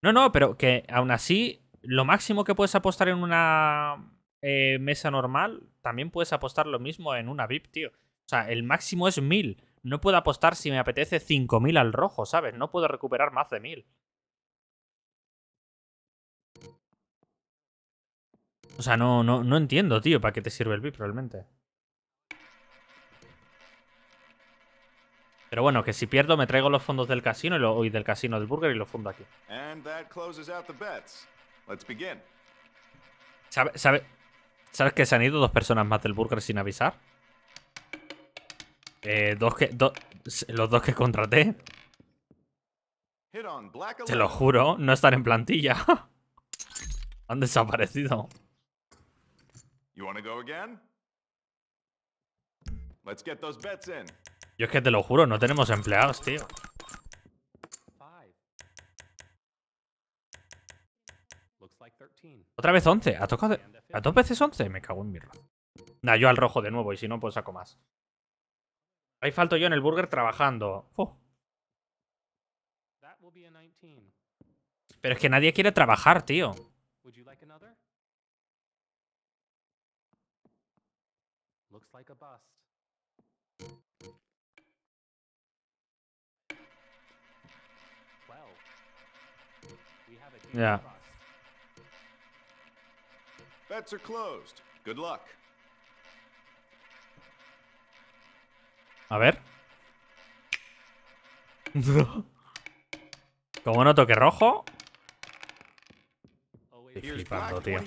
No, no, pero que aún así, lo máximo que puedes apostar en una eh, mesa normal, también puedes apostar lo mismo en una VIP, tío. O sea, el máximo es 1000 no puedo apostar si me apetece 5.000 al rojo, ¿sabes? No puedo recuperar más de 1.000. O sea, no, no, entiendo, tío, para qué te sirve el VIP realmente. Pero bueno, que si pierdo me traigo los fondos del casino y, lo, del casino del burger y los fundo aquí. ¿Sabes sabe, que se han ido dos personas más del burger sin avisar? Eh, que, los dos que contraté. Te lo juro, no están en plantilla. Han desaparecido. Yo es que te lo juro, no tenemos empleados, tío. Otra vez 11. ¿A, tocado, ¿A dos veces 11? Me cago en mi Nah, yo al rojo de nuevo y si no, pues saco más. Ahí falto yo en el burger trabajando. Pero es que nadie quiere trabajar, tío. Ya. Yeah. Bets are closed. Good luck. A ver. Como no toque rojo. Estoy flipando, tío.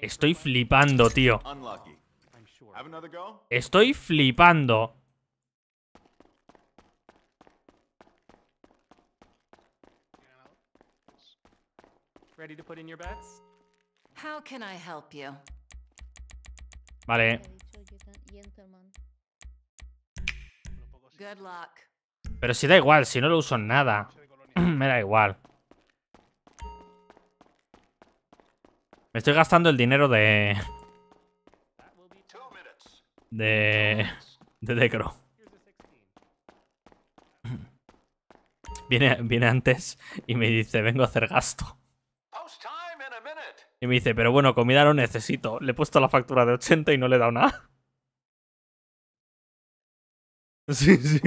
Estoy flipando, tío. Estoy flipando. Vale. Pero si da igual, si no lo uso en nada. Me da igual. Me estoy gastando el dinero de... De... De Decro. Viene, viene antes y me dice, vengo a hacer gasto. Y me dice, pero bueno, comida no necesito. Le he puesto la factura de 80 y no le he dado nada. Sí, sí.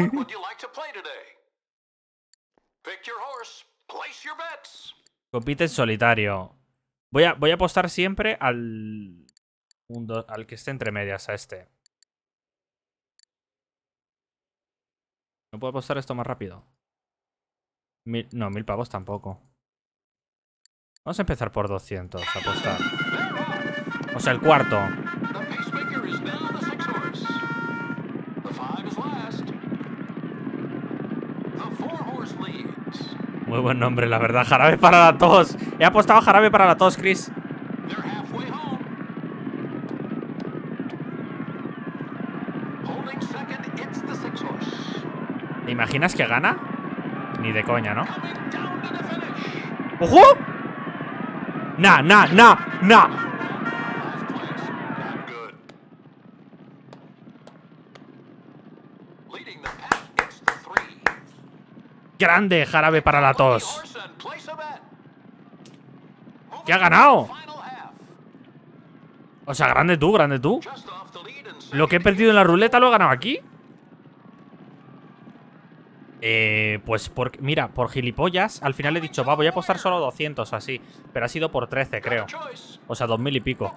Compite en solitario. Voy a, voy a apostar siempre al. Mundo, al que esté entre medias, a este. ¿No puedo apostar esto más rápido? no, mil pavos tampoco. Vamos a empezar por 200, apostar. O sea, el cuarto. Muy buen nombre, la verdad. Jarabe para la tos. He apostado jarabe para la tos, Chris. ¿Te imaginas que gana? Ni de coña, ¿no? ¡Ojo! na na na na Grande, jarabe para la tos. ¿Qué ha ganado? O sea, grande tú, grande tú. Lo que he perdido en la ruleta lo he ganado aquí. Eh, pues mira, por gilipollas Al final he dicho, va, voy a apostar solo 200 así Pero ha sido por 13, creo O sea, 2000 y pico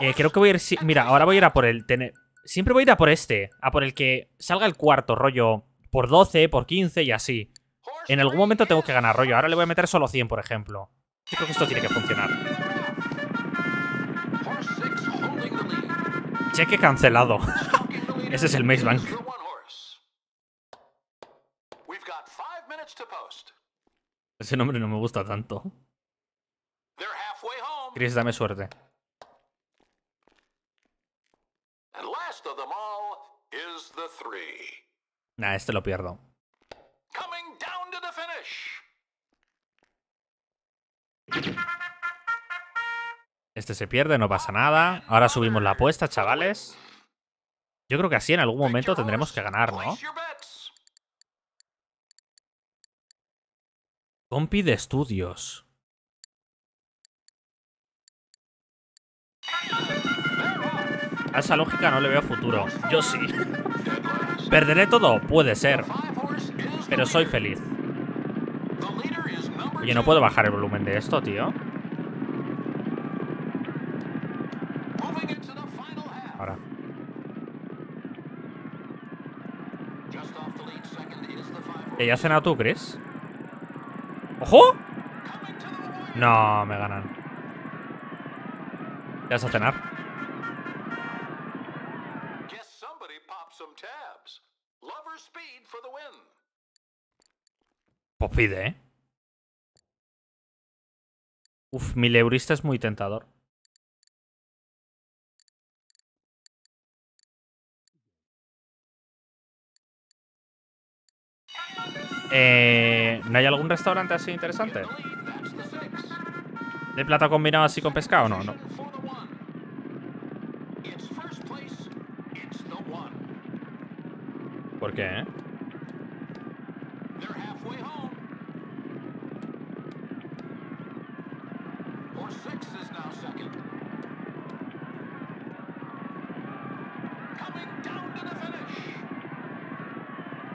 eh, creo que voy a ir... Mira, ahora voy a ir a por el... siempre voy a ir a por este A por el que salga el cuarto, rollo por 12, por 15 y así. En algún momento tengo que ganar rollo. Ahora le voy a meter solo 100, por ejemplo. creo que esto tiene que funcionar. Cheque cancelado. Ese es el Maze Bank. Ese nombre no me gusta tanto. Chris, dame suerte. Y last of de three. Nah, este lo pierdo. Este se pierde, no pasa nada. Ahora subimos la apuesta, chavales. Yo creo que así en algún momento tendremos que ganar, ¿no? Compi de estudios. A esa lógica no le veo futuro. Yo sí. Perderé todo, puede ser. Pero soy feliz. Oye, no puedo bajar el volumen de esto, tío. Ahora. ¿Y has cenado tú, Chris? ¡Ojo! No, me ganan. Ya vas a cenar. Pues pide, ¿eh? Uf, mil leurista es muy tentador. Eh, ¿No hay algún restaurante así interesante? ¿De plata combinado así con pescado? o no. ¿Por qué? Eh?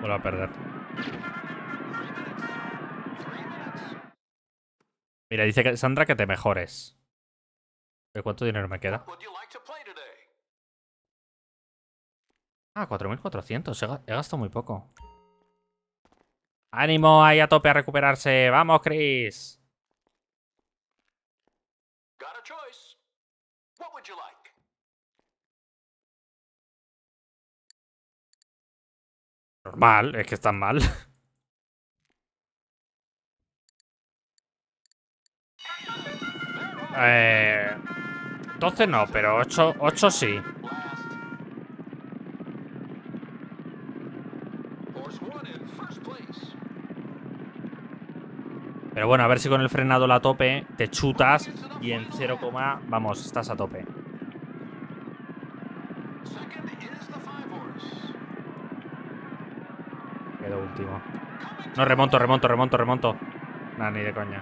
va a perder. Mira, dice que Sandra que te mejores. ¿De cuánto dinero me queda? Ah, 4.400. He gastado muy poco. ¡Ánimo ahí a tope a recuperarse! ¡Vamos, Chris! Normal, es que están mal. eh, 12 no, pero 8, 8 sí. Pero bueno, a ver si con el frenado la tope te chutas y en 0, vamos, estás a tope. Lo último. No, remonto, remonto, remonto, remonto. Nada, ni de coña.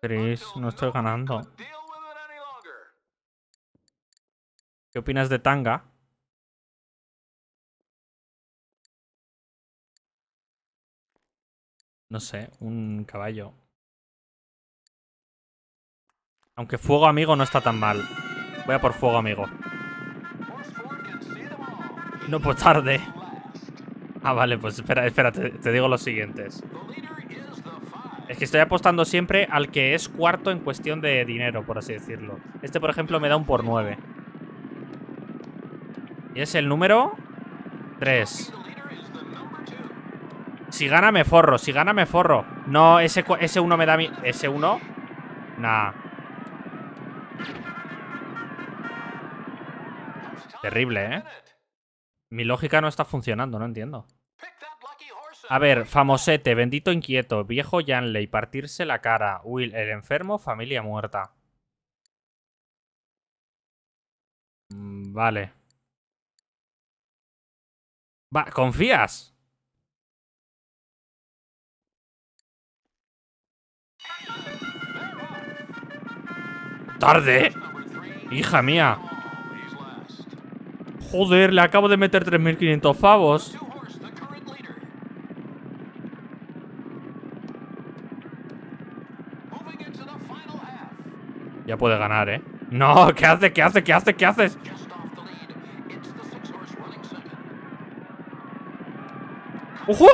Chris, no estoy ganando. ¿Qué opinas de Tanga? No sé, un caballo. Aunque fuego amigo no está tan mal. Voy a por fuego amigo. No, pues tarde. Ah, vale, pues espera, espera, te, digo los siguientes. Es que estoy apostando siempre al que es cuarto en cuestión de dinero, por así decirlo. Este, por ejemplo, me da un por nueve. Y es el número 3. Si gana, me forro. Si gana, me forro. No, ese, ese uno me da mi... ¿Ese uno? Nah. Terrible, ¿eh? Mi lógica no está funcionando, no entiendo. A ver, famosete, bendito inquieto, viejo Janley, partirse la cara, Will, el enfermo, familia muerta. Mm, vale. Va, ¿confías? ¡Tarde! ¡Hija mía! Joder, le acabo de meter 3.500 favos. Ya puede ganar, ¿eh? No, ¿qué hace? ¿Qué hace? ¿Qué hace? ¿Qué haces? ¡Ojo!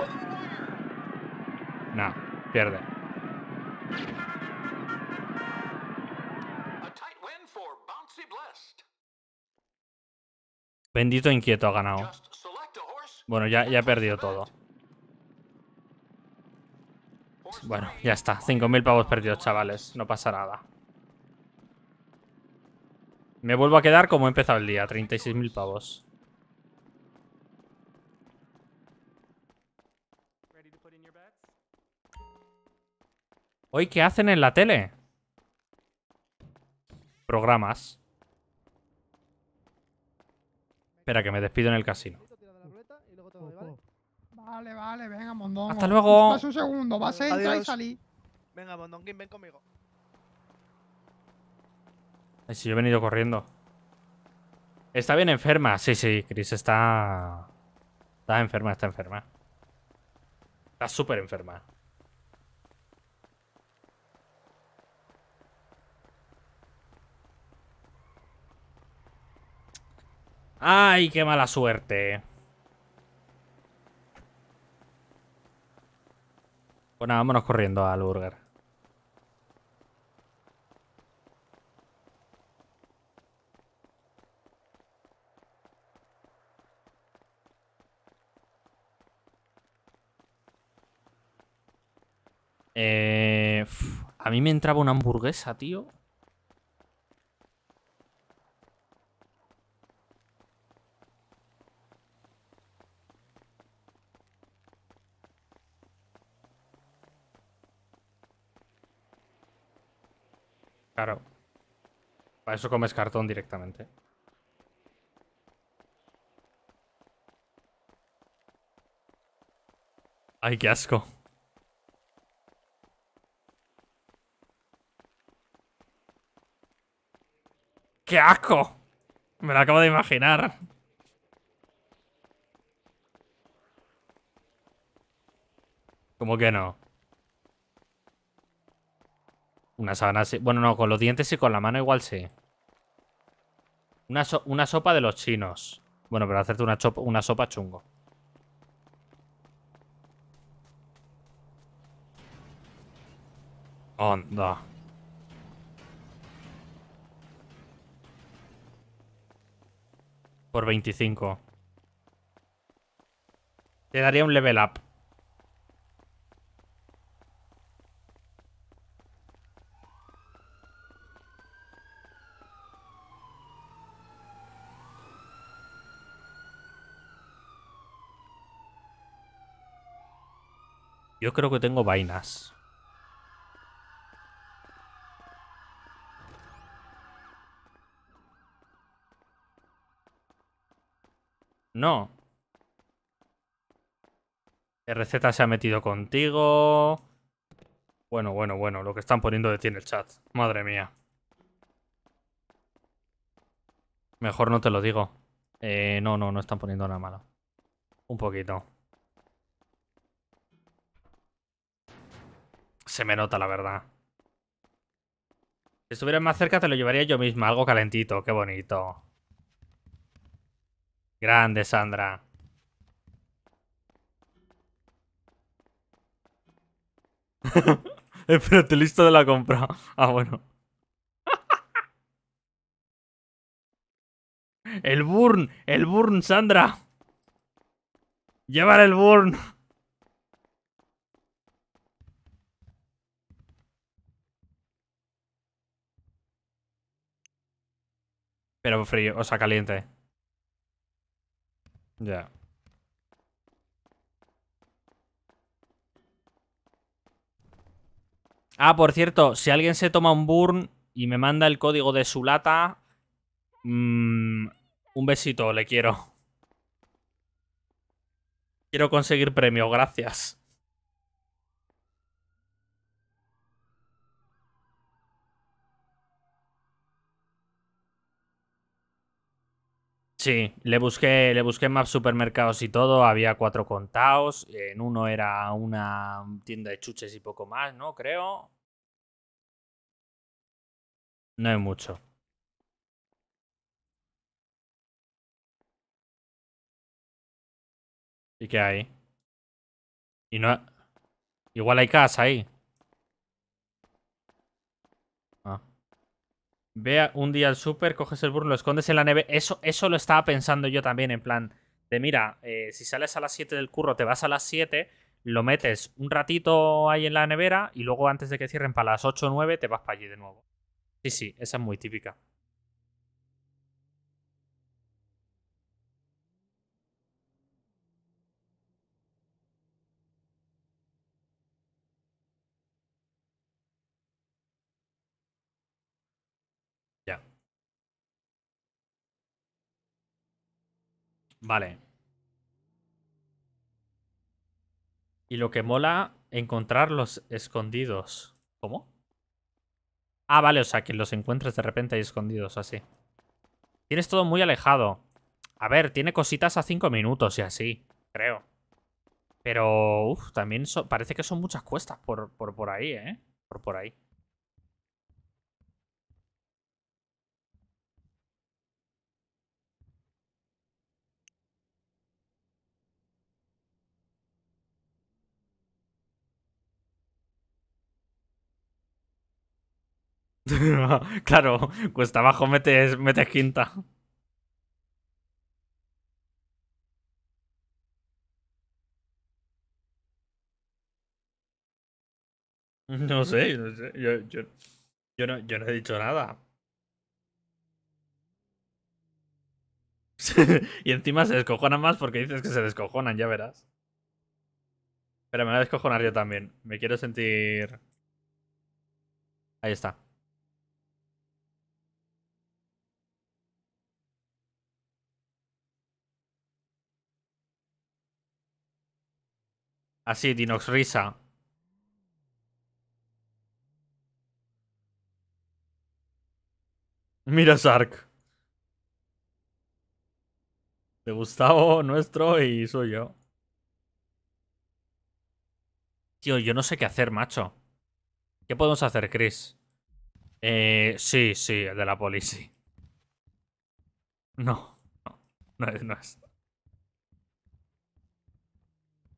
No, pierde. Bendito inquieto ha ganado. Bueno, ya, ya he perdido todo. Bueno, ya está. 5.000 pavos perdidos, chavales. No pasa nada. Me vuelvo a quedar como he empezado el día. 36.000 pavos. ¿Hoy qué hacen en la tele? Programas. Espera, que me despido en el casino. Vale, vale, venga, Mondongo. Hasta luego. un segundo, vas a entrar y salir. Venga, Mondonguín, ven conmigo. Ay, si yo he venido corriendo. Está bien enferma. Sí, sí, Chris está... Está enferma, está enferma. Está súper enferma. ¡Ay, qué mala suerte! Bueno, vámonos corriendo al burger. Eh, a mí me entraba una hamburguesa, tío. Claro. Para eso comes cartón directamente. Ay, qué asco. ¡Qué asco! Me lo acabo de imaginar. ¿Cómo que no? Una sábana Bueno, no, con los dientes y con la mano igual sí. Una, sopa de los chinos. Bueno, pero hacerte una, una sopa chungo. Onda. Por 25. Te daría un level up. Yo creo que tengo vainas. No. receta se ha metido contigo. Bueno, bueno, bueno. Lo que están poniendo de ti en el chat. Madre mía. Mejor no te lo digo. Eh, no, no, no están poniendo nada malo. Un poquito. se me nota, la verdad. Si estuvieras más cerca te lo llevaría yo misma, algo calentito, qué bonito. Grande, Sandra. Espérate, listo de la compra. Ah, bueno. el burn, el burn, Sandra. Llevar el burn. Pero frío, o sea, caliente. Ya. Ah, por cierto, si alguien se toma un burn y me manda el código de su lata, mm, un besito, le quiero. Quiero conseguir premio, gracias. Sí, le busqué, le busqué supermercados y todo, había cuatro contados, en uno era una tienda de chuches y poco más, ¿no? Creo. No hay mucho. ¿Y qué hay? Y no... Igual hay casa ahí. Ve un día al super, coges el burro, lo escondes en la neve. Eso, eso lo estaba pensando yo también, en plan, de mira, eh, si sales a las 7 del curro, te vas a las 7, lo metes un ratito ahí en la nevera y luego antes de que cierren para las 8 o 9 te vas para allí de nuevo. Sí, sí, esa es muy típica. Vale. Y lo que mola, encontrar los escondidos. ¿Cómo? Ah, vale, o sea, que los encuentres de repente ahí escondidos, así. Tienes todo muy alejado. A ver, tiene cositas a 5 minutos y así, creo. Pero, uff, también parece que son muchas cuestas por, por, por ahí, ¿eh? Por por ahí. claro, cuesta abajo metes, metes quinta. No sé, no sé. Yo, no, yo no he dicho nada. y encima se descojonan más porque dices que se descojonan, ya verás. Pero me voy a descojonar yo también. Me quiero sentir... Ahí está. Así, Dinox Risa. Mira, Sark. De Gustavo, nuestro y soy yo. Tío, yo no sé qué hacer, macho. ¿Qué podemos hacer, Chris? Eh, sí, sí, el de la policía. No, no, no es. No es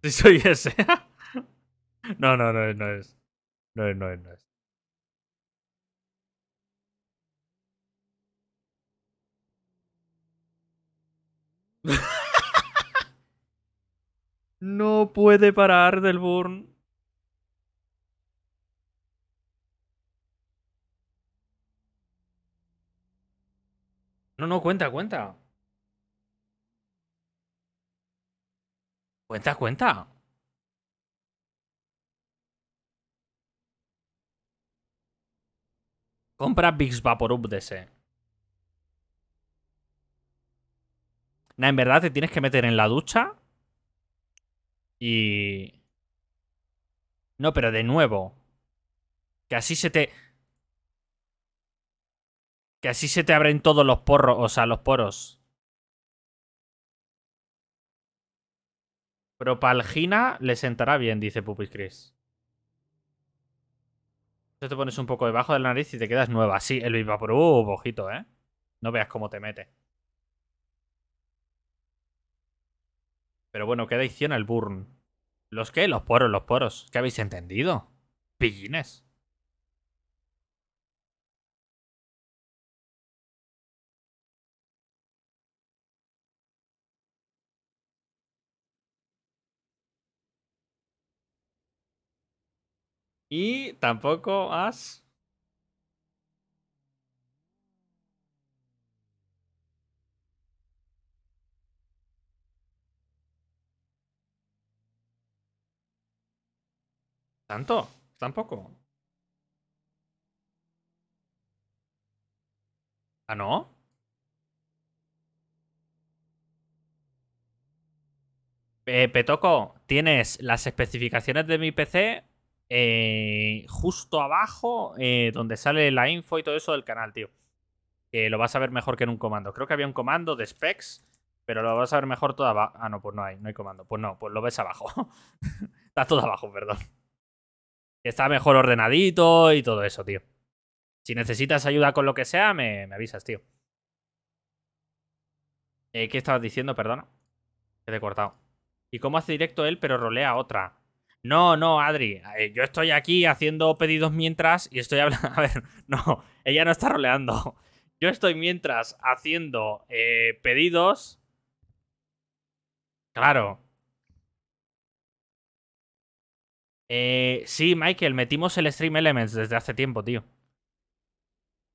si soy ese. no, no, no, es. No es, no es, no es. no puede parar del burn. No, no, cuenta, cuenta. Cuenta, cuenta? Compra Bigs Vaporub ese. Nah, en verdad te tienes que meter en la ducha. Y... No, pero de nuevo. Que así se te... Que así se te abren todos los porros, o sea, los poros. Propalgina le sentará bien, dice Pupis Chris. Eso te pones un poco debajo de la nariz y te quedas nueva. Sí, el un ojito, ¿eh? No veas cómo te mete. Pero bueno, qué adicción el burn. ¿Los qué? Los poros, los poros. ¿Qué habéis entendido? Pillines. Y tampoco has... ¿Tanto? Tampoco. ¿Ah, no? Eh, Petoco, tienes las especificaciones de mi PC eh, justo abajo eh, donde sale la info y todo eso del canal, tío. Que lo vas a ver mejor que en un comando. Creo que había un comando de specs, pero lo vas a ver mejor todo abajo. Ah, no, pues no hay, no hay comando. Pues no, pues lo ves abajo. Está todo abajo, perdón. Está mejor ordenadito y todo eso, tío. Si necesitas ayuda con lo que sea, me, me avisas, tío. Eh, ¿Qué estabas diciendo? Perdona. Que te he cortado. ¿Y cómo hace directo él, pero rolea otra? No, no, Adri, eh, yo estoy aquí haciendo pedidos mientras y estoy hablando... A ver, no, ella no está roleando. Yo estoy mientras haciendo eh, pedidos. Claro. Eh, sí, Michael, metimos el Stream Elements desde hace tiempo, tío.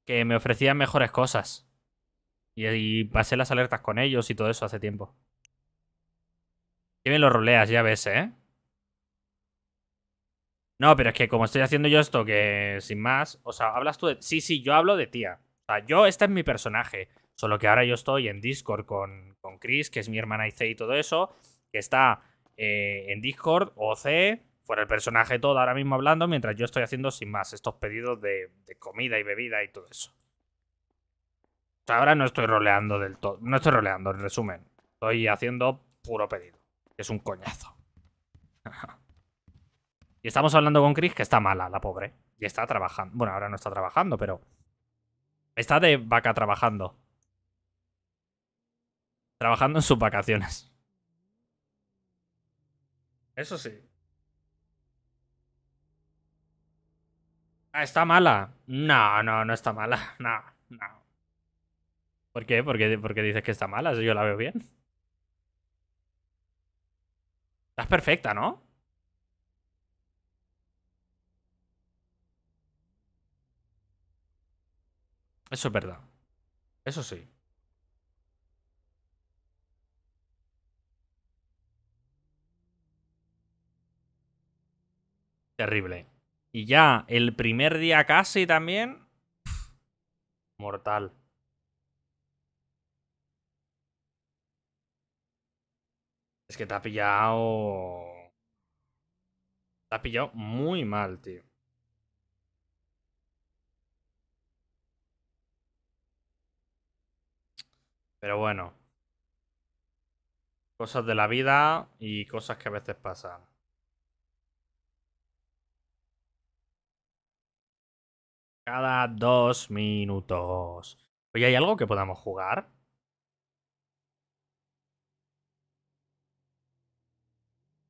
Que me ofrecían mejores cosas. Y, pasé las alertas con ellos y todo eso hace tiempo. Que lo roleas, ya ves, ¿eh? No, pero es que como estoy haciendo yo esto, que sin más, o sea, hablas tú de... Sí, sí, yo hablo de tía. O sea, yo, este es mi personaje. Solo que ahora yo estoy en Discord con, con Chris, que es mi hermana C y todo eso, que está eh, en Discord, O C, fuera el personaje todo ahora mismo hablando, mientras yo estoy haciendo sin más estos pedidos de, de comida y bebida y todo eso. O sea, ahora no estoy roleando del todo. No estoy roleando, en resumen. Estoy haciendo puro pedido. Es un coñazo. estamos hablando con Chris que está mala, la pobre. Y está trabajando. Bueno, ahora no está trabajando, pero. Está de vaca trabajando. Trabajando en sus vacaciones. Eso sí. Ah, está mala. No, no, no está mala. No, no. ¿Por qué? ¿Por qué, por dices que está mala? Si yo la veo bien. Estás perfecta, ¿no? Eso es verdad. Eso sí. Terrible. Y ya el primer día casi también. mortal. Es que te ha pillado. Te ha pillado muy mal, tío. Pero bueno. Cosas de la vida y cosas que a veces pasan. Cada dos minutos. Oye, ¿hay algo que podamos jugar?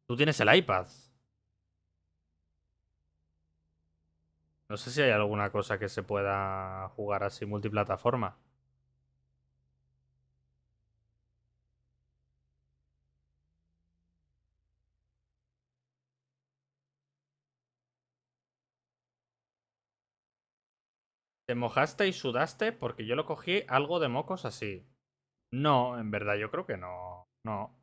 Tú tienes el iPad. No sé si hay alguna cosa que se pueda jugar así multiplataforma. Te mojaste y sudaste porque yo lo cogí algo de mocos así. No, en verdad yo creo que no. No.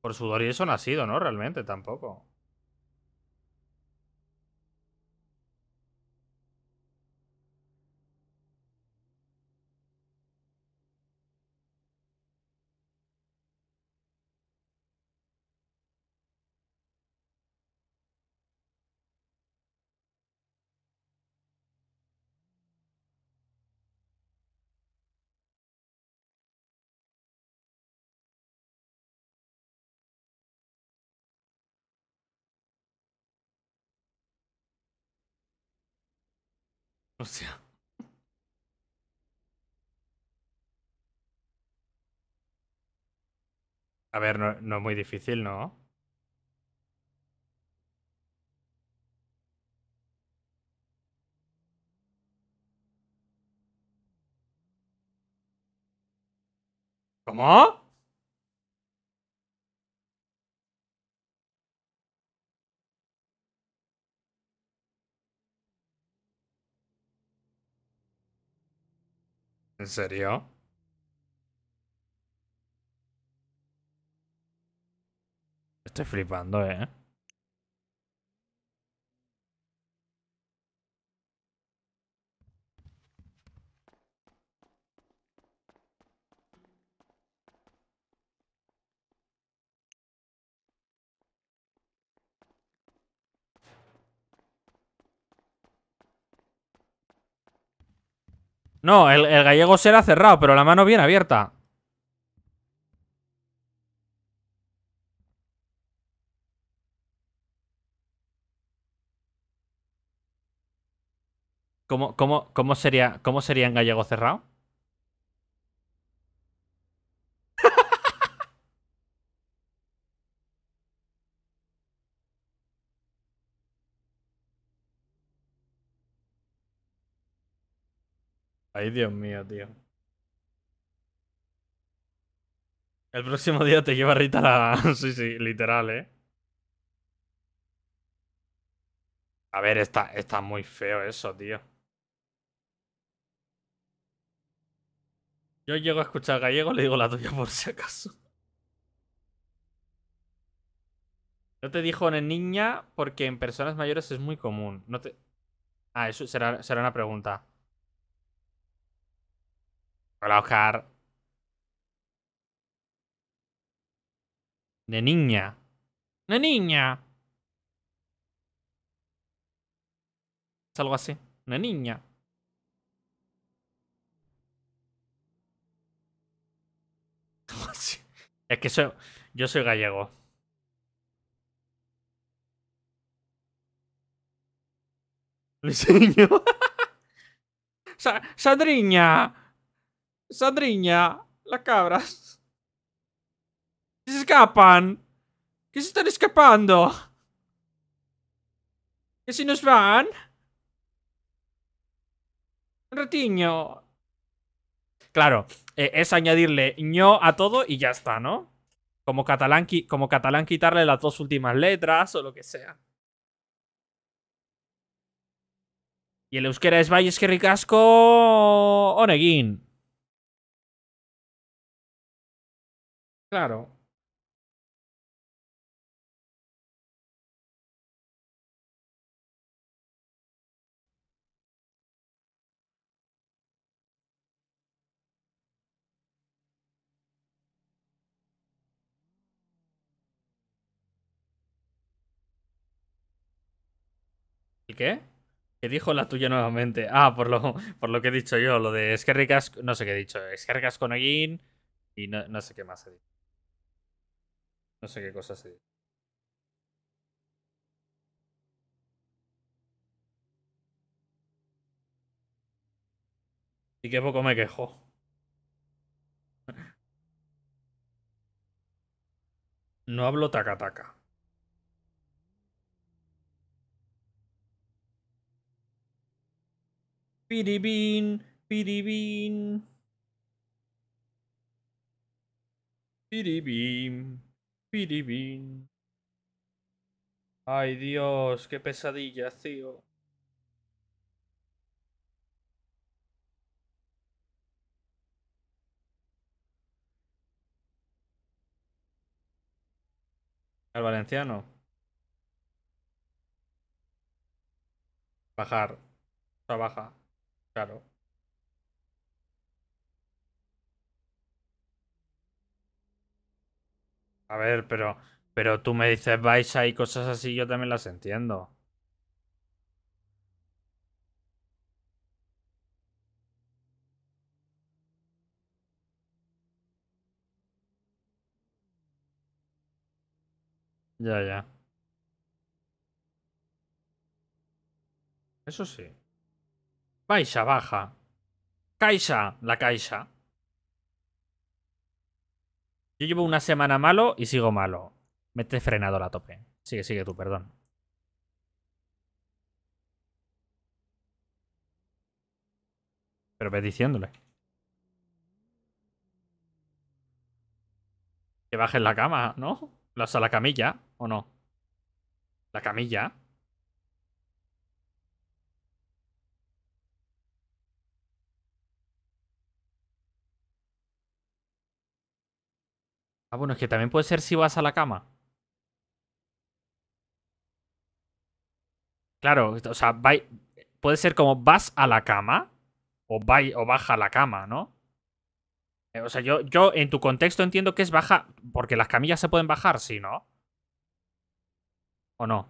Por sudor y eso no ha sido, ¿no? Realmente tampoco. A ver, no, no es muy difícil, ¿no? ¿Cómo? ¿En serio? Estoy flipando, eh. No, el, gallego será cerrado, pero la mano bien abierta. ¿Cómo, cómo, sería, ¿Cómo sería en gallego cerrado? Dios mío, tío. El próximo día te lleva Rita la... sí, sí, literal, ¿eh? A ver, está, está muy feo eso, tío. Yo llego a escuchar gallego, le digo la tuya por si acaso. No te dijo en niña porque en personas mayores es muy común. No te... Ah, eso será, será una pregunta. Hola, Oscar. De niña. Una niña. Es algo así. Una niña. Es que soy, yo soy gallego. Luisinho. ¡Sadriña! Sandriña, la cabra. Se escapan. Que se están escapando. Que si nos van. Retiño. Claro, e, es añadirle ño a todo y ya está, ¿no? Como catalán, como catalán quitarle las dos últimas letras o lo que sea. Y el euskera es Valles Ricasco Onegin. Claro, ¿El qué? ¿Qué dijo la tuya nuevamente? Ah, por lo, por lo que he dicho yo, lo de Esquerricas, no sé qué he dicho, Esquerricas con Egin y no, no sé qué más he dicho. No sé qué cosa se Y qué poco me quejo. No hablo taca taca. Piribín, piribín. Piribín. Ay, Dios, qué pesadilla, tío. Al valenciano. Bajar. trabaja, Claro. A ver, pero, pero tú me dices Baisa y cosas así, yo también las entiendo. Ya, ya. Eso sí. Baisa, baja. Caixa, la caixa. Yo llevo una semana malo y sigo malo. Me Mete frenado la tope. Sigue, sigue tú, perdón. Pero ves diciéndole. Que bajes la cama, ¿no? O sea, la camilla, ¿o no? La camilla. Ah, bueno, es que también puede ser si vas a la cama. Claro, o sea, puede ser como vas a la cama o, o baja a la cama, ¿no? Eh, o sea, yo, yo en tu contexto entiendo que es baja, porque las camillas se pueden bajar, ¿sí, no? ¿O no?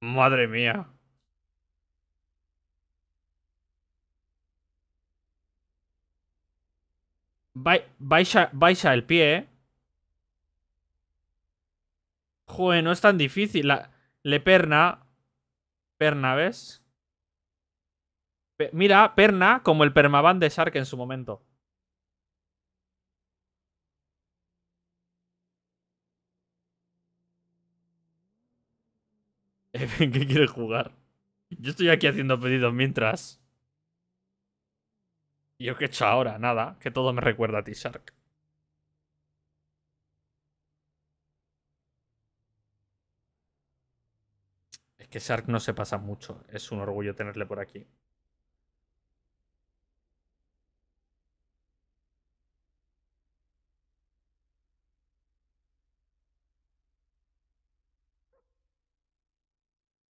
Madre mía. a el pie, eh. Jue, no es tan difícil. le perna. Perna, ¿ves? mira, perna como el permaban de Shark en su momento. qué quiere jugar? Yo estoy aquí haciendo pedidos mientras yo qué he hecho ahora? Nada, que todo me recuerda a ti, Shark. Es que Shark no se pasa mucho. Es un orgullo tenerle por aquí.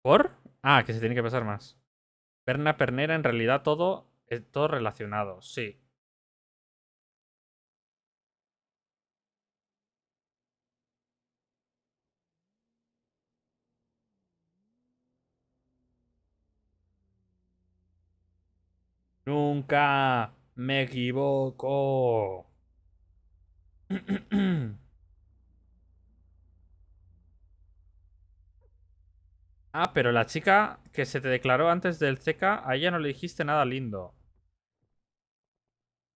¿Por? Ah, que se tiene que pasar más. Perna Pernera, en realidad todo es eh, todo relacionado, sí. Nunca me equivoco. ah, pero la chica que se te declaró antes del CK, a ella no le dijiste nada lindo.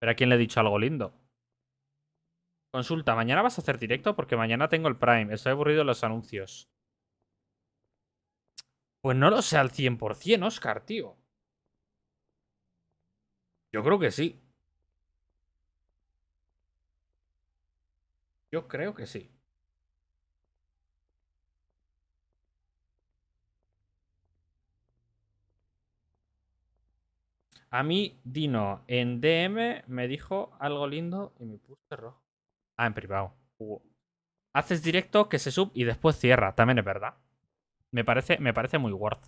Pero a quién le he dicho algo lindo. Consulta, ¿mañana vas a hacer directo? Porque mañana tengo el Prime. Estoy aburrido de los anuncios. Pues no lo sé al 100%, Oscar, tío. Yo creo que sí. Yo creo que sí. A mí, Dino, en DM me dijo algo lindo y me puse rojo. Ah, en privado. Haces directo que se sub y después cierra. También es verdad. Me parece, me parece muy worth.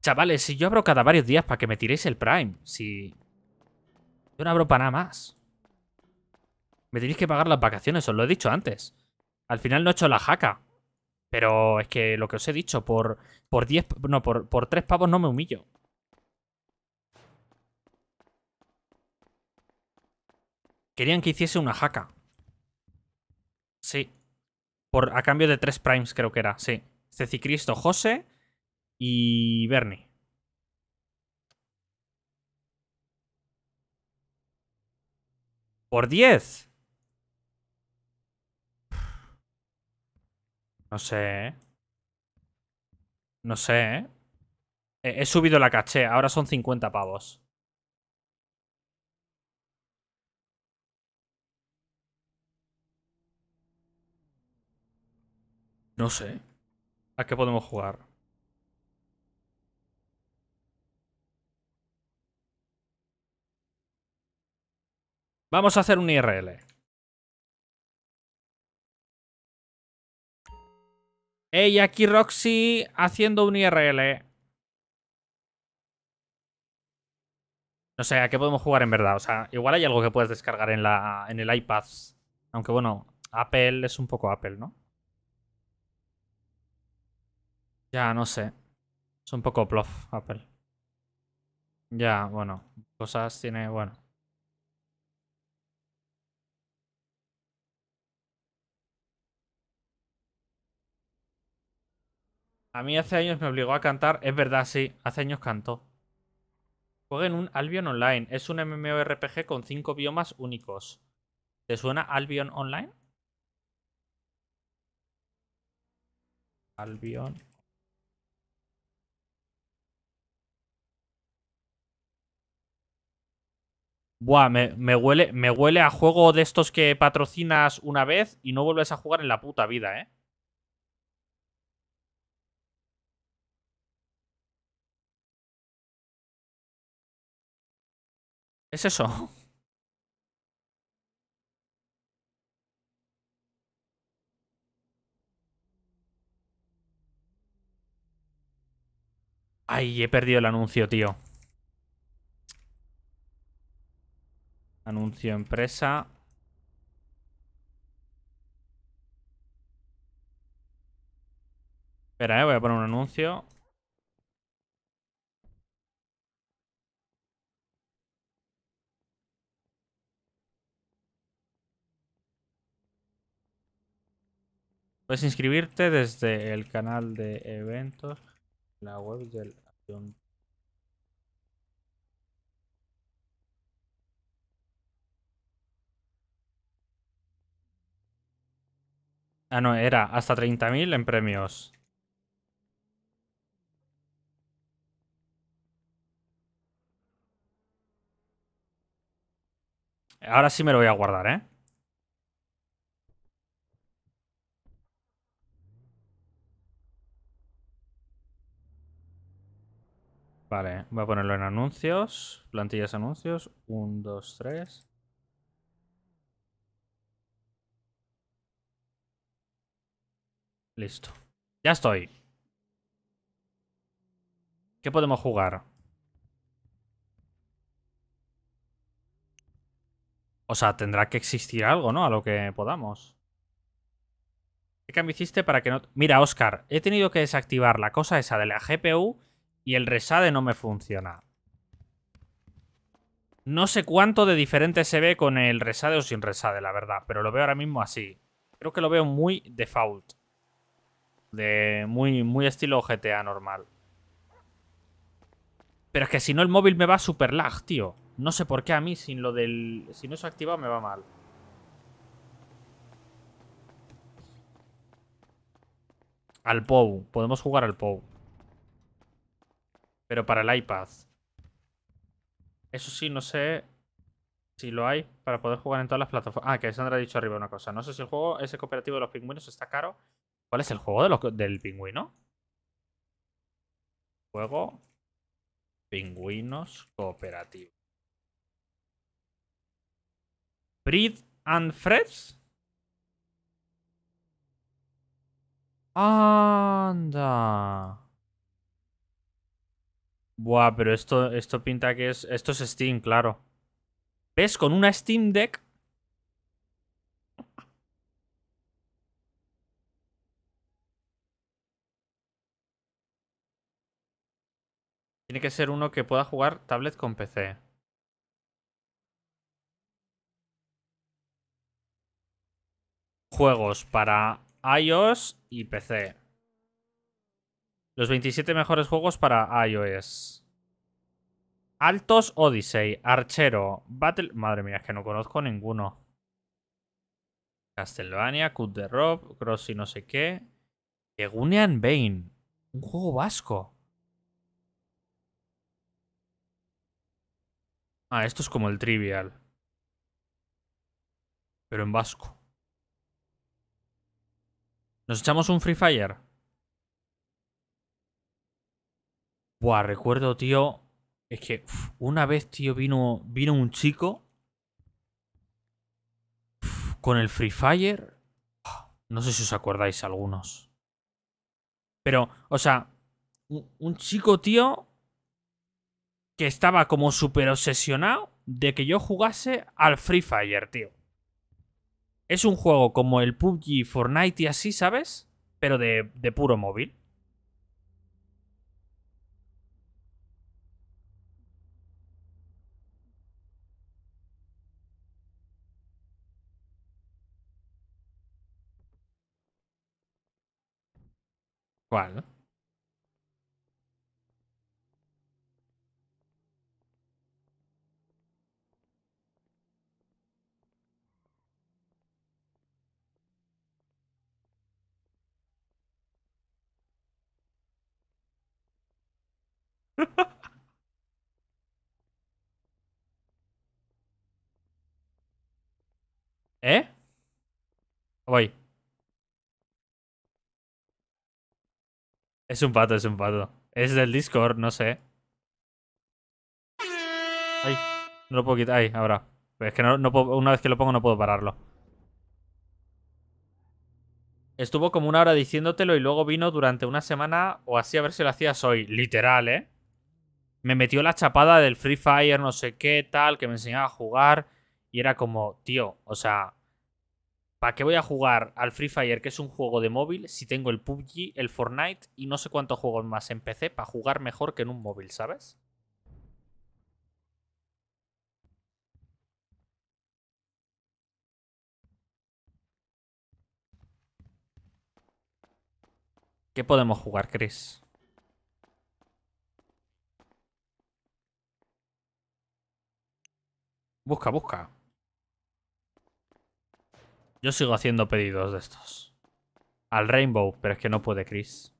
Chavales, si yo abro cada varios días para que me tiréis el Prime, si... Yo no abro para nada más. Me tenéis que pagar las vacaciones, os lo he dicho antes. Al final no he hecho la jaca. Pero es que lo que os he dicho, por, por no, por, por pavos no me humillo. Querían que hiciese una jaca. Sí. Por, a cambio de tres primes creo que era, sí. Cecicristo, José y Bernie. Por diez. No sé, ¿eh? No sé, ¿eh? He, he subido la caché, ahora son 50 pavos. No sé. ¿A qué podemos jugar? Vamos a hacer un IRL. Ey, aquí Roxy haciendo un IRL. Eh. No sé, ¿a qué podemos jugar en verdad? O sea, igual hay algo que puedes descargar en, la, en el iPad. Aunque bueno, Apple es un poco Apple, ¿no? Ya, no sé. Es un poco plof, Apple. Ya, bueno. Cosas tiene, bueno. A mí hace años me obligó a cantar. Es verdad, sí. Hace años cantó. Jueguen un Albion Online. Es un MMORPG con cinco biomas únicos. ¿Te suena Albion Online? Albion. Buah, me, me, huele, me huele a juego de estos que patrocinas una vez y no vuelves a jugar en la puta vida, ¿eh? ¿Es eso? Ay, he perdido el anuncio, tío. Anuncio empresa. Espera, eh, voy a poner un anuncio. Puedes inscribirte desde el canal de eventos, la web del Ah, no, era hasta 30.000 en premios. Ahora sí me lo voy a guardar, ¿eh? Vale, voy a ponerlo en anuncios, plantillas anuncios, 1, 2, 3. Listo. Ya estoy. ¿Qué podemos jugar? O sea, tendrá que existir algo, ¿no? A lo que podamos. ¿Qué cambio hiciste para que no...? Mira, Oscar, he tenido que desactivar la cosa esa de la GPU y el resade no me funciona. No sé cuánto de diferente se ve con el resade o sin resade, la verdad. Pero lo veo ahora mismo así. Creo que lo veo muy default. De muy, muy estilo GTA normal. Pero es que si no el móvil me va super lag, tío. No sé por qué a mí sin lo del... Si no es activado me va mal. Al POU. Podemos jugar al POU. Pero para el iPad. Eso sí, no sé si lo hay para poder jugar en todas las plataformas. Ah, que Sandra ha dicho arriba una cosa. No sé si el juego ese cooperativo de los pingüinos está caro. ¿Cuál es el juego de del pingüino? Juego Pingüinos Cooperativo. Breed and Freds. Anda. Buah, pero esto, esto pinta que es... Esto es Steam, claro. ¿Ves? Con una Steam Deck... Tiene que ser uno que pueda jugar tablet con PC. Juegos para iOS y PC. Los 27 mejores juegos para iOS. Altos Odyssey, Archero, Battle... Madre mía, es que no conozco ninguno. Castlevania, Cut the Rob, Cross no sé qué. Egunian Bane. Un juego vasco. Ah, esto es como el Trivial. Pero en vasco. ¿Nos echamos un Free Fire? Buah, recuerdo, tío. Es que una vez, tío, vino, vino un chico con el Free Fire. No sé si os acordáis algunos. Pero, o sea, un, chico, tío, que estaba como súper obsesionado de que yo jugase al Free Fire, tío. Es un juego como el PUBG, Fortnite y así, ¿sabes? Pero de, de puro móvil. ¿Cuál? ¿Eh? Voy. Es un pato, es un pato. Es del Discord, no sé. Ay, no lo puedo quitar. Ay, ahora. es que una vez que lo pongo no puedo pararlo. Estuvo como una hora diciéndotelo y luego vino durante una semana o así a ver si lo hacías hoy. Literal, ¿eh? Me metió la chapada del Free Fire, no sé qué, tal, que me enseñaba a jugar. Y era como, tío, o sea, ¿Para qué voy a jugar al Free Fire, que es un juego de móvil, si tengo el PUBG, el Fortnite y no sé cuántos juegos más en PC para jugar mejor que en un móvil, ¿sabes? ¿Qué podemos jugar, Chris? Busca, busca. Yo sigo haciendo pedidos de estos. Al Rainbow, pero es que no puede Chris.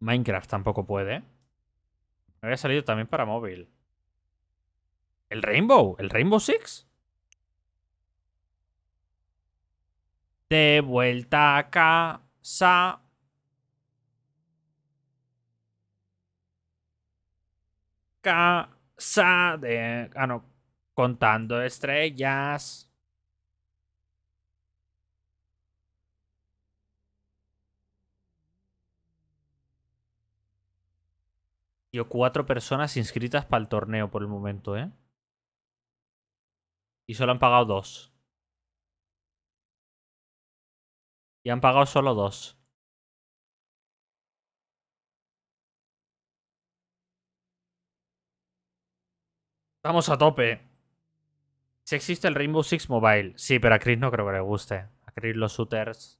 Minecraft tampoco puede. Me había salido también para móvil. ¿El Rainbow? ¿El Rainbow Six? De vuelta a casa. Casa de... Ah, no. Contando estrellas. Yo cuatro personas inscritas para el torneo por el momento, ¿eh? Y solo han pagado dos. Y han pagado solo dos. Estamos a tope. Si existe el Rainbow Six Mobile. Sí, pero a Chris no creo que le guste. A Chris los shooters.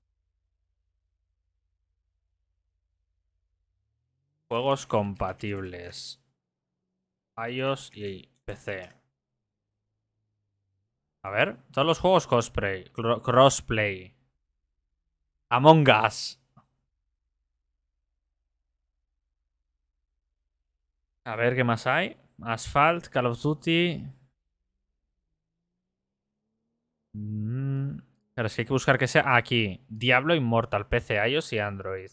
Juegos compatibles. iOS y PC. A ver, todos los juegos cosplay, crossplay. Among Us. A ver qué más hay. Asphalt, Call of Duty, Mmm. es que hay que buscar que sea aquí. Diablo Immortal, PC, iOS y Android.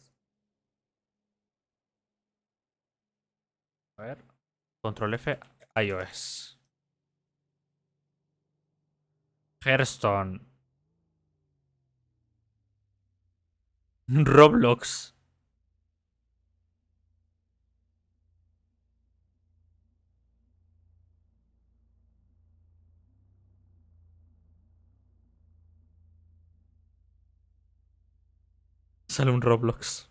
A ver. Control F, iOS. Hearthstone. Roblox. Sale un Roblox.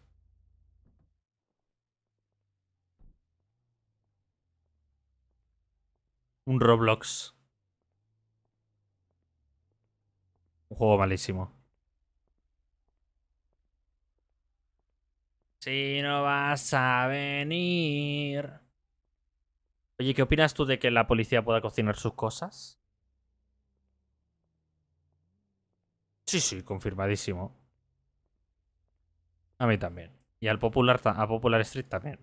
Un Roblox. Un juego malísimo. Si no vas a venir. Oye, ¿qué opinas tú de que la policía pueda cocinar sus cosas? Sí, sí, confirmadísimo. A mí también. Y al Popular, a Popular Street también.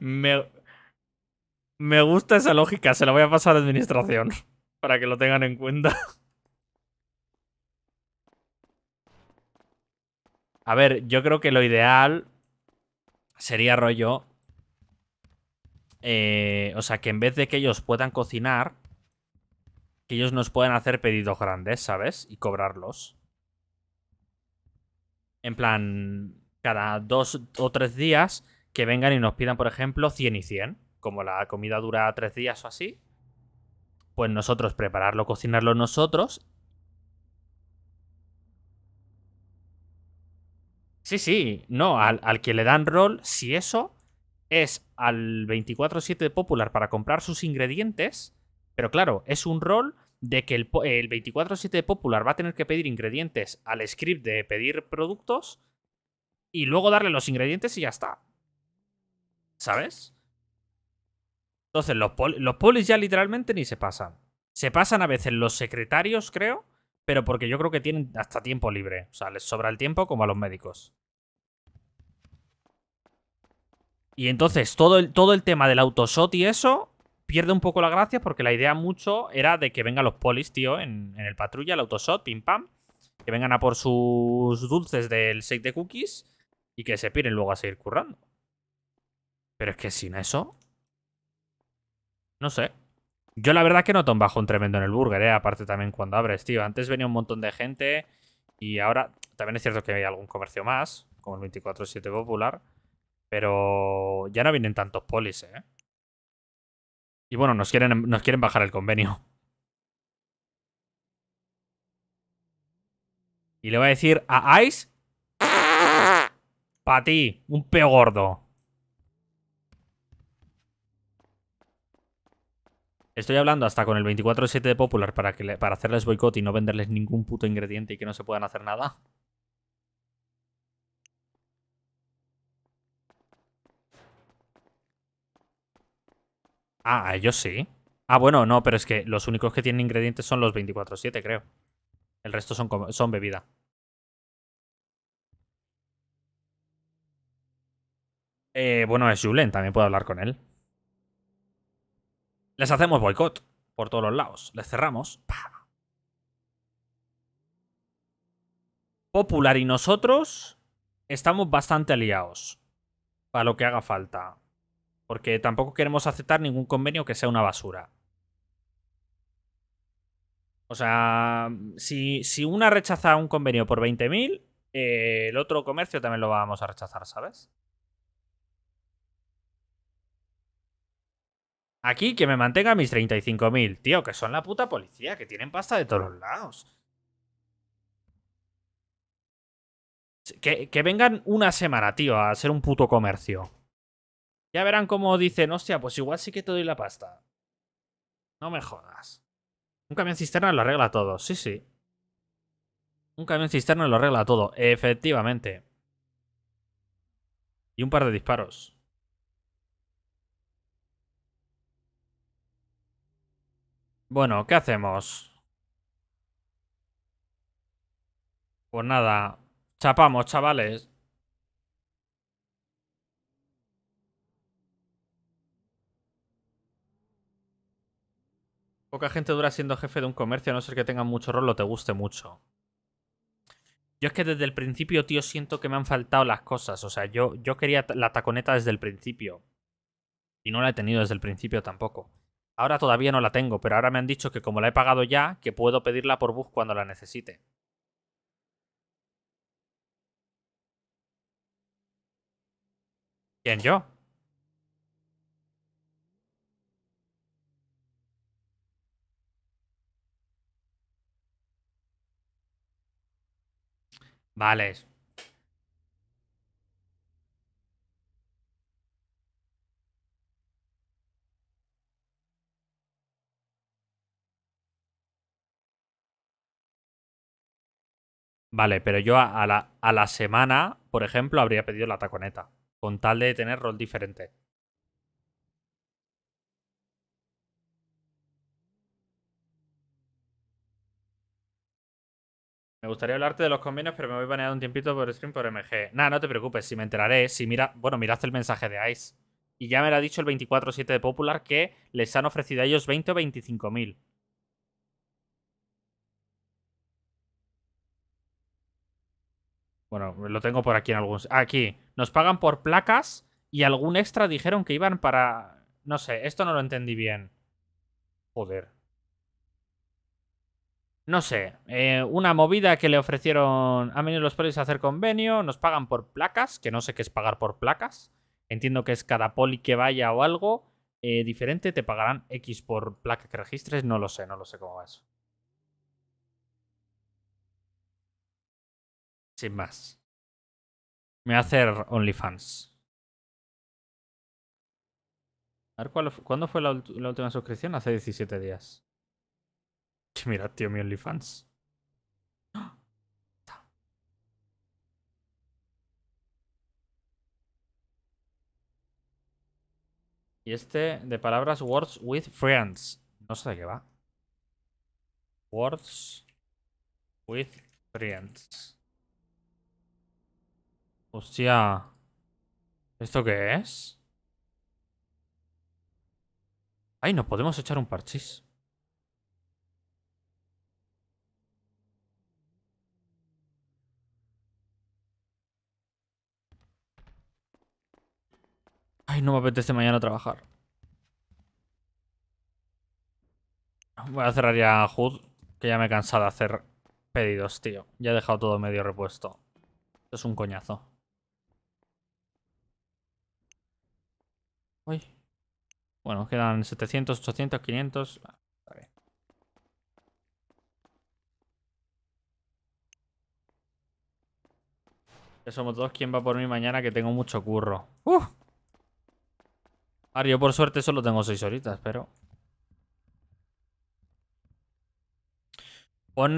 Me, me gusta esa lógica, se la voy a pasar a administración para que lo tengan en cuenta. A ver, yo creo que lo ideal sería rollo... Eh, o sea, que en vez de que ellos puedan cocinar, que ellos nos puedan hacer pedidos grandes, ¿sabes? Y cobrarlos. En plan, cada dos o tres días que vengan y nos pidan, por ejemplo, 100 y 100. Como la comida dura tres días o así, pues nosotros prepararlo, cocinarlo nosotros Sí, sí, no, al, que le dan rol, si eso es al 24-7 de Popular para comprar sus ingredientes, pero claro, es un rol de que el, 24-7 de Popular va a tener que pedir ingredientes al script de pedir productos y luego darle los ingredientes y ya está. ¿Sabes? Entonces, los, los polis ya literalmente ni se pasan. Se pasan a veces los secretarios, creo, pero porque yo creo que tienen hasta tiempo libre. O sea, les sobra el tiempo como a los médicos. Y entonces todo el, todo el tema del autoshot y eso pierde un poco la gracia porque la idea mucho era de que vengan los polis, tío, en, el patrulla, el autoshot, pim pam, que vengan a por sus dulces del shake de cookies y que se piren luego a seguir currando. Pero es que sin eso... No sé. Yo la verdad que noto un bajón tremendo en el burger, ¿eh? Aparte también cuando abres, tío. Antes venía un montón de gente y ahora... También es cierto que hay algún comercio más, como el 24-7 Popular... Pero ya no vienen tantos polis, ¿eh? Y bueno, nos quieren, nos quieren bajar el convenio. Y le voy a decir a Ice... Pa' ti, un peo gordo. Estoy hablando hasta con el 24-7 de Popular para, que para hacerles boicot y no venderles ningún puto ingrediente y que no se puedan hacer nada. Ah, a ellos sí. Ah, bueno, no, pero es que los únicos que tienen ingredientes son los 24-7, creo. El resto son, son bebida. Eh, bueno, es Julen, también puedo hablar con él. Les hacemos boicot por todos los lados. Les cerramos. Popular y nosotros estamos bastante aliados. Para lo que haga falta porque tampoco queremos aceptar ningún convenio que sea una basura. O sea, si, una rechaza un convenio por 20.000, eh, el otro comercio también lo vamos a rechazar, ¿sabes? Aquí que me mantenga mis 35.000, tío, que son la puta policía, que tienen pasta de todos los lados. Que, que vengan una semana, tío, a ser un puto comercio. Ya verán cómo dicen, hostia, pues igual sí que te doy la pasta. No me jodas. Un camión cisterna lo arregla todo, sí, sí. Un camión cisterna lo arregla todo, efectivamente. Y un par de disparos. Bueno, ¿qué hacemos? Pues nada, chapamos, chavales. Poca gente dura siendo jefe de un comercio, a no ser que tengan mucho rol o te guste mucho. Yo es que desde el principio, tío, siento que me han faltado las cosas. O sea, yo, yo quería la taconeta desde el principio. Y no la he tenido desde el principio tampoco. Ahora todavía no la tengo, pero ahora me han dicho que como la he pagado ya, que puedo pedirla por bus cuando la necesite. ¿Quién yo? Vale. Vale, pero yo a, a la semana, por ejemplo, habría pedido la taconeta. Con tal de tener rol diferente. gustaría hablarte de los convenios, pero me voy baneado un tiempito por stream por MG. Nah, no te preocupes, si me enteraré, si mira, bueno, miraste el mensaje de Ice. Y ya me lo ha dicho el 24-7 de Popular que les han ofrecido a ellos 20 o 25 mil. Bueno, lo tengo por aquí en algún... Aquí. Nos pagan por placas y algún extra dijeron que iban para... No sé, esto no lo entendí bien. Joder. No sé, eh, una movida que le ofrecieron, a Menos los polis a hacer convenio, nos pagan por placas, que no sé qué es pagar por placas, entiendo que es cada poli que vaya o algo eh, diferente, te pagarán X por placa que registres, no lo sé, no lo sé cómo va eso. Sin más. Me voy a hacer OnlyFans. A ver, ¿cuándo fue la, la última suscripción? Hace 17 días. Mira, tío, mi OnlyFans. Y este de palabras Words with Friends. No sé de qué va. Words with Friends. Hostia. ¿Esto qué es? Ay, nos podemos echar un parchís. Ay, no me apetece mañana trabajar. Voy a cerrar ya HUD, que ya me he cansado de hacer pedidos, tío. Ya he dejado todo medio repuesto. Esto Es un coñazo. Uy. Bueno, quedan 700, 800, 500... Ya somos dos. ¿Quién va por mí mañana? Que tengo mucho curro. ¡Uf! Ahora yo por suerte solo tengo 6 horitas, pero... Pues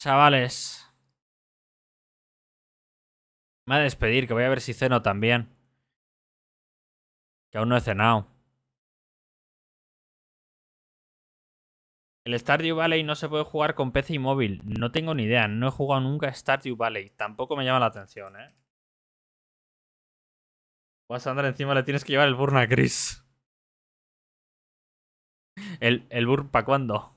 Chavales. Me voy a despedir, que voy a ver si ceno también. Que aún no he cenado. El Stardew Valley no se puede jugar con PC y móvil. No tengo ni idea. No he jugado nunca Stardew Valley. Tampoco me llama la atención, ¿eh? Vas a andar encima, le tienes que llevar el burn a Chris. ¿El, el burn para cuándo?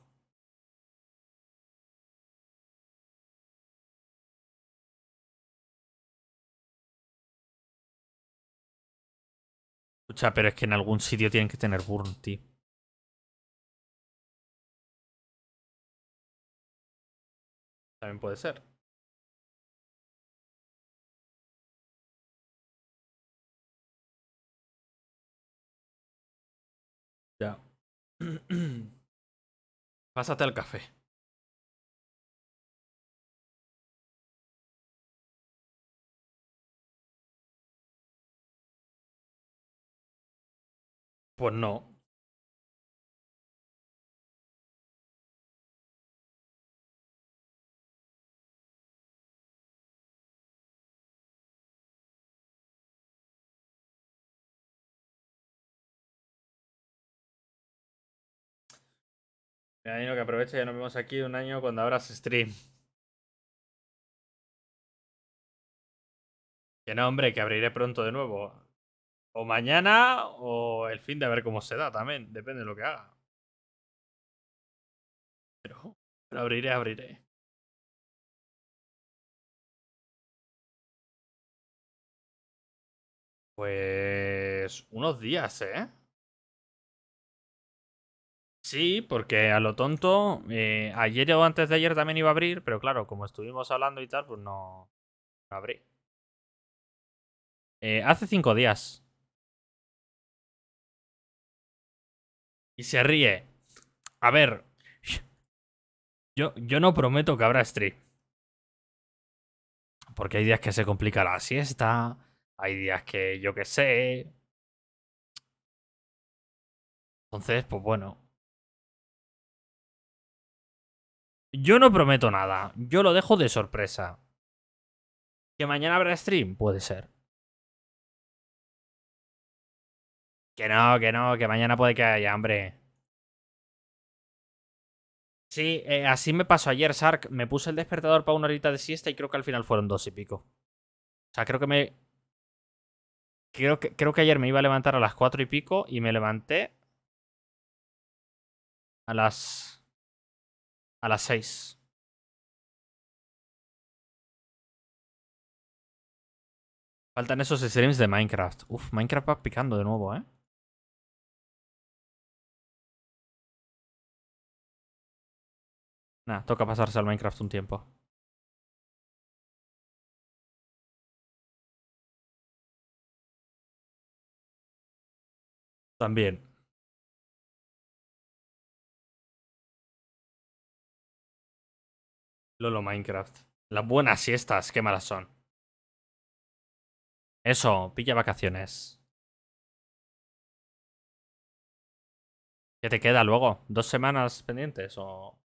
Escucha, pero es que en algún sitio tienen que tener burn, tío. También puede ser. Pásate al café. Pues no. Me no, que aproveche, ya nos vemos aquí un año cuando abras stream. Que no, hombre, que abriré pronto de nuevo. O mañana o el fin de a ver cómo se da también. Depende de lo que haga. Pero, pero abriré, abriré. Pues unos días, ¿eh? Sí, porque a lo tonto, eh, ayer o antes de ayer también iba a abrir, pero claro, como estuvimos hablando y tal, pues no, abrí. Eh, hace cinco días. Y se ríe. A ver. Yo, yo no prometo que habrá stream. Porque hay días que se complica la siesta. Hay días que yo qué sé. Entonces, pues bueno. Yo no prometo nada, yo lo dejo de sorpresa. ¿Que mañana habrá stream? Puede ser. Que no, que no, que mañana puede que haya hambre. Sí, eh, así me pasó ayer, Sark. Me puse el despertador para una horita de siesta y creo que al final fueron dos y pico. O sea, creo que me... Creo que, creo que ayer me iba a levantar a las cuatro y pico y me levanté a las a las 6. Faltan esos streams de Minecraft. Uf, Minecraft va picando de nuevo, ¿eh? Nah, toca pasarse al Minecraft un tiempo. También. Lolo Minecraft. Las buenas siestas, qué malas son. Eso, pilla vacaciones. ¿Qué te queda luego? ¿Dos semanas pendientes o...?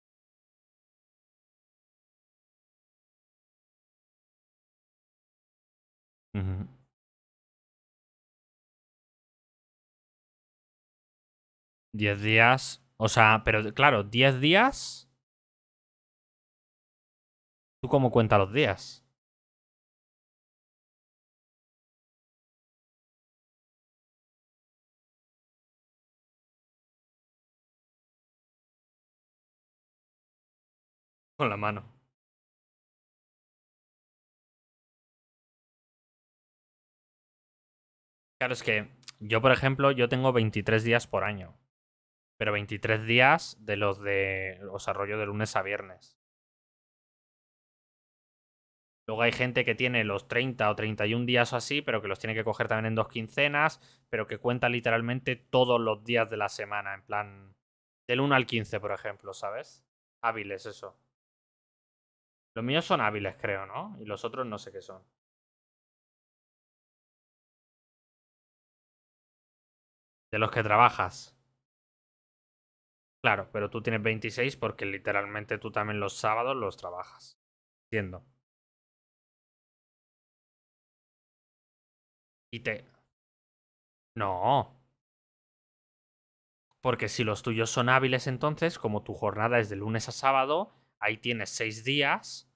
Diez días. O sea, pero claro, diez días ¿Tú cómo cuentas los días? Con la mano. Claro, es que yo, por ejemplo, yo tengo 23 días por año. Pero 23 días de los de... los sea, de lunes a viernes. Luego hay gente que tiene los 30 o 31 días o así, pero que los tiene que coger también en dos quincenas, pero que cuenta literalmente todos los días de la semana, en plan del 1 al 15, por ejemplo, ¿sabes? Hábiles, eso. Los míos son hábiles, creo, ¿no? Y los otros no sé qué son. De los que trabajas. Claro, pero tú tienes 26 porque literalmente tú también los sábados los trabajas. Entiendo. Y te... No. Porque si los tuyos son hábiles, entonces, como tu jornada es de lunes a sábado, ahí tienes seis días,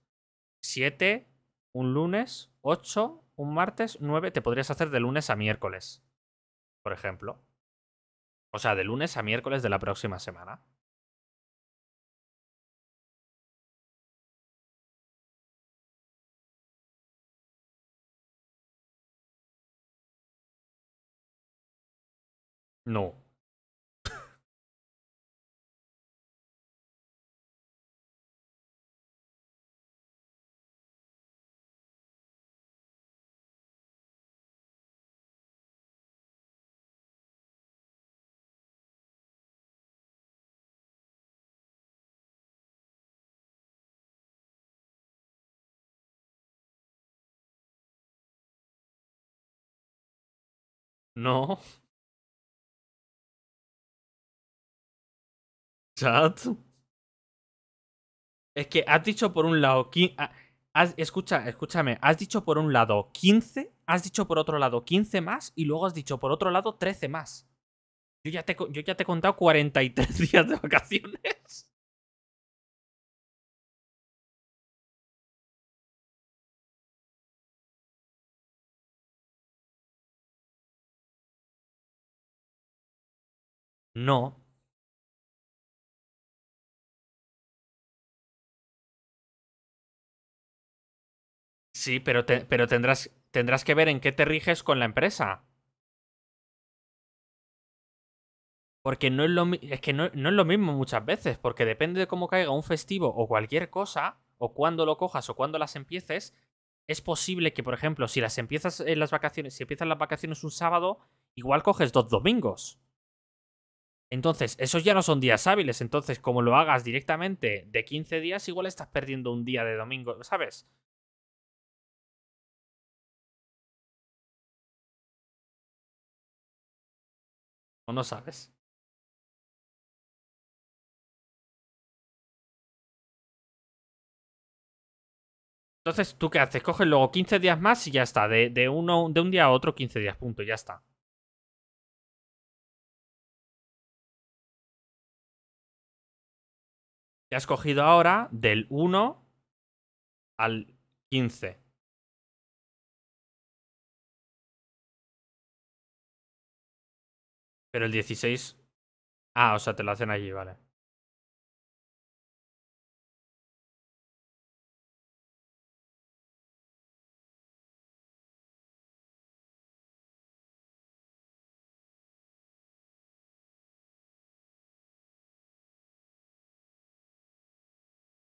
siete, un lunes, ocho, un martes, nueve, te podrías hacer de lunes a miércoles, por ejemplo. O sea, de lunes a miércoles de la próxima semana. No. No. Chat. Es que has dicho por un lado. Ah, has, escucha, escúchame. Has dicho por un lado 15, has dicho por otro lado 15 más y luego has dicho por otro lado 13 más. Yo ya te, yo ya te he contado 43 días de vacaciones. No, Sí, pero, pero tendrás, tendrás que ver en qué te riges con la empresa. Porque no es lo, que no, es lo mismo muchas veces, porque depende de cómo caiga un festivo o cualquier cosa, o cuándo lo cojas o cuándo las empieces, es posible que, por ejemplo, si las empiezas en las vacaciones, si empiezas las vacaciones un sábado, igual coges dos domingos. Entonces, esos ya no son días hábiles. Entonces, como lo hagas directamente de 15 días, igual estás perdiendo un día de domingo, ¿sabes? ¿O no sabes? Entonces, ¿tú qué haces? Coges luego 15 días más y ya está. De, uno, de un día a otro, 15 días, punto, ya está. Ya has cogido ahora del 1 al 15. Pero el 16... Ah, o sea, te lo hacen allí, vale.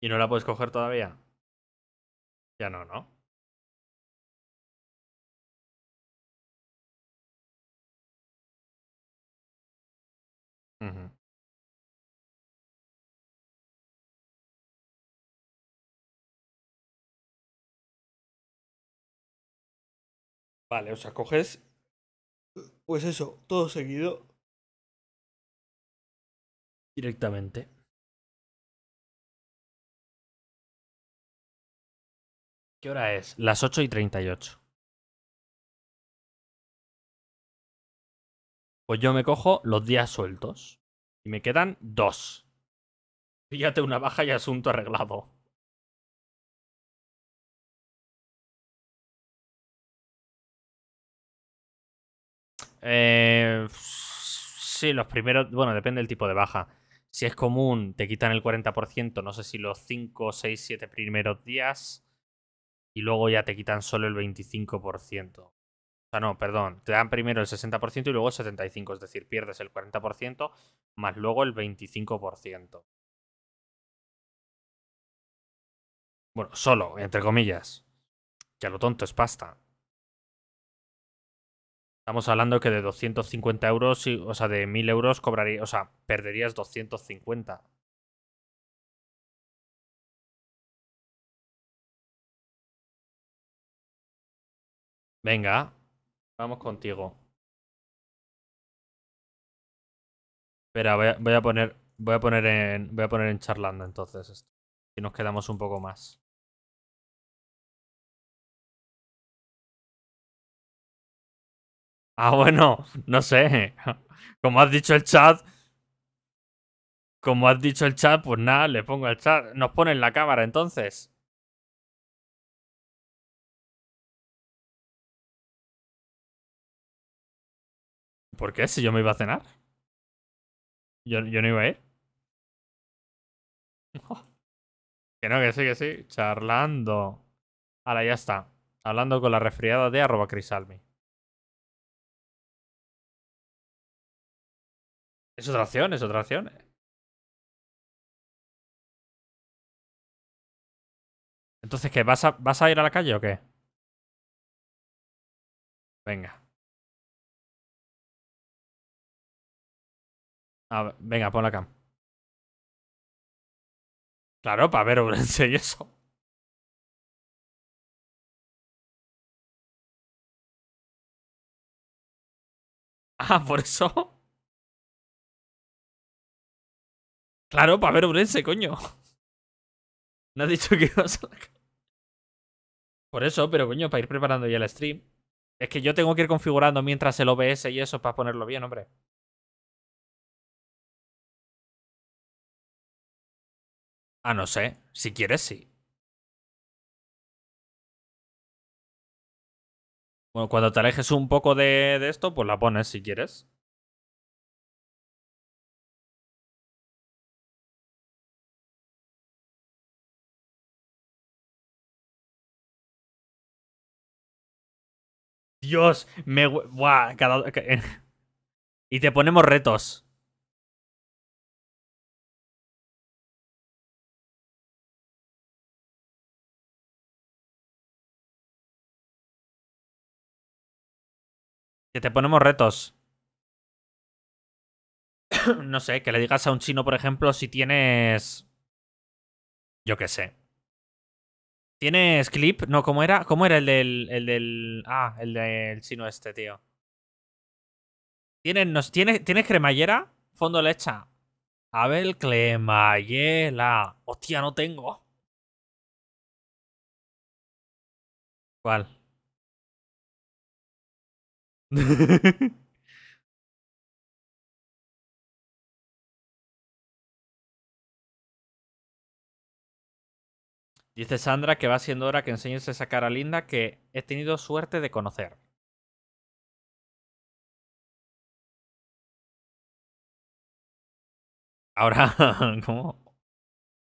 ¿Y no la puedes coger todavía? Ya no, ¿no? Vale, o sea, coges. Pues eso, todo seguido. Directamente. ¿Qué hora es? Las ocho y treinta y ocho Pues yo me cojo los días sueltos. Y me quedan dos. Fíjate una baja y asunto arreglado. Eh, sí, los primeros. Bueno, depende del tipo de baja. Si es común, te quitan el 40%. No sé si los 5, 6, 7 primeros días. Y luego ya te quitan solo el 25%. O sea, no, perdón, te dan primero el 60% y luego el 75%, es decir, pierdes el 40% más luego el 25%. Bueno, solo, entre comillas. Que lo tonto es pasta. Estamos hablando que de 250 euros, o sea, de 1000 euros cobraría, o sea, perderías 250. Venga, Vamos contigo. Espera, voy a, poner. Voy a poner en. Voy a poner en charlando entonces esto. Y nos quedamos un poco más. Ah, bueno, no sé. Como has dicho el chat. Como has dicho el chat, pues nada, le pongo el chat. Nos ponen la cámara entonces. ¿Por qué? Si yo me iba a cenar. Yo, no iba a ir. Que no, que sí, que sí. Charlando. Ahora ya está. Hablando con la resfriada de arroba crisalmi. Es otra acción, es otra acción. Entonces, ¿qué? ¿Vas a, ¿Vas a ir a la calle o qué? Venga. A venga, pon la cam. Claro, para ver Ourense y eso. Ah, por eso. Claro, para ver Urense, coño. No has dicho que ibas a la Por eso, pero coño, para ir preparando ya el stream. Es que yo tengo que ir configurando mientras el OBS y eso para ponerlo bien, hombre. Ah, no sé. Si quieres, sí. Bueno, cuando te alejes un poco de, de esto, pues la pones si quieres. Dios, me... Buah, cada... y te ponemos retos. Que te ponemos retos. no sé, que le digas a un chino, por ejemplo, si tienes... Yo qué sé. ¿Tienes clip? No, ¿cómo era? ¿Cómo era el del... El del... Ah, el del chino este, tío. ¿Tienes, nos, ¿tienes, ¿tienes cremallera? Fondo lecha. A ver, cremallera. Hostia, no tengo. ¿Cuál? Dice Sandra que va siendo hora que enseñes esa cara linda que he tenido suerte de conocer. Ahora, ¿cómo?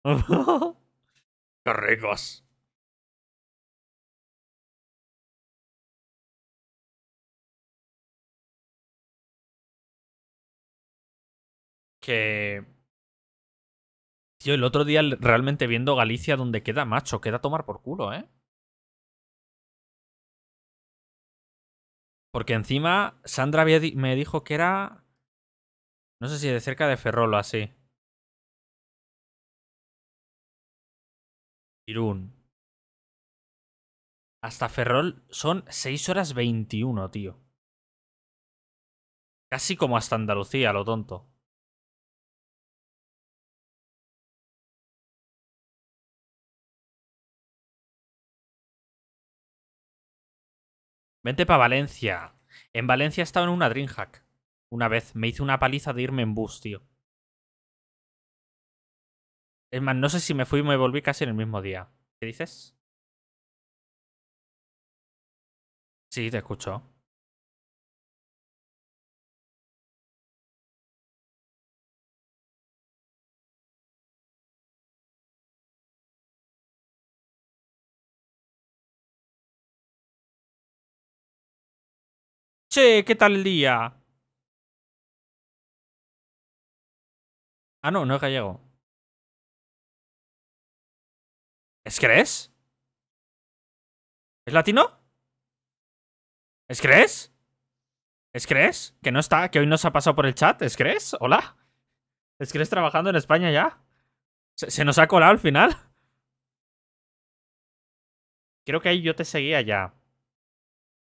¡Qué ricos! que... Tío, el otro día realmente viendo Galicia donde queda, macho, queda tomar por culo, ¿eh? Porque encima Sandra me dijo que era... No sé si de cerca de Ferrol o así. Irún. Hasta Ferrol son 6 horas 21, tío. Casi como hasta Andalucía, lo tonto. Vente para Valencia. En Valencia estaba en una Dreamhack. Una vez me hice una paliza de irme en bus, tío. Es más, no sé si me fui o me volví casi en el mismo día. ¿Qué dices? Sí, te escucho. Che, ¿qué tal el día? Ah, no, no es gallego. ¿Es crees? ¿Es latino? ¿Es crees? ¿Es crees? ¿Que no está? ¿Que hoy no se ha pasado por el chat? ¿Es crees? ¿Hola? ¿Es crees trabajando en España ya? ¿Se, ¿Se nos ha colado al final? Creo que ahí yo te seguía ya.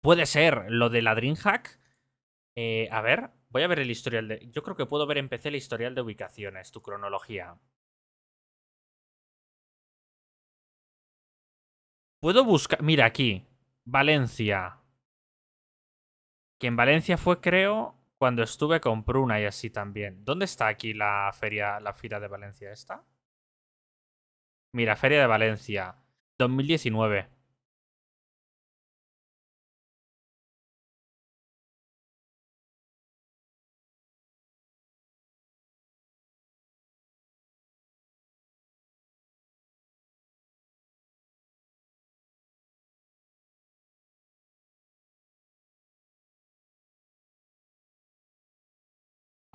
Puede ser lo de la eh, a ver, voy a ver el historial de... Yo creo que puedo ver en PC el historial de ubicaciones, tu cronología. Puedo buscar... Mira, aquí. Valencia. Que en Valencia fue, creo, cuando estuve con Pruna y así también. ¿Dónde está aquí la feria, la fira de Valencia esta? Mira, Feria de Valencia, 2019.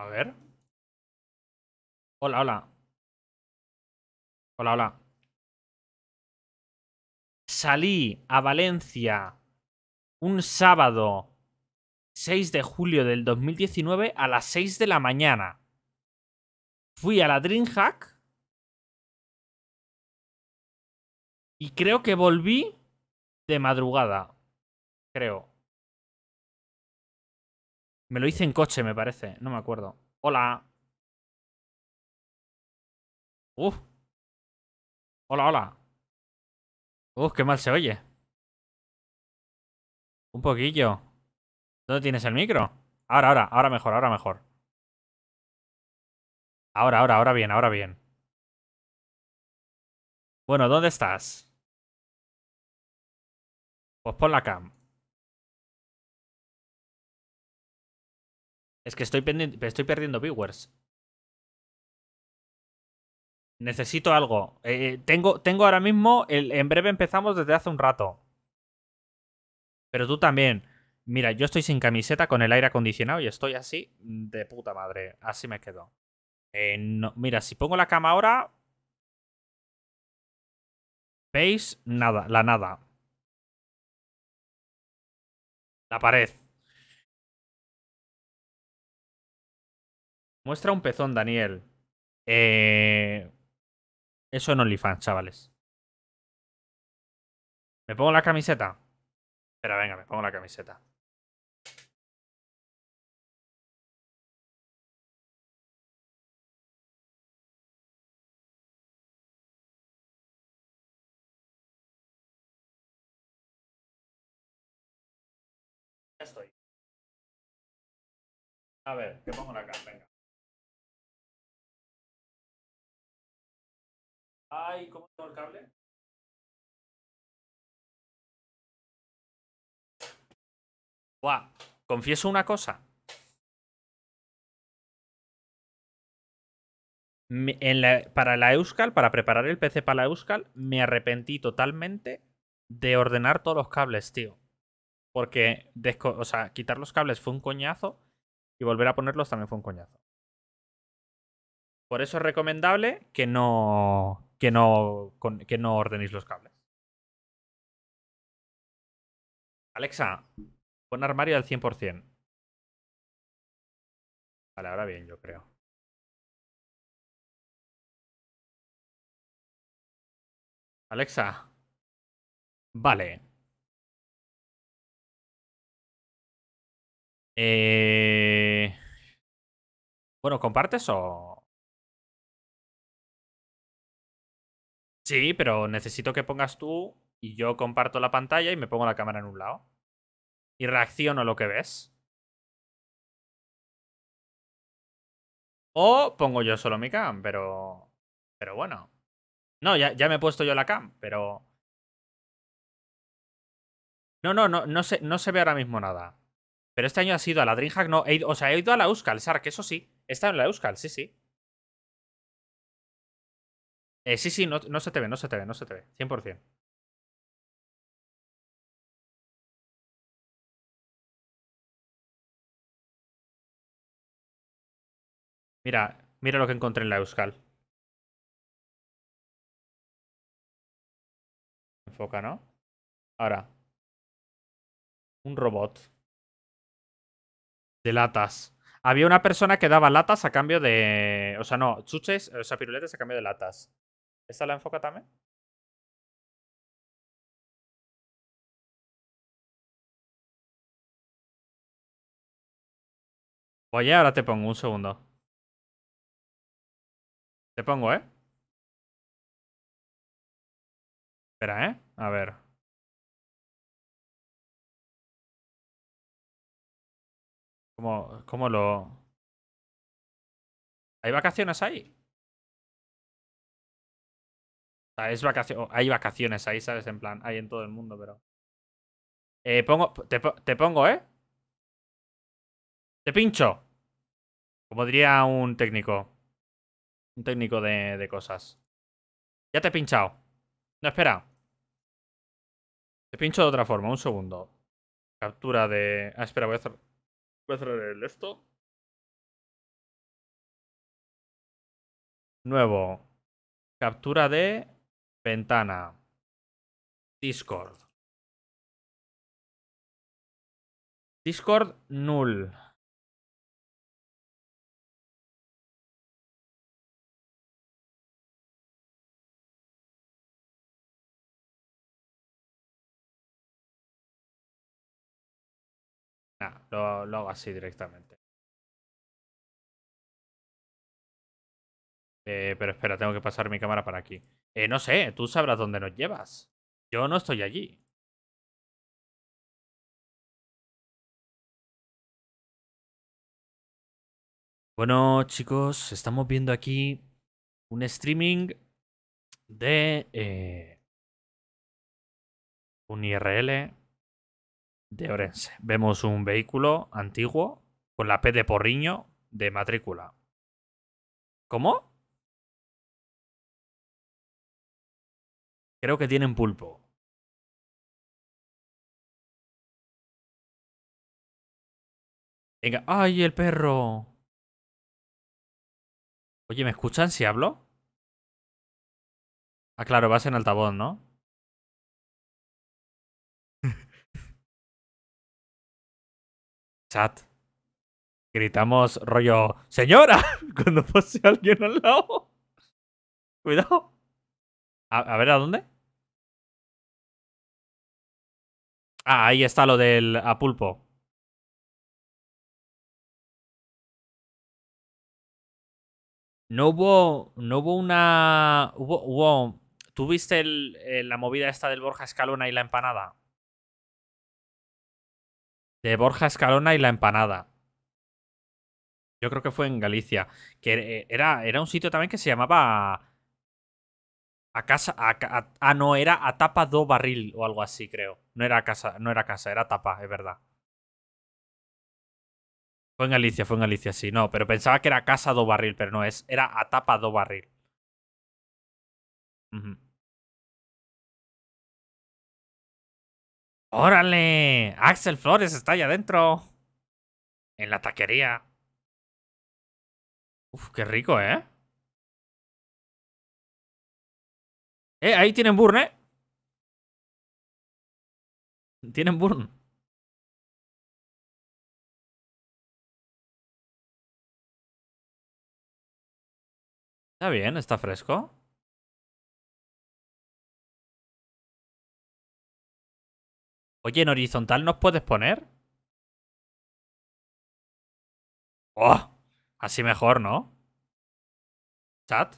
A ver. Hola, hola. Hola, hola. Salí a Valencia un sábado 6 de julio del 2019 a las 6 de la mañana. Fui a la DreamHack. Y creo que volví de madrugada. Creo. Me lo hice en coche, me parece. No me acuerdo. Hola. Uf. Hola, hola. Uf, qué mal se oye. Un poquillo. ¿Dónde tienes el micro? Ahora, ahora, ahora mejor, ahora mejor. Ahora, ahora, ahora bien, ahora bien. Bueno, ¿dónde estás? Pues pon la cam. Es que estoy, estoy perdiendo viewers. Necesito algo. Eh, eh, tengo, tengo ahora mismo. en breve empezamos desde hace un rato. Pero tú también. Mira, yo estoy sin camiseta con el aire acondicionado y estoy así de puta madre. Así me quedo. Eh, mira, si pongo la cama ahora. ¿Veis? Nada, la nada. La pared. Muestra un pezón, Daniel. Eh... Eso en OnlyFans, chavales. ¿Me pongo la camiseta? Espera, venga, me pongo la camiseta. Ya estoy. A ver, que pongo la acá, venga. Ay, ¿cómo el cable? confieso una cosa. para la Euskal, para preparar el PC para la Euskal, me arrepentí totalmente de ordenar todos los cables, tío. Porque quitar los cables fue un coñazo y volver a ponerlos también fue un coñazo. Por eso es recomendable que no que no, que no ordenéis los cables. Alexa, pon armario al 100%. Vale, ahora bien, yo creo. Alexa. Vale. Eh... Bueno, ¿compartes o, Sí, pero necesito que pongas tú y yo comparto la pantalla y me pongo la cámara en un lado. Y reacciono a lo que ves. O pongo yo solo mi cam, pero. Pero bueno. No, ya, ya me he puesto yo la cam, pero. No, no, no, no se, no se ve ahora mismo nada. Pero este año ha sido a la DreamHack, no. o sea, he ido a la Euskal, Sark, eso sí. He estado en la Euskal, sí, sí. Eh, sí, sí, no, no se te ve, no se te ve, no se te ve. 100%. Mira, mira lo que encontré en la Euskal. Enfoca, ¿no? Ahora. Un robot. De latas. Había una persona que daba latas a cambio de... O sea, no, chuches, o sea, piruletas a cambio de latas. ¿Esa la enfoca también? Oye, ahora te pongo un segundo. Te pongo, ¿eh? Espera, ¿eh? A ver. ¿Cómo, cómo lo...? ¿Hay vacaciones ahí? hay vacaciones ahí, ¿sabes? En plan, hay en todo el mundo, pero... Eh, pongo, te, pongo, ¿eh? Te pincho. Como diría un técnico. Un técnico de, cosas. Ya te he pinchado. No, espera. Te pincho de otra forma, un segundo. Captura de... Ah, espera, voy a hacer voy a hacer el esto. Nuevo. Captura de... Ventana. Discord. Discord null. Nah, lo, lo hago así directamente. Eh, pero espera, tengo que pasar mi cámara para aquí. Eh, no sé, tú sabrás dónde nos llevas. Yo no estoy allí. Bueno, chicos, estamos viendo aquí un streaming de eh, un IRL de Orense. Vemos un vehículo antiguo con la P de porriño de matrícula. ¿Cómo? Creo que tienen pulpo. Venga, ¡ay, el perro! Oye, ¿me escuchan si hablo? Ah, claro, vas en altavoz, ¿no? Chat. Gritamos rollo, ¡Señora! Cuando pase alguien al lado. Cuidado. A, ver, ¿a dónde? Ah, ahí está lo del apulpo No hubo. No hubo una. Hubo. ¿Tuviste eh, la movida esta del Borja Escalona y la empanada? De Borja Escalona y la empanada. Yo creo que fue en Galicia. Que eh, era, era un sitio también que se llamaba a casa. A, ah, no, era a tapa do barril o algo así, creo. No era casa, no era casa, era tapa, es verdad. Fue en Galicia, fue en Galicia, sí, no, pero pensaba que era casa do barril, pero no es. Era a tapa do barril. ¡Órale! Axel Flores está allá adentro. En la taquería. Uf, qué rico, ¿eh? Eh, ahí tienen burn, eh. Tienen burn. Está bien, está fresco. Oye, en horizontal nos puedes poner. Oh, así mejor, ¿no? Chat.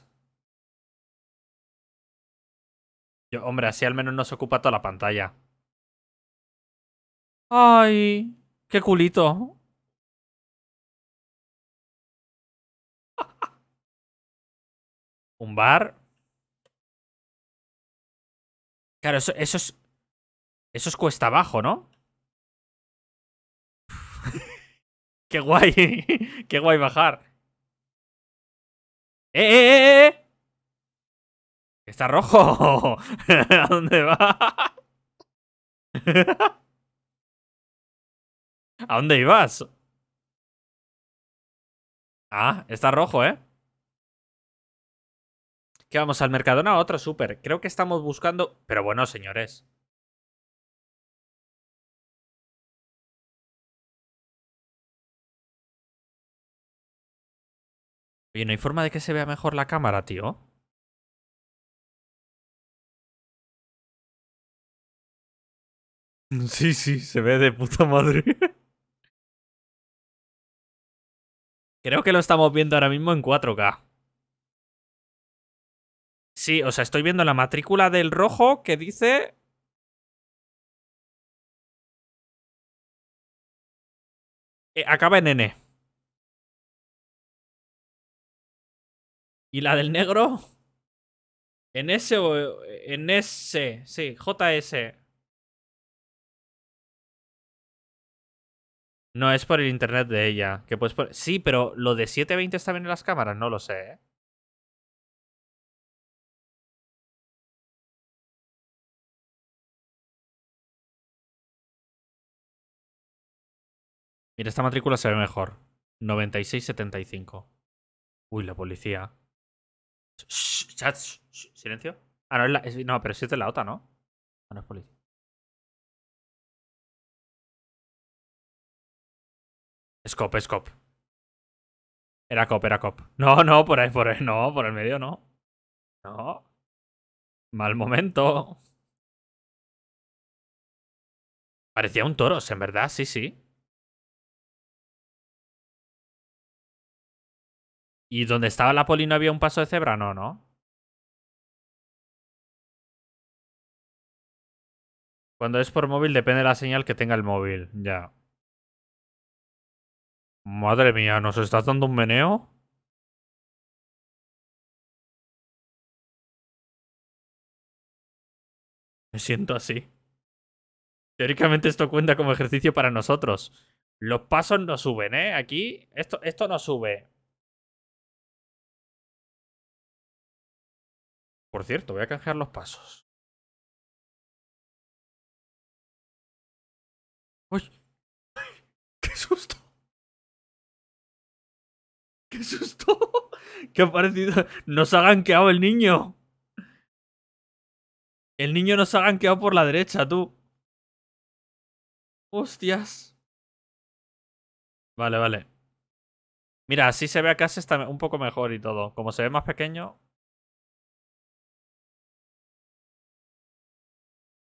hombre, así al menos no se ocupa toda la pantalla. Ay, qué culito. Un bar. Claro, eso, eso es... Eso es cuesta abajo, ¿no? qué guay. qué guay bajar. ¡Eh, eh! eh! eh, eh. ¡Está rojo! ¿A dónde vas? ¿A dónde ibas? Ah, está rojo, ¿eh? ¿Qué vamos? ¿Al Mercadona a otro súper? Creo que estamos buscando... Pero bueno, señores. Oye, ¿no hay forma de que se vea mejor la cámara, tío? Sí, sí, se ve de puta madre. Creo que lo estamos viendo ahora mismo en 4K. Sí, o sea, estoy viendo la matrícula del rojo que dice... Eh, acaba en N. ¿Y la del negro? En S o eh, en S, sí, JS. No es por el internet de ella. Que pues Sí, pero lo de 720 está bien en las cámaras, no lo sé. Mira, esta matrícula se ve mejor. 9675. Uy, la policía. silencio. Ah, no, es la... no pero si es de la OTA, No, no es policía. Scope scope. Era cop, era cop. No, no, por ahí, por ahí. No, por el medio no. No. Mal momento. Parecía un toros, en verdad, sí, sí. ¿Y donde estaba la poli no había un paso de cebra? No, no. Cuando es por móvil depende de la señal que tenga el móvil, ya. Madre mía, ¿nos estás dando un meneo? Me siento así. Teóricamente esto cuenta como ejercicio para nosotros. Los pasos no suben, ¿eh? Aquí, esto, esto no sube. Por cierto, voy a canjear los pasos. ¡Uy! ¡Qué susto! ¡Qué susto! ¡Qué ha parecido! ¡Nos ha ganqueado el niño! El niño nos ha ganqueado por la derecha, tú. ¡Hostias! Vale, vale. Mira, así se ve acá se está un poco mejor y todo. Como se ve más pequeño...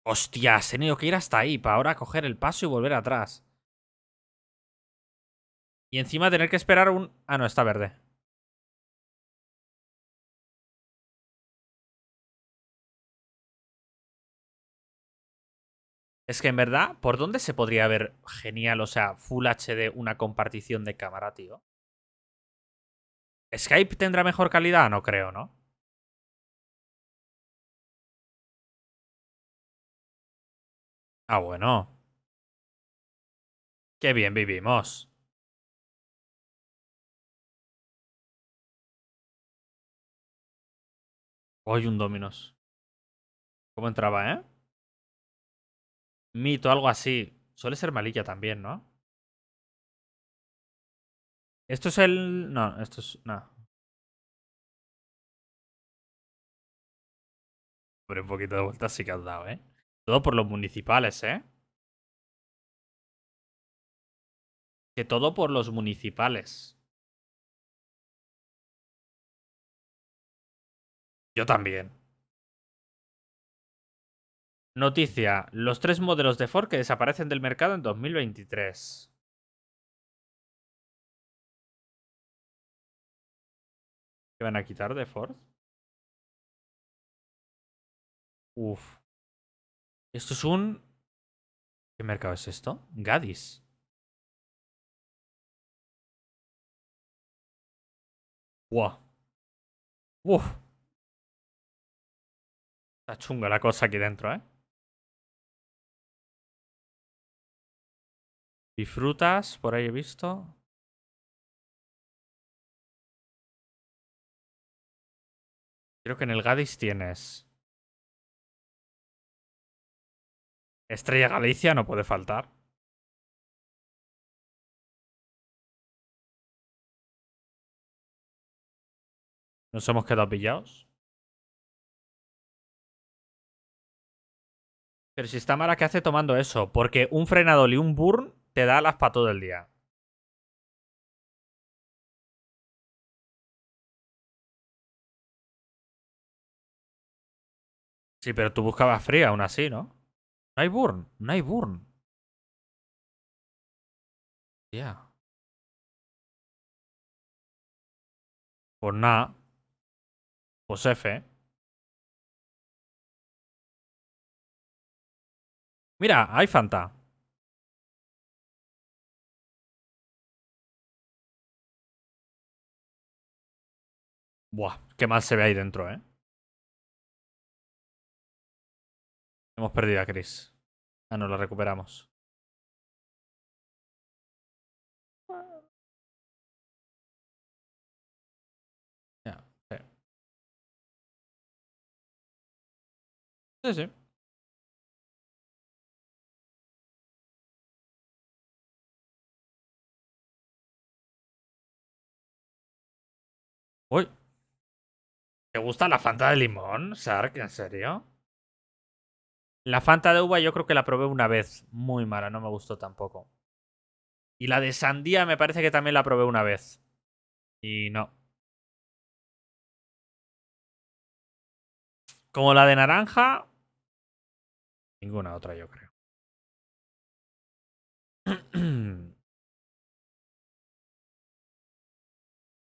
¡Hostias! He tenido que ir hasta ahí para ahora coger el paso y volver atrás. Y encima tener que esperar un... Ah, no, está verde. Es que en verdad, ¿por dónde se podría ver genial, o sea, Full HD, una compartición de cámara, tío? ¿Skype tendrá mejor calidad? No creo, ¿no? Ah, bueno. Qué bien vivimos. Hoy un Dominos. ¿Cómo entraba, eh? Mito, algo así. Suele ser Malilla también, ¿no? Esto es el... No, esto es... No. Hombre, un poquito de vuelta sí que has dado, ¿eh? Todo por los municipales, ¿eh? Que todo por los municipales. Yo también. Noticia. Los tres modelos de Ford que desaparecen del mercado en 2023. ¿Qué van a quitar de Ford? Uf. Esto es un... ¿Qué mercado es esto? Gadis. Wow. Uf. Está chunga la cosa aquí dentro, ¿eh? Y frutas, por ahí he visto. Creo que en el Gadis tienes. Estrella Galicia no puede faltar. Nos hemos quedado pillados. Pero si está mala, ¿qué hace tomando eso? Porque un frenador y un burn te da alas para todo el día. Sí, pero tú buscabas fría aún así, ¿no? No hay burn, no hay burn. Ya. Pues nada. Pues F. ¿eh? Mira, hay Fanta. Buah, qué mal se ve ahí dentro, ¿eh? Hemos perdido a Chris. Ah, no, la recuperamos. sí. ¿Te gusta la Fanta de limón, Sark? ¿En serio? La Fanta de uva yo creo que la probé una vez. Muy mala, no me gustó tampoco. Y la de sandía me parece que también la probé una vez. Y no. Como la de naranja. Ninguna otra, yo creo.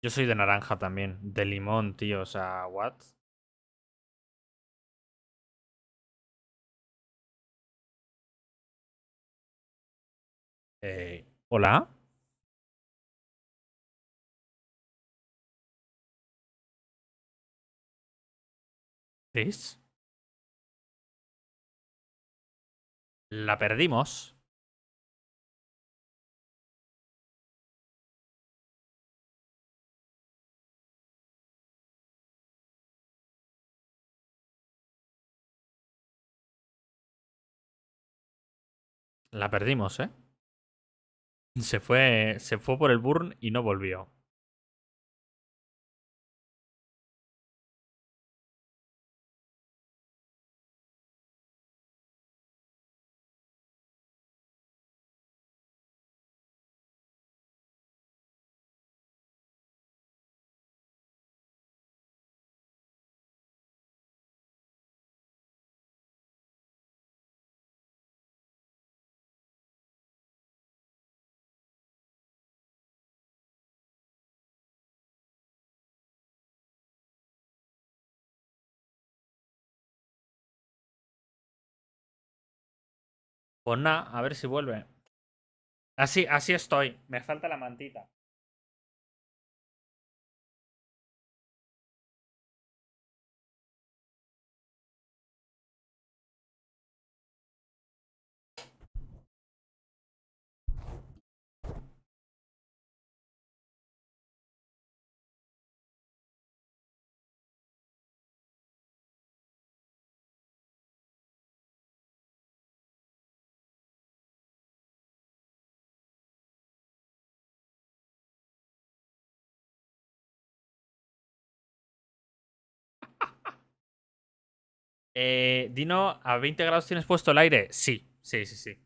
Yo soy de naranja también. De limón, tío. O sea, what? Eh, Hola. La perdimos. La perdimos, ¿eh? Se fue, se fue por el burn y no volvió. Pues nada, a ver si vuelve. Así, así estoy. Me falta la mantita. Eh, Dino, ¿a 20 grados tienes puesto el aire? Sí, sí, sí, sí.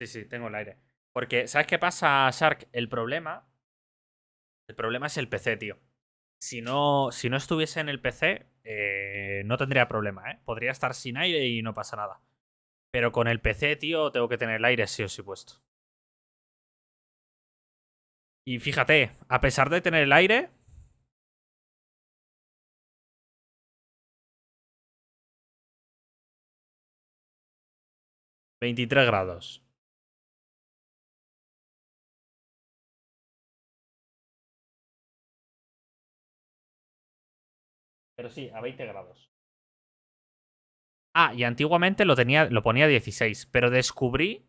Sí, sí, tengo el aire. Porque, ¿sabes qué pasa, Shark? El problema. El problema es el PC, tío. Si no, si no estuviese en el PC, eh, no tendría problema, ¿eh? Podría estar sin aire y no pasa nada. Pero con el PC, tío, tengo que tener el aire sí o sí puesto. Y fíjate, a pesar de tener el aire, 23 grados. Pero sí, a 20 grados. Ah, y antiguamente lo, tenía, lo ponía a 16, pero descubrí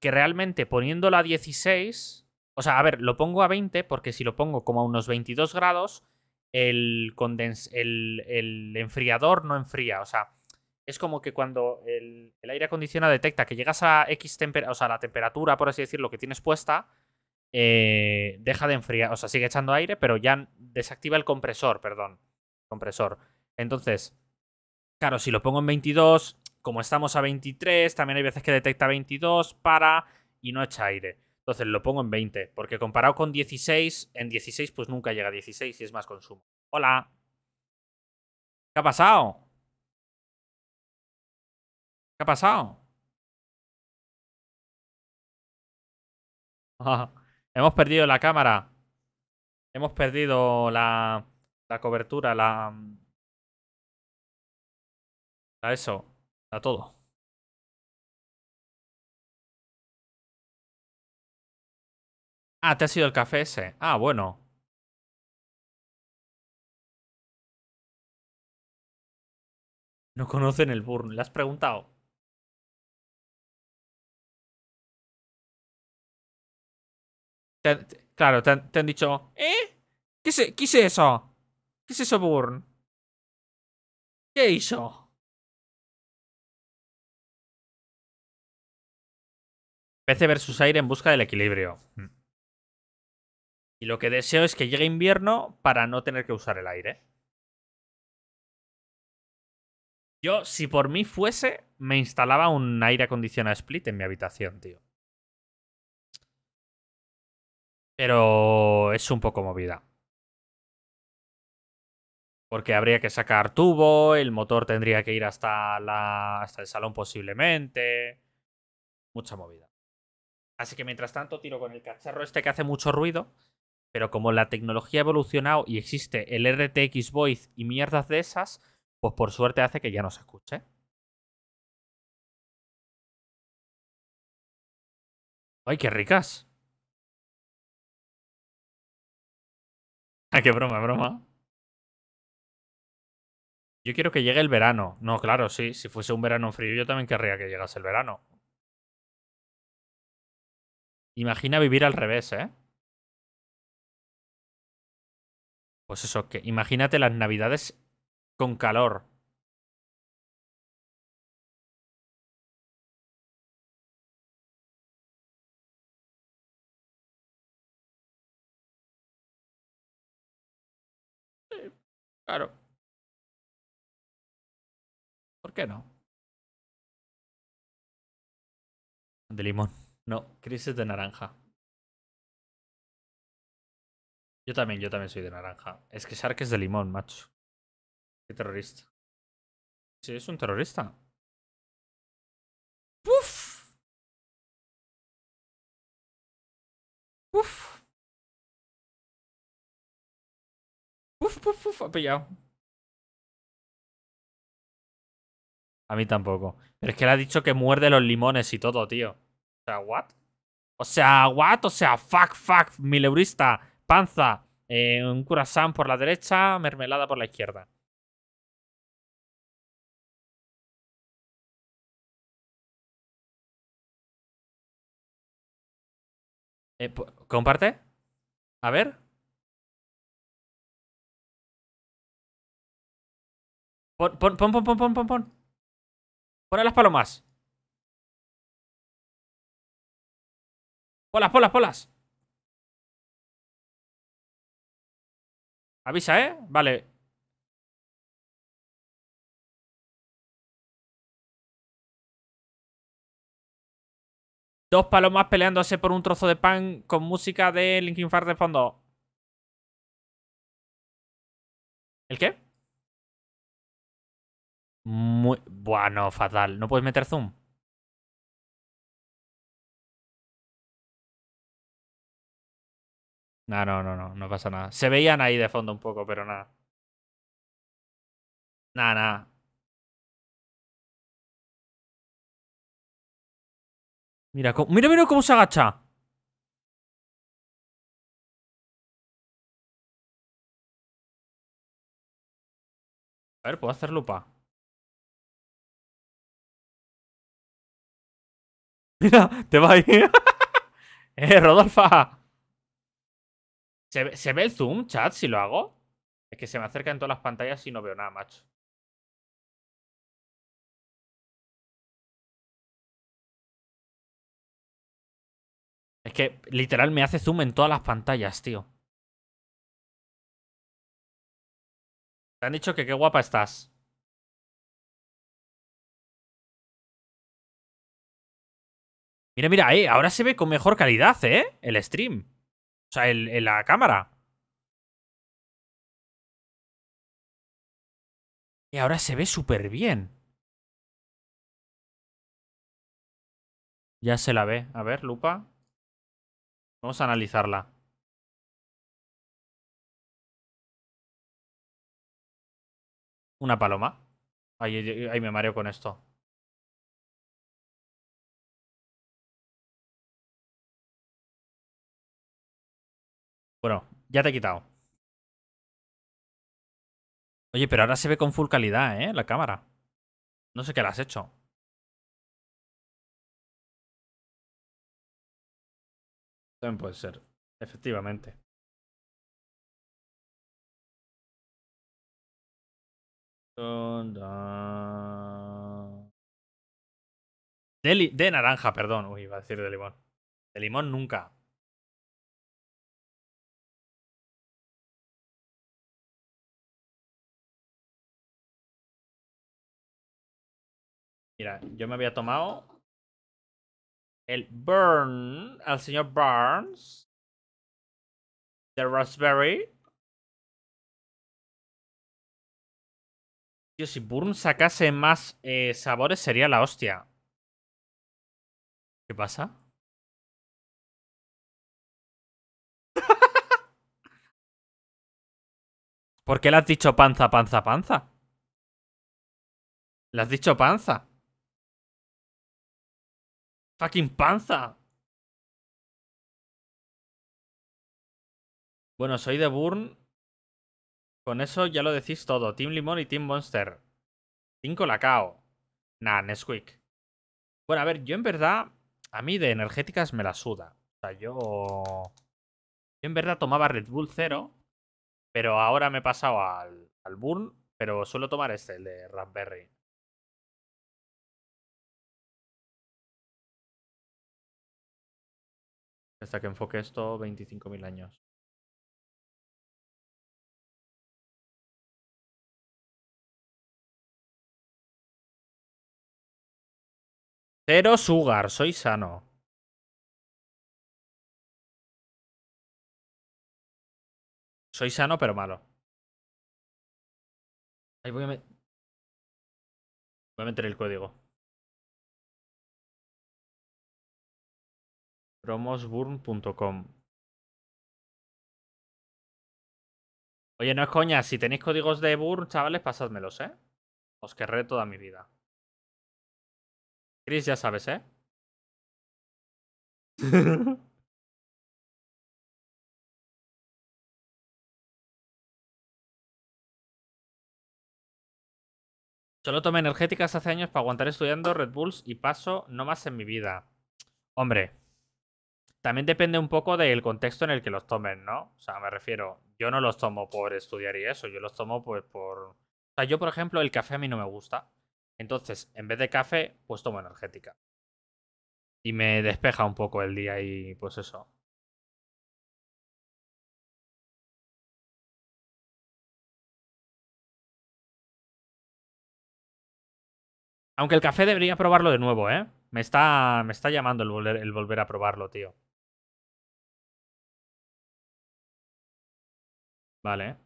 que realmente poniéndolo a 16, o sea, a ver, lo pongo a 20 porque si lo pongo como a unos 22 grados, el, condens, el, el enfriador no enfría, o sea, es como que cuando el, aire acondicionado detecta que llegas a X temperatura, o sea, la temperatura, por así decirlo, que tienes puesta, eh, deja de enfriar, o sea, sigue echando aire, pero ya desactiva el compresor, perdón, compresor. Entonces, claro, si lo pongo en 22, como estamos a 23, también hay veces que detecta 22, para y no echa aire. Entonces lo pongo en 20, porque comparado con 16, en 16 pues nunca llega a 16 y es más consumo. Hola. ¿Qué ha pasado? ¿Qué ha pasado? Hemos perdido la cámara. Hemos perdido la, la cobertura, la... A eso, a todo. Ah, te ha sido el café ese. Ah, bueno. No conocen el burn, le has preguntado. claro, te, han dicho, ¿eh? ¿Qué es, eso? ¿Qué es eso, Burn? ¿Qué hizo? PC versus aire en busca del equilibrio. Mm. Y lo que deseo es que llegue invierno para no tener que usar el aire. Yo, si por mí fuese, me instalaba un aire acondicionado split en mi habitación, tío. Pero es un poco movida. Porque habría que sacar tubo, el motor tendría que ir hasta, la, hasta el salón posiblemente. Mucha movida. Así que mientras tanto tiro con el cacharro este que hace mucho ruido. Pero como la tecnología ha evolucionado y existe el RTX Voice y mierdas de esas, pues por suerte hace que ya no se escuche. ¡Ay, qué ricas! Ah, qué broma, broma. Yo quiero que llegue el verano. No, claro, sí. Si fuese un verano frío, yo también querría que llegase el verano. Imagina vivir al revés, ¿eh? Pues eso, que imagínate las navidades con calor. Claro. ¿Por qué no? De limón. No, crisis de naranja. Yo también, yo también soy de naranja. Es que Shark es de limón, macho. Qué terrorista. Sí, es un terrorista. pillado. A mí tampoco. Pero es que le ha dicho que muerde los limones y todo, tío. O sea, what? O sea, what? O sea, fuck, fuck, mileurista, panza, eh, un curasán por la derecha, mermelada por la izquierda. Eh, ¿Comparte? A ver. Pon, pon, pon, pon, pon, pon, pon. Pon a las palomas. Polas, polas, polas. Avisa, ¿eh? Vale. Dos palomas peleándose por un trozo de pan con música de Linkin Park de fondo. ¿El qué? Muy. Bueno, fatal. ¿No puedes meter zoom? No, ah, no, no, no, no pasa nada. Se veían ahí de fondo un poco, pero nada. Nada, nada. Mira, mira, mira cómo se agacha. A ver, puedo hacer lupa. Mira, te va ir ¡Eh, Rodolfa! ¿Se ve, ¿Se ve, el zoom, chat, si lo hago? Es que se me acerca en todas las pantallas y no veo nada, macho. Es que literal me hace zoom en todas las pantallas, tío. Te han dicho que qué guapa estás. Mira, mira, eh, ahora se ve con mejor calidad, ¿eh? El stream. O sea, el, la cámara. Y ahora se ve súper bien. Ya se la ve. A ver, lupa. Vamos a analizarla. Una paloma. Ahí, ahí me mareo con esto. Bueno, ya te he quitado. Oye, pero ahora se ve con full calidad, ¿eh? La cámara. No sé qué la has hecho. También puede ser. Efectivamente. De, de naranja, perdón. Uy, iba a decir de limón. De limón nunca. Mira, yo me había tomado el Burn, al señor Burns, de Raspberry. Tío, si Burns sacase más eh, sabores sería la hostia. ¿Qué pasa? ¿Por qué le has dicho panza, panza, panza? ¿Le has dicho panza? Fucking panza. Bueno, soy de Burn. Con eso ya lo decís todo. Team Limón y Team Monster. 5 Lacao. Nah, Nesquik. Bueno, a ver, yo en verdad. A mí de energéticas me la suda. O sea, yo. Yo en verdad tomaba Red Bull 0. Pero ahora me he pasado al, al Burn. Pero suelo tomar este, el de Raspberry. hasta que enfoque esto 25.000 años. Cero sugar, soy sano. Soy sano pero malo. Ahí voy a, voy a meter el código. Promosburn.com. Oye, no es coña, si tenéis códigos de burn, chavales, pasadmelos ¿eh? Os querré toda mi vida. Chris, ya sabes, ¿eh? Solo tomé energéticas hace años para aguantar estudiando Red Bulls y paso no más en mi vida. Hombre, también depende un poco del contexto en el que los tomen, ¿no? O sea, me refiero, yo no los tomo por estudiar y eso, yo los tomo pues por... O sea, yo por ejemplo el café a mí no me gusta. Entonces, en vez de café, pues tomo energética. Y me despeja un poco el día y pues eso. Aunque el café debería probarlo de nuevo, ¿eh? Me está, me está llamando el volver, el volver a probarlo, tío. Vale.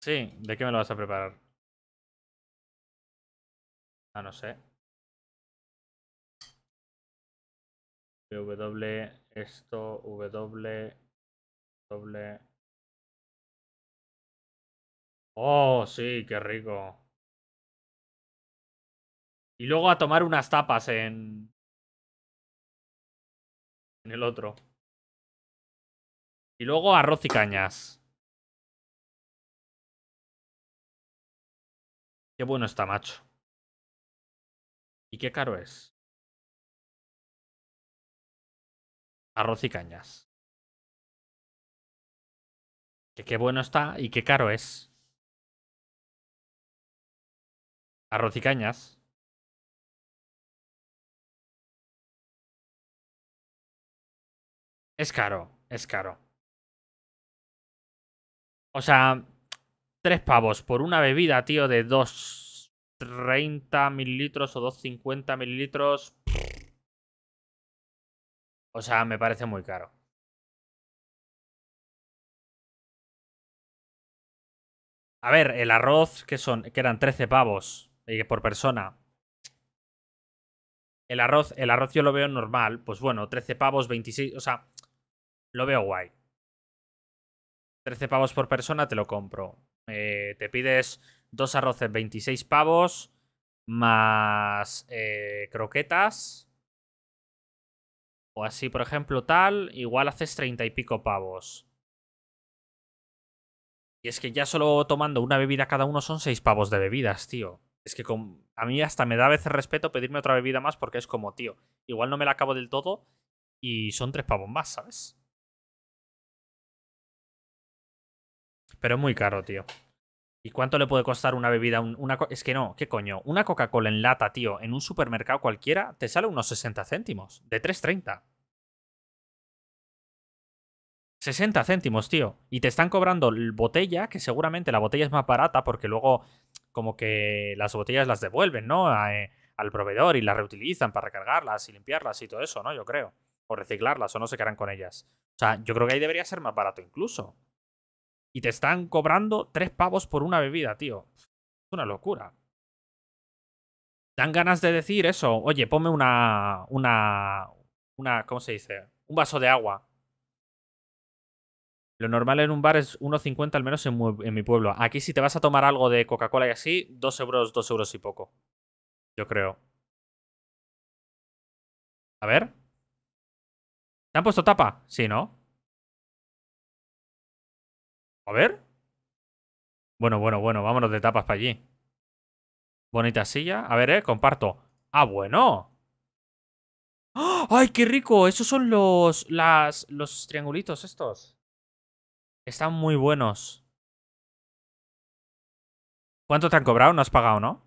Sí, ¿de qué me lo vas a preparar? Ah, no sé. W, esto, W, W. Oh, sí, qué rico. Y luego a tomar unas tapas en... En el otro. Y luego arroz y cañas. Qué bueno está, macho. ¿Y qué caro es? Arroz y cañas. Que qué bueno está y qué caro es. Arroz y cañas. Es caro, es caro. O sea, tres pavos por una bebida, tío, de 2.30 mililitros o 2.50 mililitros. O sea, me parece muy caro. A ver, el arroz, que son, que eran 13 pavos por persona. El arroz, el arroz yo lo veo normal, pues bueno, 13 pavos, 26, o sea, lo veo guay. 13 pavos por persona, te lo compro. Eh, te pides dos arroces, 26 pavos, más eh, croquetas. O así, por ejemplo, tal, igual haces 30 y pico pavos. Y es que ya solo tomando una bebida cada uno son 6 pavos de bebidas, tío. Es que con... a mí hasta me da a veces respeto pedirme otra bebida más porque es como, tío, igual no me la acabo del todo y son 3 pavos más, ¿sabes? Pero es muy caro, tío. ¿Y cuánto le puede costar una bebida? Una es que no, ¿qué coño? Una Coca-Cola en lata, tío, en un supermercado cualquiera, te sale unos 60 céntimos. De 3.30. 60 céntimos, tío. Y te están cobrando botella, que seguramente la botella es más barata porque luego como que las botellas las devuelven, ¿no? Eh, al proveedor y las reutilizan para recargarlas y limpiarlas y todo eso, ¿no? Yo creo. O reciclarlas o no se quedan con ellas. O sea, yo creo que ahí debería ser más barato incluso y te están cobrando tres pavos por una bebida, tío. Es una locura. Dan ganas de decir eso. Oye, ponme una. Una. Una. ¿Cómo se dice? Un vaso de agua. Lo normal en un bar es 1,50 al menos en, mi pueblo. Aquí si te vas a tomar algo de Coca-Cola y así, 2 euros, 2 euros y poco. Yo creo. A ver. ¿Te han puesto tapa? Sí, ¿no? A ver. Bueno, bueno, bueno, vámonos de tapas para allí. Bonita silla. A ver, eh, comparto. ¡Ah, bueno! ¡Ah! ¡Ay, qué rico! Esos son los, las, los triangulitos estos. Están muy buenos. ¿Cuánto te han cobrado? No has pagado, ¿no?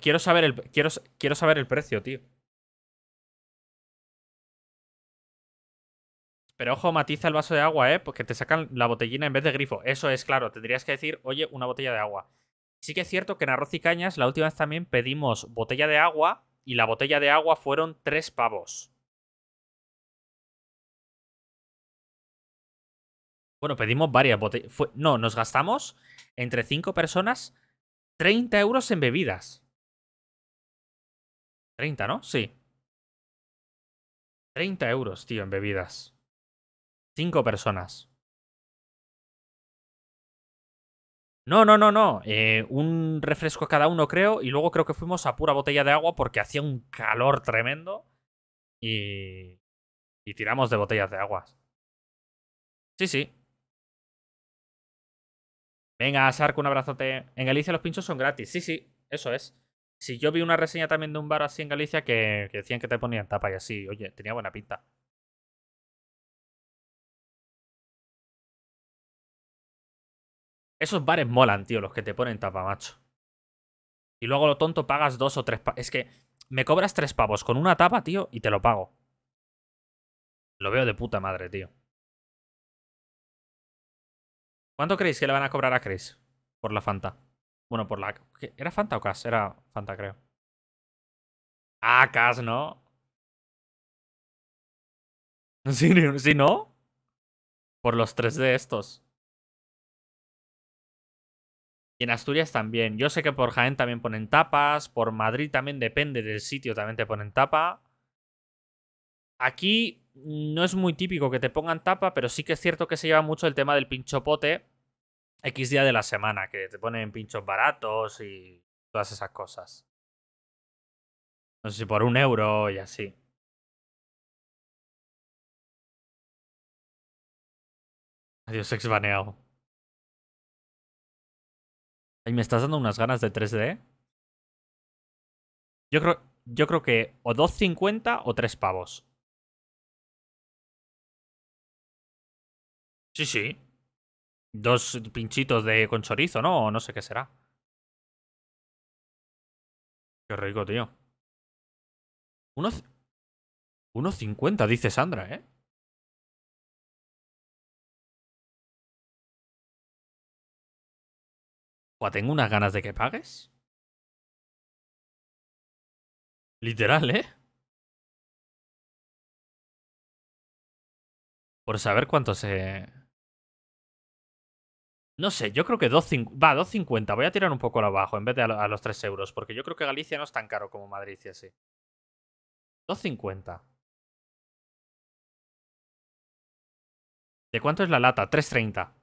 quiero, saber, el, quiero, quiero saber el precio, tío. Pero ojo, matiza el vaso de agua, ¿eh? Porque te sacan la botellina en vez de grifo. Eso es claro, tendrías que decir, oye, una botella de agua. Sí que es cierto que en Arroz y Cañas la última vez también pedimos botella de agua y la botella de agua fueron tres pavos. Bueno, pedimos varias botellas. No, nos gastamos entre cinco personas 30 euros en bebidas. 30, ¿no? Sí. 30 euros, tío, en bebidas. Cinco personas. No, no, no, no. Eh, un refresco cada uno, creo. Y luego creo que fuimos a pura botella de agua porque hacía un calor tremendo. Y. Y tiramos de botellas de agua. Sí, sí. Venga, Sark, un abrazote. En Galicia los pinchos son gratis. Sí, sí, eso es. Si yo vi una reseña también de un bar así en Galicia que decían que te ponían tapa y así, oye, tenía buena pinta. Esos bares molan, tío, los que te ponen tapa, macho. Y luego lo tonto pagas dos o tres Es que me cobras tres pavos con una tapa, tío, y te lo pago. Lo veo de puta madre, tío. ¿Cuánto creéis que le van a cobrar a Chris? Por la Fanta. Bueno, por la... ¿Era Fanta o Cas? Era Fanta, creo. Ah, Cas, ¿no? Si no? Por los tres de estos. Y en Asturias también. Yo sé que por Jaén también ponen tapas, por Madrid también depende del sitio, también te ponen tapa. Aquí no es muy típico que te pongan tapa, pero sí que es cierto que se lleva mucho el tema del pinchopote X día de la semana, que te ponen pinchos baratos y todas esas cosas. No sé si por un euro y así. Adiós, ex y me estás dando unas ganas de 3D. Yo creo, yo creo que o 2.50 o 3 pavos. Sí, sí. Dos pinchitos de con chorizo, ¿no? O no sé qué será. Qué rico, tío. 1.50, dice Sandra, ¿eh? O tengo unas ganas de que pagues. Literal, ¿eh? Por saber cuánto se... No sé, yo creo que 2.50... Va, 2.50. Voy a tirar un poco abajo en vez de a los 3 euros. Porque yo creo que Galicia no es tan caro como Madrid y así. 2.50. ¿De cuánto es la lata? 3.30.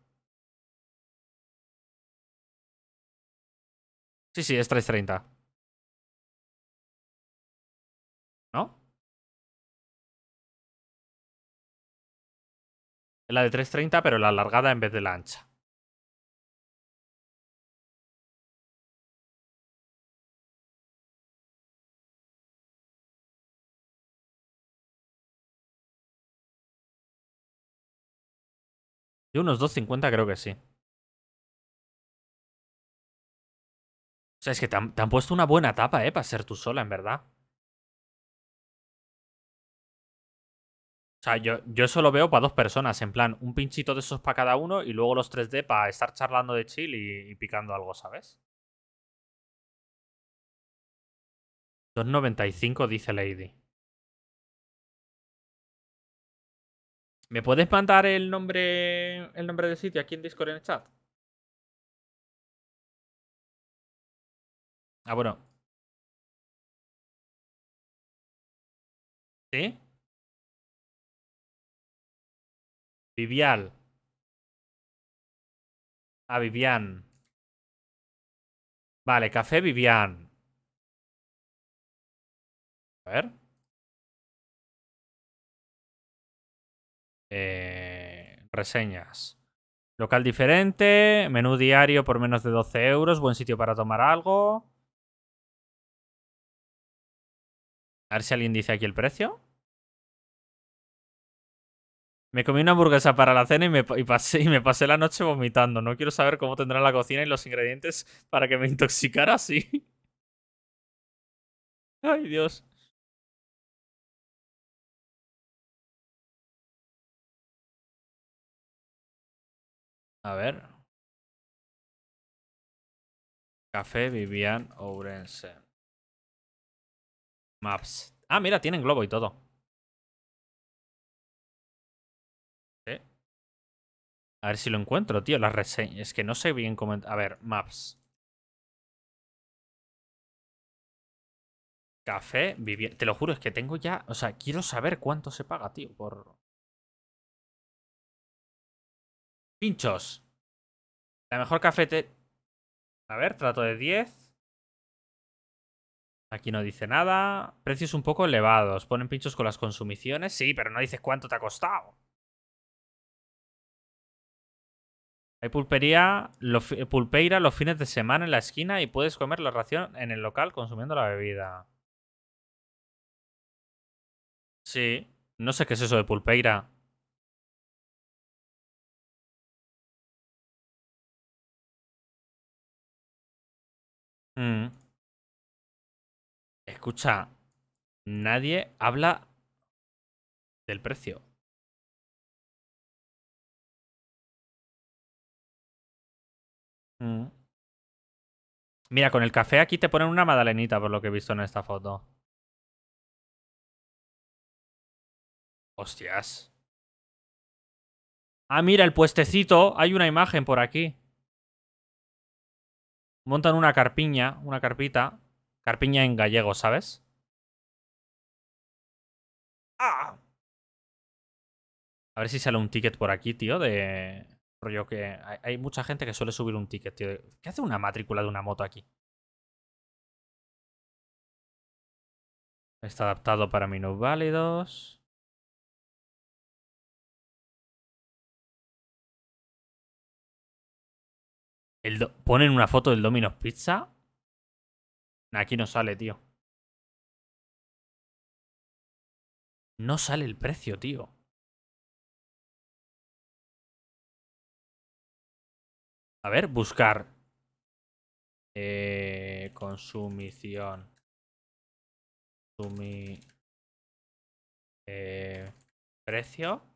Sí, sí, es 330. ¿No? Es la de 330, pero la alargada en vez de la ancha. De unos 250 creo que sí. O sea, es que te han, puesto una buena tapa, ¿eh? Para ser tú sola, en verdad. O sea, yo, yo eso lo veo para dos personas, en plan, un pinchito de esos para cada uno y luego los 3D para estar charlando de chill y, picando algo, ¿sabes? 2.95 dice Lady. ¿Me puedes mandar el nombre el nombre del sitio aquí en Discord en el chat? Ah, bueno. ¿Sí? Vivial. Ah, Vivian. Vale, café Vivian. A ver. Eh, reseñas. Local diferente, menú diario por menos de 12 euros, buen sitio para tomar algo. A ver si alguien dice aquí el precio. Me comí una hamburguesa para la cena y me, pasé, y me pasé la noche vomitando. No quiero saber cómo tendrán la cocina y los ingredientes para que me intoxicara así. Ay, Dios. A ver. Café Vivian Ourense. Maps. Ah, mira, tienen globo y todo. A ver si lo encuentro, tío. La reseña. Es que no sé bien cómo. A ver, maps. Café, Te lo juro, es que tengo ya. O sea, quiero saber cuánto se paga, tío, por. Pinchos. La mejor cafete. A ver, trato de 10. Aquí no dice nada. Precios un poco elevados. Ponen pinchos con las consumiciones. Sí, pero no dices cuánto te ha costado. Hay pulpería, pulpeira los fines de semana en la esquina y puedes comer la ración en el local consumiendo la bebida. Sí. No sé qué es eso de pulpeira. Mm escucha, nadie habla del precio. Mm. Mira, con el café aquí te ponen una madalenita, por lo que he visto en esta foto. Hostias. Ah, mira, el puestecito. Hay una imagen por aquí. Montan una carpiña, una carpita. Carpiña en gallego, ¿sabes? ¡Ah! A ver si sale un ticket por aquí, tío, de... que... Hay, mucha gente que suele subir un ticket, tío. ¿Qué hace una matrícula de una moto aquí? Está adaptado para minusválidos. El Ponen una foto del Domino's Pizza Aquí no sale, tío. No sale el precio, tío. A ver, buscar. Eh, consumición. Consumi... Eh, precio.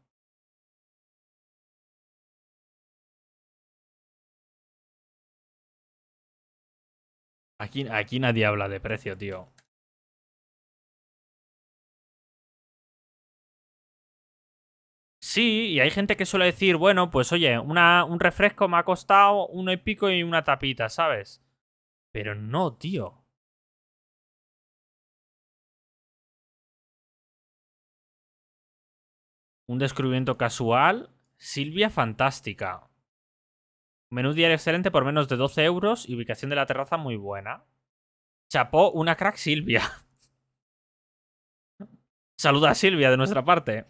Aquí, aquí nadie habla de precio, tío. Sí, y hay gente que suele decir, bueno, pues oye, una, un refresco me ha costado uno y pico y una tapita, ¿sabes? Pero no, tío. Un descubrimiento casual. Silvia Fantástica. Menú diario excelente por menos de 12 euros y ubicación de la terraza muy buena. Chapó una crack Silvia. Saluda a Silvia de nuestra parte.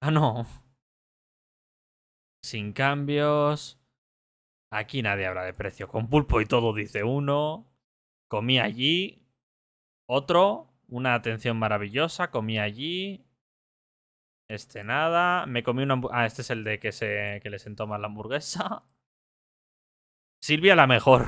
Ah, no. Sin cambios. Aquí nadie habla de precio. Con pulpo y todo, dice uno. Comí allí. Otro. Una atención maravillosa. Comí allí. Este nada. Me comí una Ah, este es el de que, se, que le sentó la hamburguesa. Silvia la mejor.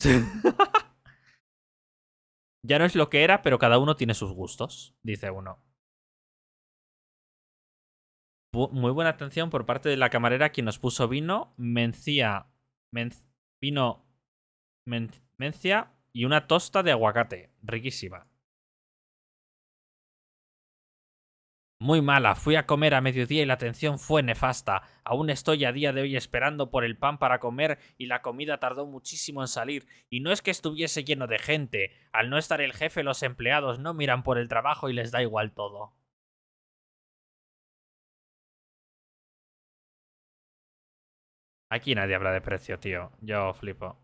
ya no es lo que era, pero cada uno tiene sus gustos, dice uno. muy buena atención por parte de la camarera quien nos puso vino, mencía, vino, mencia, y una tosta de aguacate. Riquísima. Muy mala, fui a comer a mediodía y la atención fue nefasta. Aún estoy a día de hoy esperando por el pan para comer y la comida tardó muchísimo en salir. Y no es que estuviese lleno de gente. Al no estar el jefe, los empleados no miran por el trabajo y les da igual todo. Aquí nadie habla de precio, tío. Yo flipo.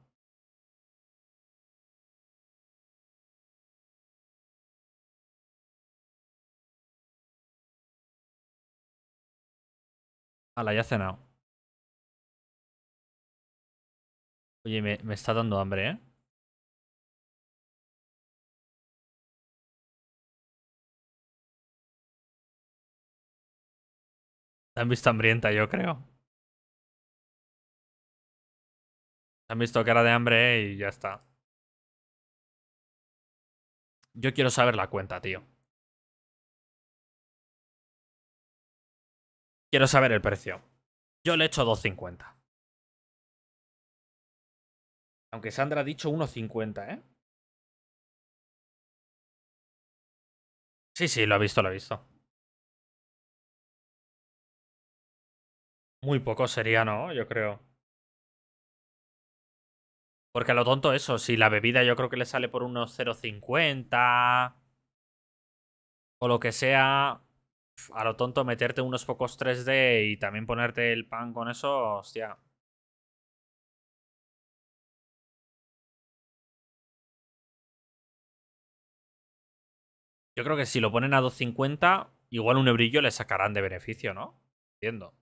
la ya ha cenado. Oye, me, está dando hambre, ¿eh? han visto hambrienta, yo creo. Te han visto cara de hambre ¿eh? y ya está. Yo quiero saber la cuenta, tío. Quiero saber el precio. Yo le echo 2.50. Aunque Sandra ha dicho 1.50, ¿eh? Sí, sí, lo ha visto, lo ha visto. Muy poco sería, ¿no? Yo creo. Porque a lo tonto eso, si la bebida yo creo que le sale por unos 0.50 o lo que sea, a lo tonto meterte unos pocos 3D y también ponerte el pan con eso, hostia. Yo creo que si lo ponen a 250, igual un ebrillo le sacarán de beneficio, ¿no? Entiendo.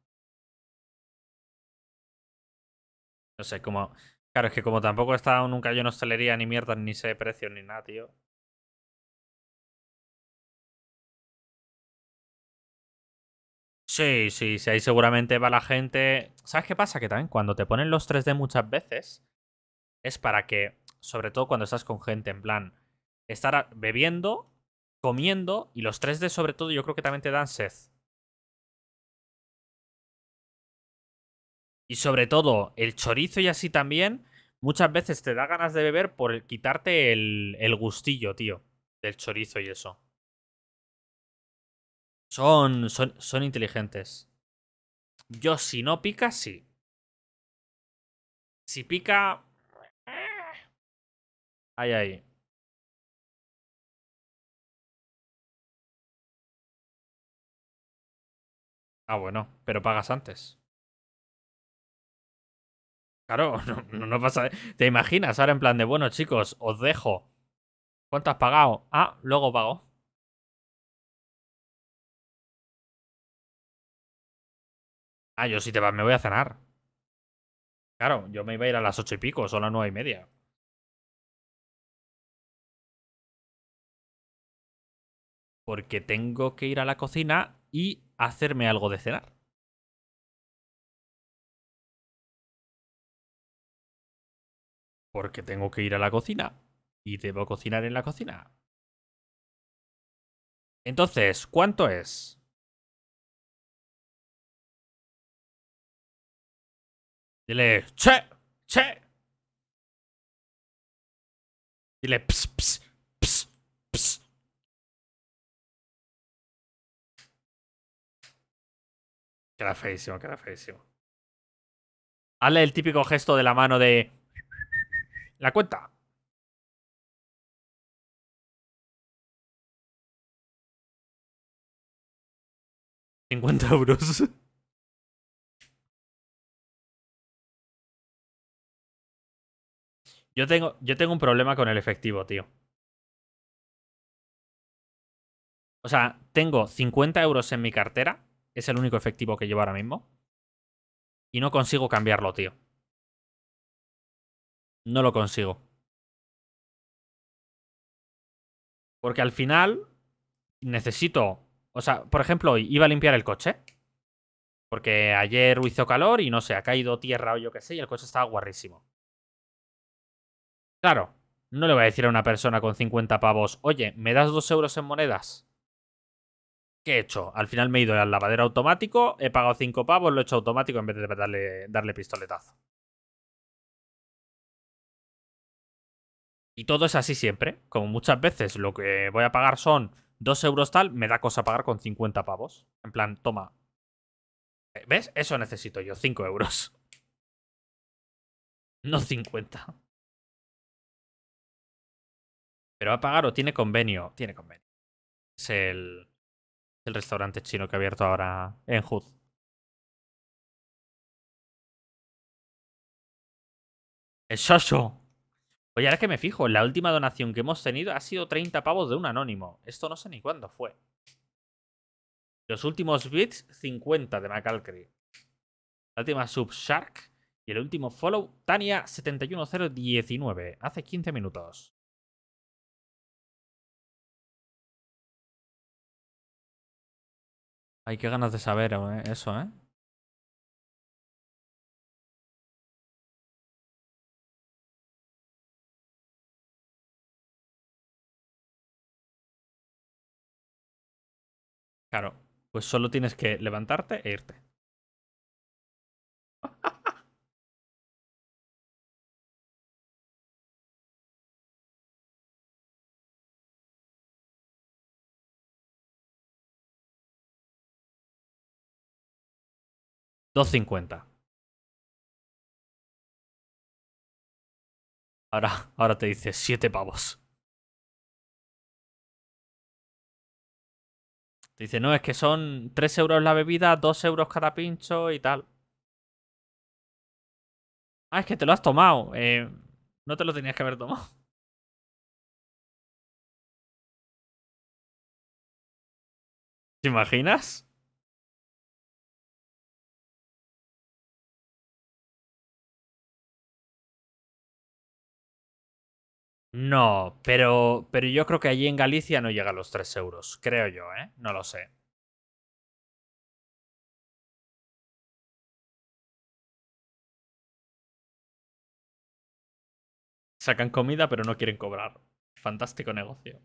No sé, como... Claro, es que como tampoco he estado nunca yo en hostelería, ni mierda, ni sé precio, ni nada, tío. Sí, sí, sí, ahí seguramente va la gente. ¿Sabes qué pasa? Que también cuando te ponen los 3D muchas veces, es para que, sobre todo cuando estás con gente, en plan, estar bebiendo, comiendo, y los 3D sobre todo yo creo que también te dan sed. Y sobre todo, el chorizo y así también, muchas veces te da ganas de beber por quitarte el, el gustillo, tío, del chorizo y eso. Son, son, inteligentes. Yo si no pica, sí. Si pica... Eh, ahí, ahí. Ah, bueno, pero pagas antes. Claro, no, no, pasa. ¿Te imaginas ahora en plan de, bueno, chicos, os dejo. ¿Cuánto has pagado? Ah, luego pago. Ah, yo sí te vas me voy a cenar. Claro, yo me iba a ir a las ocho y pico, son las nueve y media. Porque tengo que ir a la cocina y hacerme algo de cenar. Porque tengo que ir a la cocina y debo cocinar en la cocina. Entonces, ¿cuánto es? Dile, che, che. Dile, ps, ps, ps, ps. Queda feísimo, queda feísimo. Hazle el típico gesto de la mano de... La cuenta. ¿50 euros? Yo tengo, un problema con el efectivo, tío. O sea, tengo 50 euros en mi cartera. Es el único efectivo que llevo ahora mismo. Y no consigo cambiarlo, tío. No lo consigo. Porque al final necesito... O sea, por ejemplo, hoy iba a limpiar el coche. Porque ayer hizo calor y no sé, ha caído tierra o yo qué sé y el coche estaba guarrísimo. Claro, no le voy a decir a una persona con 50 pavos, oye, ¿me das 2 euros en monedas? ¿Qué he hecho? Al final me he ido al lavadero automático, he pagado 5 pavos, lo he hecho automático en vez de darle, pistoletazo. Y todo es así siempre. Como muchas veces lo que voy a pagar son 2 euros tal, me da cosa pagar con 50 pavos. En plan, toma. ¿Ves? Eso necesito yo, 5 euros. No 50. ¿Pero va a pagar o tiene convenio? Tiene convenio. Es el, el restaurante chino que ha abierto ahora en Hood. ¡Eso! Oye, ahora que me fijo, la última donación que hemos tenido ha sido 30 pavos de un anónimo. Esto no sé ni cuándo fue. Los últimos bits, 50 de McAlcry. La última sub Shark y el último follow, Tania71019, hace 15 minutos. Hay que ganas de saber eh, eso, ¿eh? Claro, pues solo tienes que levantarte e irte. 250. Ahora, ahora te dice 7 pavos. Te dice, no, es que son 3 euros la bebida, 2 euros cada pincho y tal. Ah, es que te lo has tomado. Eh, no te lo tenías que haber tomado. ¿Te imaginas? No, pero, pero yo creo que allí en Galicia no llega a los 3 euros, creo yo, ¿eh? No lo sé. Sacan comida pero no quieren cobrar. Fantástico negocio.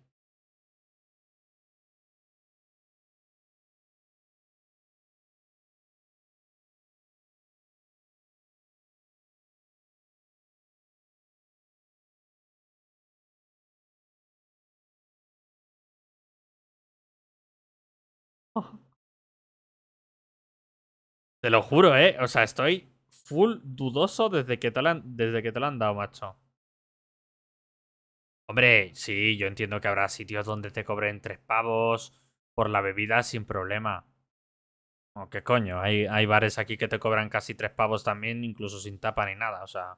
Te lo juro, ¿eh? O sea, estoy full dudoso desde que te lo han, desde que te han dado, macho. Hombre, sí, yo entiendo que habrá sitios donde te cobren tres pavos por la bebida sin problema. ¿O ¿Qué coño? Hay, hay bares aquí que te cobran casi tres pavos también, incluso sin tapa ni nada, o sea...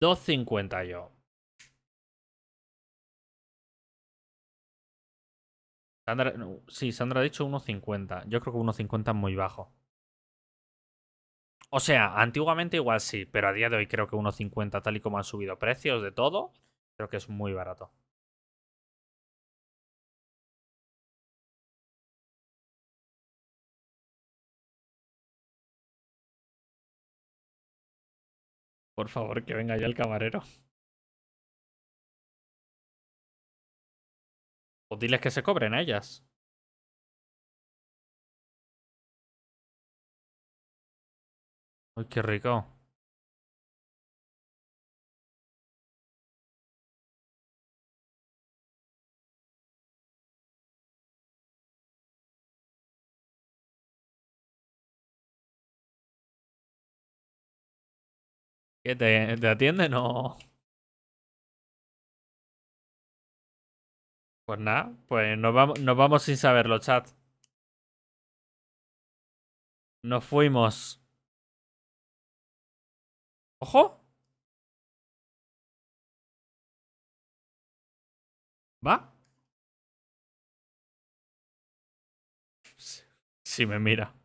2.50 yo. Sandra, eh, sí, Sandra ha dicho 1.50. Yo creo que 1.50 es muy bajo. O sea, antiguamente igual sí, pero a día de hoy creo que 1.50, tal y como han subido precios de todo, creo que es muy barato. Por favor, que venga ya el camarero. O pues diles que se cobren a ellas. Uy, qué rico. ¿Qué te, te atiende? No. Pues nada, pues nos vamos, nos vamos sin saberlo, chat. Nos fuimos. ¡Ojo! ¿Va? Si me mira.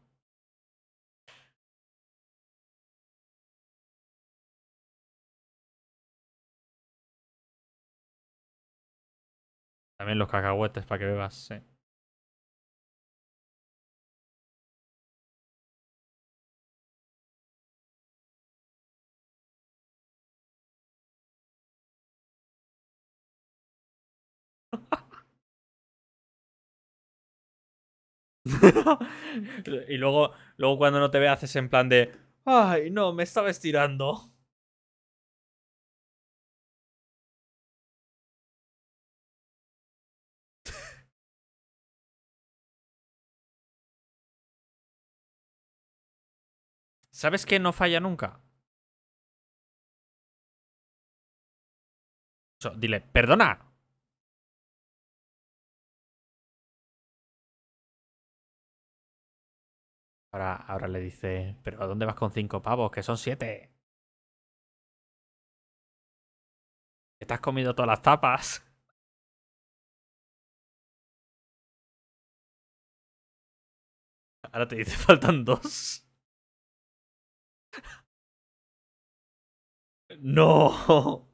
También los cacahuetes para que bebas, sí. y luego, luego cuando no te ve haces en plan de... Ay, no, me estaba estirando. ¿Sabes qué no falla nunca? dile, perdona. Ahora, ahora le dice, pero ¿a dónde vas con cinco pavos? Que son siete. te has comido todas las tapas. Ahora te dice, faltan dos. No.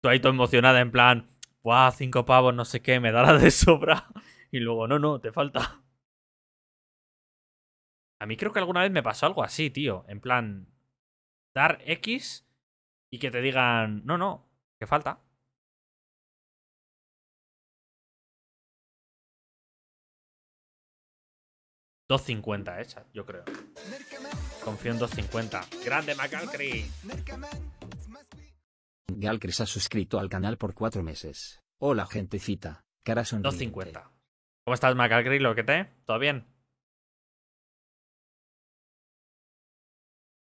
Tú ahí todo emocionada, en plan, Buah, Cinco pavos, no sé qué, me da la de sobra. Y luego, no, no, te falta. A mí creo que alguna vez me pasó algo así, tío. En plan, dar X y que te digan, no, no, que falta. $2.50 hecha, yo creo. Confío en 2.50. ¡Grande, McCalcry! Galcre se ha suscrito al canal por cuatro meses. Hola gentecita, cara son 250. ¿Cómo estás, ¿Lo ¿Qué te? ¿Todo bien?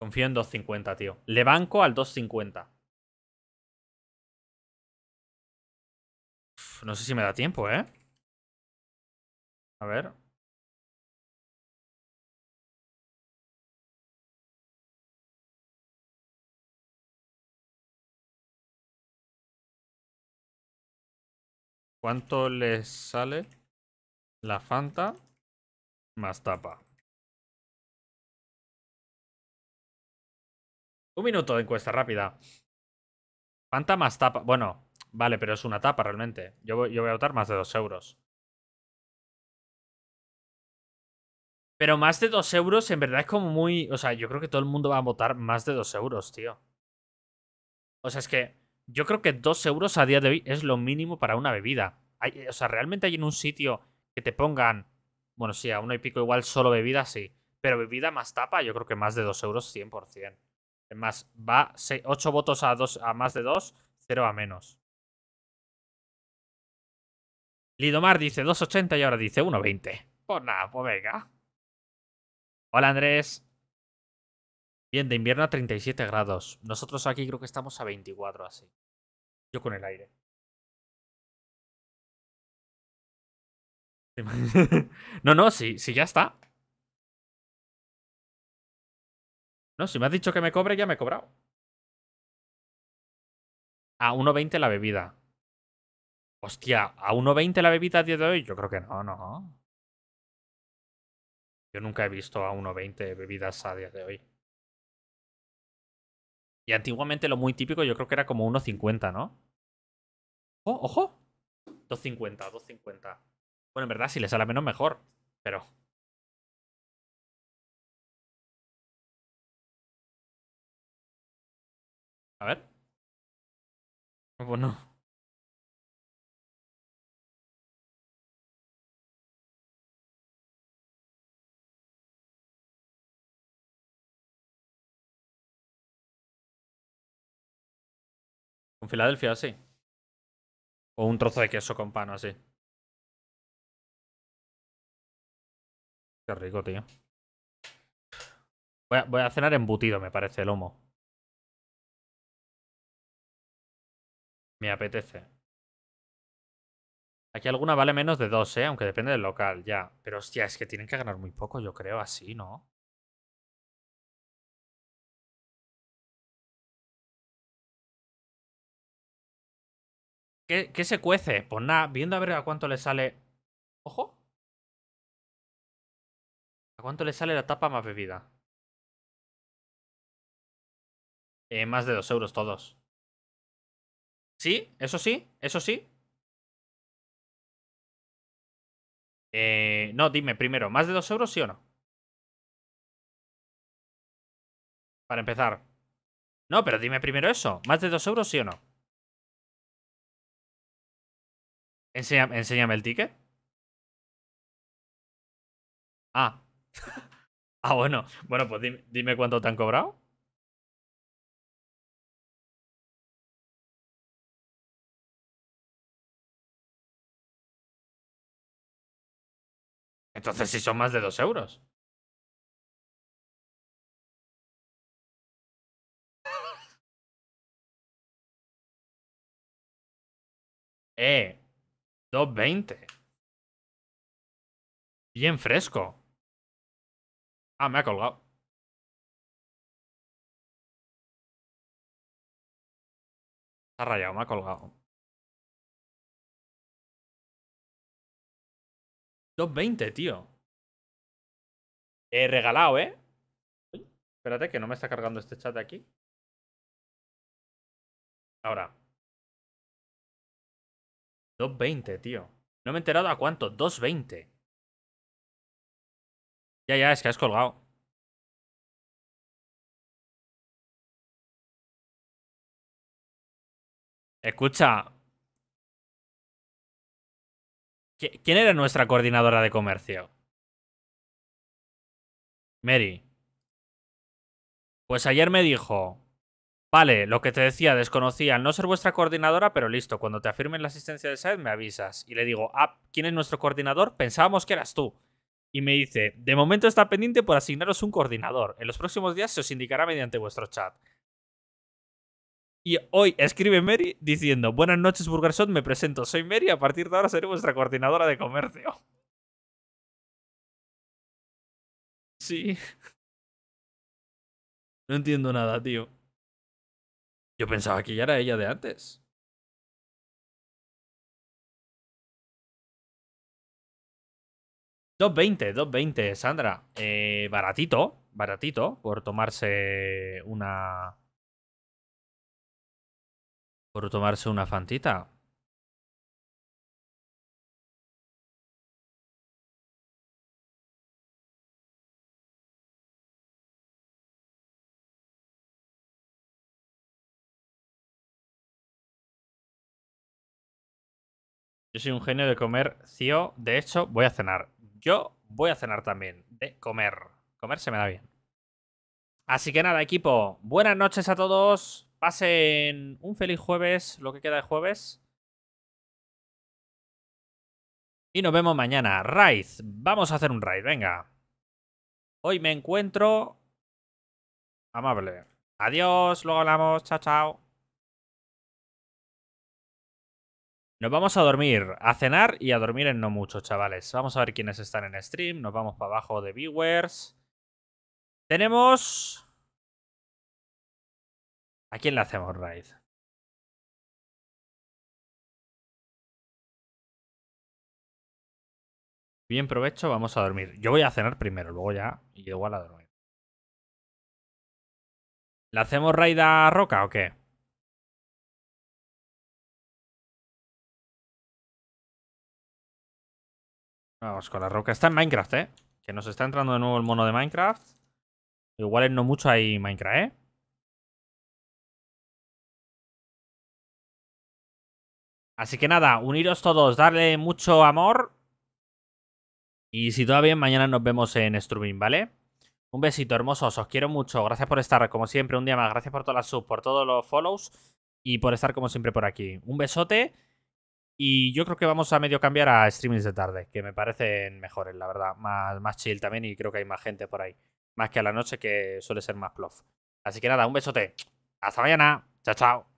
Confío en 250, tío. Le banco al 250. no sé si me da tiempo, ¿eh? A ver. ¿Cuánto les sale la Fanta más tapa? Un minuto de encuesta rápida. Fanta más tapa. Bueno, vale, pero es una tapa realmente. Yo voy, yo voy a votar más de 2 euros. Pero más de 2 euros en verdad es como muy... O sea, yo creo que todo el mundo va a votar más de 2 euros, tío. O sea, es que yo creo que 2 euros a día de hoy es lo mínimo para una bebida. Eh, o sea, realmente hay en un sitio que te pongan, bueno, sí, a uno y pico igual solo bebida, sí. Pero bebida más tapa, yo creo que más de 2 euros 100%. Es más, va 8 votos a, a más de 2, 0 a menos. Lidomar dice 2.80 y ahora dice 1.20. Pues nada, pues venga. Hola Andrés. Bien, de invierno a 37 grados. Nosotros aquí creo que estamos a 24 así. Yo con el aire. No, no, si, si ya está. No, si me has dicho que me cobre, ya me he cobrado. A 1.20 la bebida. Hostia, ¿a 1.20 la bebida a día de hoy? Yo creo que no, no. Yo nunca he visto a 1.20 bebidas a día de hoy. Y antiguamente lo muy típico yo creo que era como 1.50, ¿no? ¡Oh, ojo! 2.50, 2.50. Bueno, en verdad, si le sale menos, mejor. Pero... A ver. Bueno. Filadelfia así. O un trozo de queso con pan así. Qué rico, tío. Voy a, voy a cenar embutido, me parece, el lomo. Me apetece. Aquí alguna vale menos de dos, ¿eh? Aunque depende del local, ya. Pero hostia, es que tienen que ganar muy poco, yo creo, así, ¿no? ¿Qué, se cuece? Pues nada, viendo a ver a cuánto le sale... ¡Ojo! ¿A cuánto le sale la tapa más bebida? Eh, más de dos euros todos. Sí, eso sí, eso sí. Eh, no, dime primero, ¿más de dos euros sí o no? Para empezar. No, pero dime primero eso. ¿Más de dos euros sí o no? Enséñame, el ticket. Ah. ah, bueno. Bueno, pues dime, cuánto te han cobrado. Entonces sí son más de dos euros. 220. Bien fresco. Ah, me ha colgado. ha rayado, me ha colgado. 220, tío. He regalado, ¿eh? espérate, que no me está cargando este chat aquí. Ahora. 2.20, tío. No me he enterado a cuánto. 2.20. Ya, ya, es que has colgado. Escucha. ¿Quién era nuestra coordinadora de comercio? Mary. Pues ayer me dijo Vale, lo que te decía, desconocía al no ser vuestra coordinadora, pero listo, cuando te afirmen la asistencia de Saed me avisas. Y le digo, ah, ¿quién es nuestro coordinador? Pensábamos que eras tú. Y me dice, de momento está pendiente por asignaros un coordinador. En los próximos días se os indicará mediante vuestro chat. Y hoy escribe Mary diciendo, buenas noches Burgershot, me presento, soy Mary, a partir de ahora seré vuestra coordinadora de comercio. Sí. No entiendo nada, tío. Yo pensaba que ya era ella de antes. $2.20, 2.20, Sandra. Eh, baratito, baratito, por tomarse una... Por tomarse una fantita. soy un genio de comer, Cio. De hecho, voy a cenar. Yo voy a cenar también. De comer. Comer se me da bien. Así que nada, equipo. Buenas noches a todos. Pasen un feliz jueves, lo que queda de jueves. Y nos vemos mañana. Raid. Vamos a hacer un raid, venga. Hoy me encuentro amable. Adiós, luego hablamos. Chao, chao. Nos vamos a dormir, a cenar y a dormir en no mucho, chavales. Vamos a ver quiénes están en stream. Nos vamos para abajo de viewers. Tenemos... ¿A quién le hacemos raid? Bien provecho, vamos a dormir. Yo voy a cenar primero, luego ya y igual a dormir. ¿Le hacemos raid a Roca o qué? Vamos con la roca. Está en Minecraft, ¿eh? Que nos está entrando de nuevo el mono de Minecraft. Igual en no mucho hay Minecraft, ¿eh? Así que nada, uniros todos, darle mucho amor. Y si todavía, mañana nos vemos en streaming, ¿vale? Un besito, hermosos, os quiero mucho. Gracias por estar, como siempre, un día más. Gracias por todas las subs, por todos los follows y por estar, como siempre, por aquí. Un besote. Y yo creo que vamos a medio cambiar a streamings de tarde, que me parecen mejores, la verdad. Más, más chill también y creo que hay más gente por ahí. Más que a la noche, que suele ser más plof. Así que nada, un besote. Hasta mañana. Chao, chao.